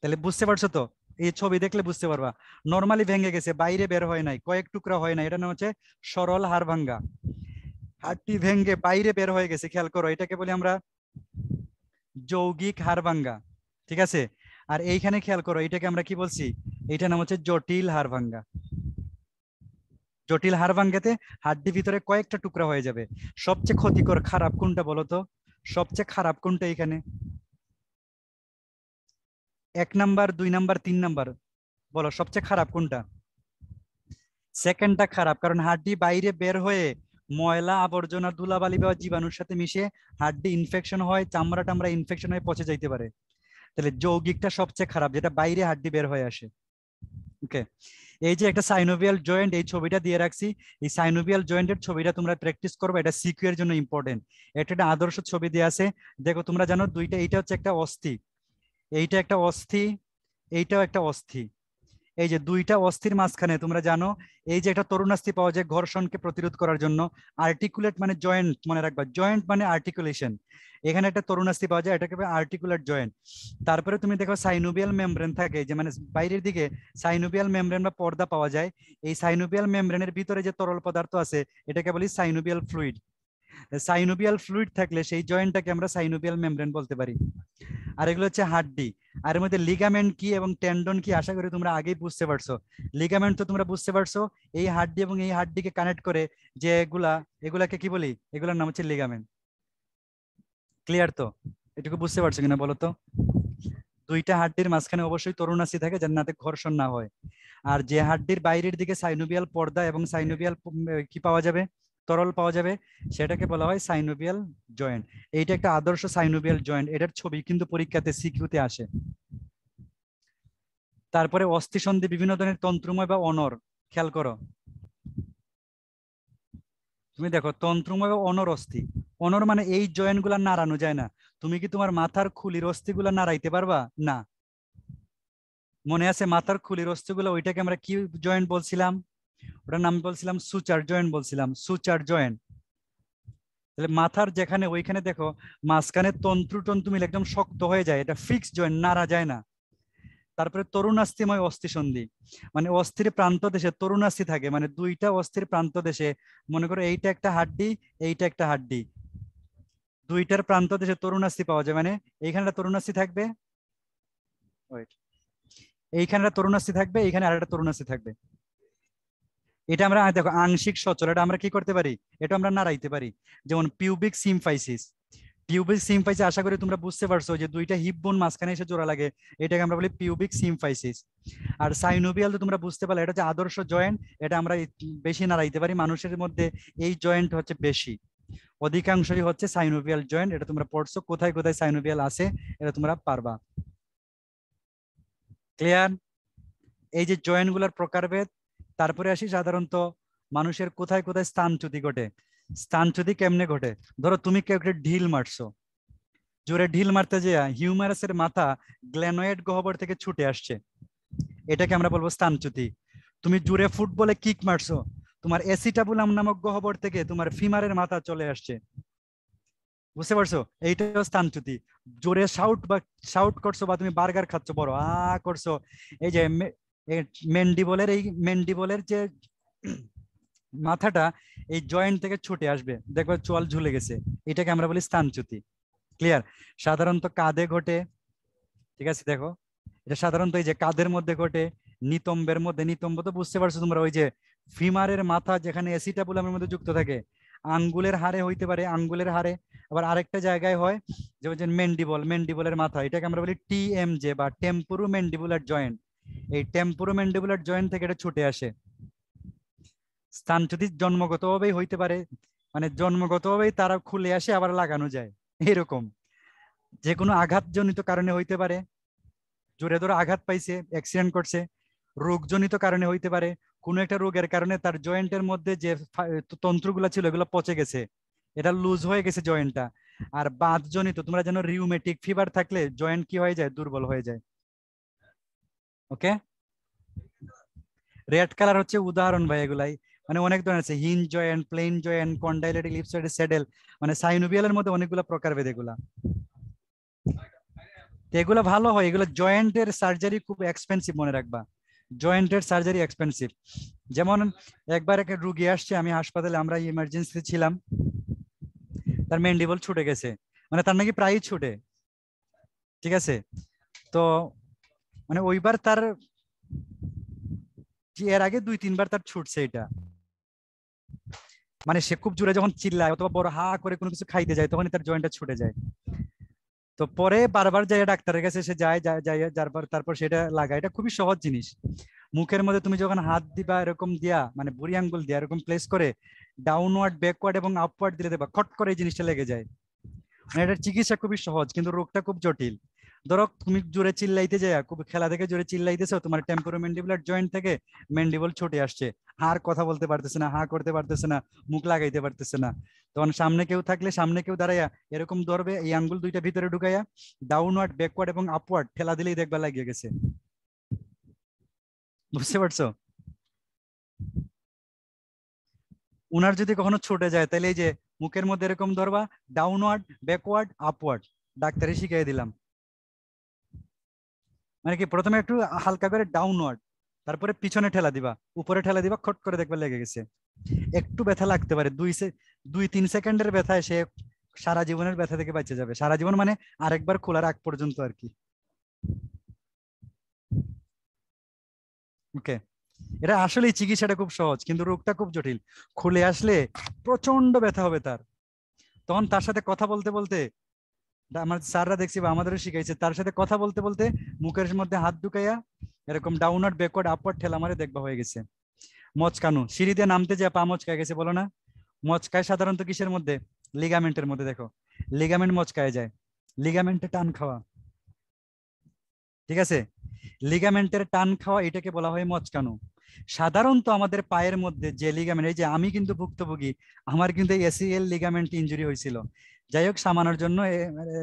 A: তাহলে বুঝতে পারছো তো এই ছবি দেখলে বুঝতে পারবা নর্মালি ভেঙে গেছে বাইরে বের হয় নাই কয়েক টুকরা হয় না এটা নাম হচ্ছে সরল হার ভাঙ্গা হাড়টি ভেঙ্গে বাইরে বের হয়ে গেছে খেয়াল করো এটাকে বলি আমরা যৌগিক হার ভাঙ্গা ঠিক আছে আর এইখানে খেয়াল করো এটাকে আমরা কি বলছি এটা নাম হচ্ছে জটিল হার ভাঙ্গা জটিল হার ভাঙ্গাতে হাড্ডি ভিতরে কয়েকটা টুকরা হয়ে যাবে সবচেয়ে ক্ষতিকর খারাপ কোনটা বলো তো সবচেয়ে খারাপ কোনটা এখানে এক নাম্বার দুই নাম্বার তিন নাম্বার বলো সবচেয়ে খারাপ কোনটা সেকেন্ডটা খারাপ কারণ হাড্ডি বাইরে বের হয়ে ময়লা আবর্জনা ধুলাবালি বা জীবাণুর সাথে মিশে হাড্ডি ইনফেকশন হয় চামড়া টামড়া ইনফেকশন হয়ে পচে যাইতে পারে তাহলে যৌগিকটা সবচেয়ে খারাপ যেটা বাইরে হাড্ডি বের হয়ে আসে ওকে এই যে একটা সাইনোভিয়াল জয়েন্ট এই ছবিটা দিয়ে রাখছি এই সাইনোভিয়াল জয়েন্টের ছবিটা তোমরা প্র্যাকটিস করবে এটা সিকিউ এর জন্য ইম্পর্টেন্ট এটা একটা আদর্শ ছবি দিয়ে আছে দেখো তোমরা জানো দুইটা এইটা হচ্ছে একটা অস্থি এইটা একটা অস্থি এইটাও একটা অস্থি এই যে দুইটা অস্থির মাঝখানে তোমরা জানো এই যে একটা তরুণাস্থি পাওয়া যায় ঘর্ষণকে প্রতিরোধ করার জন্য আর্টিকুলেট মানে জয়েন্ট মনে রাখবা জয়েন্ট মানে আর্টিকুলেশন এখানে একটা তরুণাস্থি পাওয়া যায় এটাকে আর্টিকুলার জয়েন্ট তারপরে তুমি দেখো সাইনোবিয়াল মেমব্রেন থাকে যে মানে বাইরের দিকে সাইনোবিয়াল মেমব্রেন বা পর্দা পাওয়া যায় এই সাইনোবিয়াল মেমব্রেনের ভিতরে যে তরল পদার্থ আছে এটাকে বলি সাইনোবিয়াল ফ্লুইড সাইনোবিয়াল ফ্লুইড থাকলে সেই জয়েন্টটাকে আমরা সাইনোবিয়াল মেমব্রেন বলতে পারি আর এগুলো হচ্ছে হাড্ডি আর এর মধ্যে লিগামেন্ট কি এবং টেন্ডন কি আশা করি তোমরা আগেই বুঝতে পারছো লিগামেন্ট তো তোমরা বুঝতে পারছো এই হাড্ডি এবং এই হাড্ডিকে কানেক্ট করে যে এগুলা এগুলাকে কি বলি এগুলার নাম হচ্ছে লিগামেন্ট ক্লিয়ার তো এটুকু বুঝতে পারছো কিনা বলো তো দুইটা হাড্ডির মাঝখানে অবশ্যই তরুণাসি থাকে যেন নাতে ঘর্ষণ না হয় আর যে হাড্ডির বাইরের দিকে সাইনোবিয়াল পর্দা এবং সাইনোবিয়াল কি পাওয়া যাবে তরল পাওয়া যাবে সেটাকে বলা হয় সাইনোভিয়াল জয়েন্ট এইটা একটা আদর্শ সাইনোভিয়াল জয়েন্ট এটার ছবি কিন্তু পরীক্ষাতে সিকিউতে আসে তারপরে অস্থিসন্ধি বিভিন্ন ধরনের তন্ত্রময় বা অনর খেয়াল করো তুমি দেখো তন্ত্রময় বা অনর অস্থি অনর মানে এই জয়েন্ট গুলা নাড়ানো যায় না তুমি কি তোমার মাথার খুলির অস্থি গুলা নাড়াইতে পারবা না মনে আছে মাথার খুলির অস্থি গুলা ওইটাকে আমরা কি জয়েন্ট বলছিলাম ওটার নাম বলছিলাম সুচার জয়েন্ট বলছিলাম সুচার জয়েন্ট তাহলে মাথার যেখানে ওইখানে দেখো মাঝখানে তন্ত্রু টন্তু মিলে একদম শক্ত হয়ে যায় এটা ফিক্স জয়েন্ট নাড়া যায় না তারপরে তরুণাস্থিময় অস্থি সন্ধি মানে অস্থির প্রান্ত দেশে তরুণাস্থি থাকে মানে দুইটা অস্থির প্রান্ত দেশে মনে করো এইটা একটা হাড্ডি এইটা একটা হাড্ডি দুইটার প্রান্ত দেশে তরুণাস্থি পাওয়া যায় মানে এইখানটা তরুণাস্থি থাকবে এইখানটা তরুণাস্থি থাকবে এইখানে আরেকটা তরুণাস্থি থাকবে এটা আমরা দেখো আংশিক সচল এটা আমরা কি করতে পারি এটা আমরা নাড়াইতে পারি যেমন পিউবিক সিমফাইসিস পিউবিক সিমফাইসিস আশা করি তোমরা বুঝতে পারছো যে দুইটা হিপ বোন মাঝখানে এসে জোড়া লাগে এটাকে আমরা বলি পিউবিক সিমফাইসিস আর সাইনোবিয়াল তো তোমরা বুঝতে পারলে এটা হচ্ছে আদর্শ জয়েন্ট এটা আমরা বেশি নাড়াইতে পারি মানুষের মধ্যে এই জয়েন্ট হচ্ছে বেশি অধিকাংশই হচ্ছে সাইনোভিয়াল জয়েন্ট এটা তোমরা পড়ছো কোথায় কোথায় সাইনোভিয়াল আছে এটা তোমরা পারবা ক্লিয়ার এই যে জয়েন্টগুলোর প্রকারভেদ তারপরে আসি সাধারণত মানুষের কোথায় কোথায় স্থানচ্যুতি ঘটে স্থানচ্যুতি কেমনে ঘটে ধরো তুমি কেউ একটা ঢিল মারছো জোরে ঢিল মারতে যে হিউমারাসের মাথা গ্ল্যানোয়েড গহ্বর থেকে ছুটে আসছে এটাকে আমরা বলবো স্থানচ্যুতি তুমি জোরে ফুটবলে কিক মারছো তোমার এসিটাবুলাম নামক গহবর থেকে তোমার ফিমারের মাথা চলে আসছে বুঝতে পারছো এইটাও স্থানচ্যুতি জোরে শাউট বা শাউট করছো বা তুমি বার্গার খাচ্ছ বড় আ করছো এই যে মেন্ডিবলের এই মেন্ডিবলের যে মাথাটা এই জয়েন্ট থেকে ছুটে আসবে দেখবে চোয়াল ঝুলে গেছে এটাকে আমরা বলি স্থানচ্যুতি ক্লিয়ার সাধারণত কাঁধে ঘটে ঠিক আছে দেখো এটা সাধারণত এই যে কাঁধের মধ্যে ঘটে নিতম্বের মধ্যে নিতম্ব তো বুঝতে পারছো তোমরা ওই যে ফিমারের মাথা যেখানে এসিটাবুলামের মধ্যে যুক্ত থাকে আঙ্গুলের হারে হইতে পারে আঙ্গুলের হারে আবার আরেকটা জায়গায় হয় যে মেন্ডিবল মেন্ডিবলের মাথা এটাকে আমরা বলি টিএমজে বা টেম্পোরু মেন্ডিবুলার জয়েন্ট এই টেম্পোরোম্যান্ডিবুলার জয়েন্ট থেকে এটা ছুটে আসে স্থানচ্যুতি জন্মগতভাবেই হইতে পারে মানে জন্মগতভাবেই তারা খুলে আসে আবার লাগানো যায় এরকম যে কোনো আঘাতজনিত কারণে হইতে পারে জোরে ধরে আঘাত পাইছে অ্যাক্সিডেন্ট করছে রোগজনিত কারণে হইতে পারে কোনো একটা রোগের কারণে তার জয়েন্টের মধ্যে যে তন্ত্রগুলো ছিল এগুলো পচে গেছে এটা লুজ হয়ে গেছে জয়েন্টটা আর বাঁধজনিত তোমরা যেন রিউমেটিক ফিভার থাকলে জয়েন্ট কি হয়ে যায় দুর্বল হয়ে যায় ওকে রেড কালার হচ্ছে উদাহরণ ভাই এগুলাই মানে অনেক ধরনের আছে hinge joint plane joint condyloid ellipsoid saddle মানে সাইনোভিয়ালের মধ্যে অনেকগুলো ভেদ এগুলা এগুলো ভালো হয় এগুলো জয়েন্টের সার্জারি খুব এক্সপেন্সিভ মনে রাখবা জয়েন্টের সার্জারি এক্সপেন্সিভ যেমন একবার একটা রুগী আসছে আমি হাসপাতালে আমরা ইমার্জেন্সিতে ছিলাম তার মেন্ডিবল ছুটে গেছে মানে তার নাকি প্রায়ই ছুটে ঠিক আছে তো মানে ওইবার তার এর আগে দুই তিনবার তার ছুটছে এটা মানে সে খুব জোরে যখন চিল্লায় অথবা বড় হা করে কোনো কিছু খাইতে যায় তখনই তার জয়েন্টটা ছুটে যায় তো পরে বারবার যায় ডাক্তারের কাছে সে যায় যায় যারবার তারপর সেটা লাগায় এটা খুবই সহজ জিনিস মুখের মধ্যে তুমি যখন হাত দিবা এরকম দিয়া মানে বুড়ি আঙ্গুল দিয়া এরকম প্লেস করে ডাউনওয়ার্ড ব্যাকওয়ার্ড এবং আপওয়ার্ড দিলে দেবা খট করে এই জিনিসটা লেগে যায় মানে এটার চিকিৎসা খুবই সহজ কিন্তু রোগটা খুব জটিল ধরো তুমি জোরে চিল্লাইতে যায় খুব খেলা থেকে জোরে চিল্লাইতেছো তোমার টেম্পোরো মেন্ডিবুলার জয়েন্ট থেকে মেন্ডিবল ছুটে আসছে আর কথা বলতে পারতেছে না হা করতে পারতেছে না মুখ লাগাইতে পারতেছে না তখন সামনে কেউ থাকলে সামনে কেউ দাঁড়াইয়া এরকম ধরবে এই আঙ্গুল দুইটা ভিতরে ঢুকাইয়া ডাউনওয়ার্ড ব্যাকওয়ার্ড এবং আপওয়ার্ড ঠেলা দিলেই দেখবা লাগিয়ে গেছে বুঝতে পারছো উনার যদি কখনো ছুটে যায় তাহলে এই যে মুখের মধ্যে এরকম ধরবা ডাউনওয়ার্ড ব্যাকওয়ার্ড আপওয়ার্ড ডাক্তারে শিখিয়ে দিলাম মানে কি প্রথমে একটু হালকা করে ডাউনওয়ার্ড তারপরে পিছনে ঠেলা দিবা উপরে ঠেলা দিবা খট করে দেখবে লেগে গেছে একটু ব্যথা লাগতে পারে দুই দুই তিন সেকেন্ডের ব্যথায় সে সারা জীবনের ব্যথা থেকে বাঁচে যাবে সারা জীবন মানে আরেকবার খোলার আগ পর্যন্ত আর কি ওকে এটা আসলে চিকিৎসাটা খুব সহজ কিন্তু রোগটা খুব জটিল খুলে আসলে প্রচন্ড ব্যথা হবে তার তখন তার সাথে কথা বলতে বলতে আমার স্যাররা দেখছি বা আমাদেরও শিখাইছে তার সাথে কথা বলতে বলতে মুখের মধ্যে হাত ঢুকাইয়া এরকম ডাউনওয়ার্ড ব্যাকওয়ার্ড আপওয়ার্ড ঠেলা মারে দেখবা হয়ে গেছে মচকানো সিঁড়ি দিয়ে নামতে যা পা মচকায় গেছে বলো না মচকায় সাধারণত কিসের মধ্যে লিগামেন্টের মধ্যে দেখো লিগামেন্ট মচকায় যায় লিগামেন্টে টান খাওয়া ঠিক আছে লিগামেন্টের টান খাওয়া এটাকে বলা হয় মচকানো সাধারণত আমাদের পায়ের মধ্যে যে লিগামেন্ট এই যে আমি কিন্তু ভুক্তভোগী আমার কিন্তু এসিএল লিগামেন্ট ইঞ্জুরি হয়েছিল যাই হোক সামানোর জন্য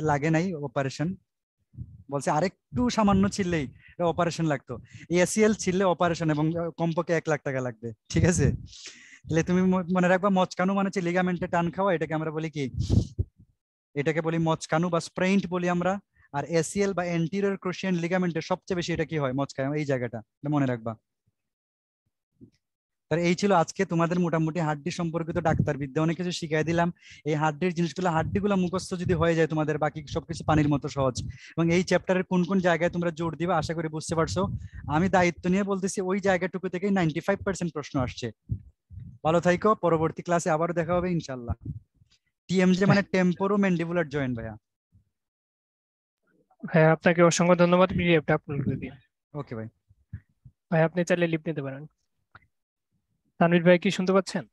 A: লাগে নাই অপারেশন বলছে আরেকটু সামান্য ছিললেই অপারেশন লাগতো এসিএল ছিললে অপারেশন এবং কমপক্ষে এক লাখ টাকা লাগবে ঠিক আছে তাহলে তুমি মনে রাখবা মচকানু মানে হচ্ছে লিগামেন্টে টান খাওয়া এটাকে আমরা বলি কি এটাকে বলি মচকানু বা স্প্রেইন্ট বলি আমরা আর এসিএল বা এন্টিরিয়র ক্রোশিয়ান লিগামেন্টে সবচেয়ে বেশি এটা কি হয় মচকা এই জায়গাটা মনে রাখবা তার এই ছিল আজকে তোমাদের মোটামুটি হাড্ডি সম্পর্কিত ডাক্তার বিদ্যা অনেক কিছু শিখাই দিলাম এই হাড্ডির জিনিসগুলো হাড্ডিগুলো মুখস্থ যদি হয়ে যায় তোমাদের বাকি সবকিছু পানির মতো সহজ এবং এই চ্যাপ্টারের কোন কোন জায়গায় তোমরা জোর দিবে আশা করি বুঝতে পারছো আমি দায়িত্ব নিয়ে বলতেছি ওই জায়গাটুকু থেকে নাইনটি ফাইভ পার্সেন্ট প্রশ্ন আসছে ভালো থাইকো পরবর্তী ক্লাসে আবারও দেখা হবে ইনশাল্লাহ টিএমজে মানে টেম্পোরো ম্যান্ডিবুলার জয়েন্ট ভাইয়া ভাই আপনাকে অসংখ্য ধন্যবাদ পিডিএফটা আপলোড করে দিন ওকে ভাই ভাই আপনি চাইলে লিপ নিতে পারেন
B: তানভীর ভাই কি শুনতে পাচ্ছেন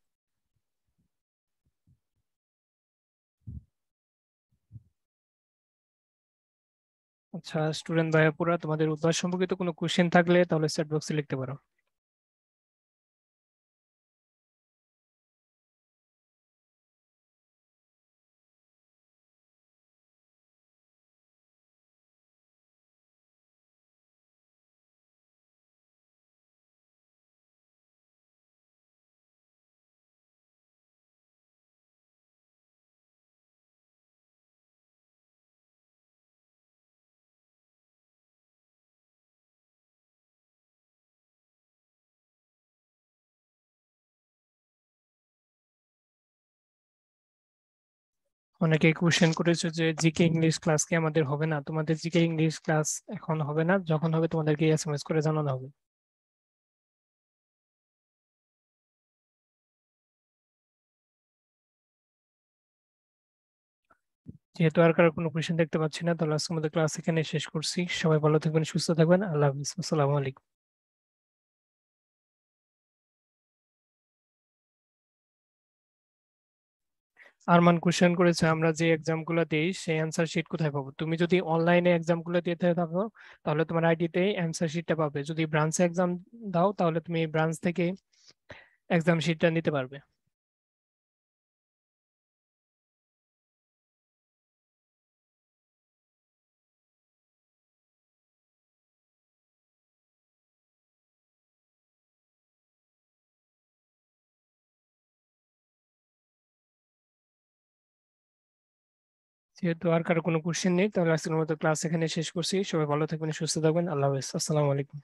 B: আচ্ছা স্টুডেন্ট ভাইয়া পুরা তোমাদের উদ্ভাস সম্পর্কিত কোনো কোশ্চেন থাকলে তাহলে সেট বক্সে লিখতে পারো অনেকে কোশ্চেন করেছে যে জিকে ইংলিশ ক্লাস কি আমাদের হবে না তোমাদের জিকে ইংলিশ ক্লাস এখন হবে না যখন হবে তোমাদেরকে এসএমএস করে জানানো হবে যেহেতু আর কারো কোনো কোয়েশ্চেন দেখতে পাচ্ছি না তাহলে আজকে আমাদের ক্লাস এখানে শেষ করছি সবাই ভালো থাকবেন সুস্থ থাকবেন আল্লাহ হাফিজ আসসালামু আলাইকুম আরমান কোশ্চেন
A: করেছে আমরা যে গুলো দেই সেই অ্যান্সার শিট কোথায় পাবো তুমি যদি অনলাইনে গুলো দিতে থাকো তাহলে তোমার আইডিতে অ্যান্সার শিটটা পাবে যদি ব্রাঞ্চে এক্সাম দাও তাহলে তুমি ব্রাঞ্চ থেকে
B: এক্সাম শিটটা নিতে পারবে যেহেতু আর কারো কোনো কোশ্চেন নেই তাহলে আজকের মতো ক্লাস এখানে শেষ করছি সবাই ভালো থাকবেন সুস্থ থাকবেন আল্লাহ হাফেজ আসসালামু আলাইকুম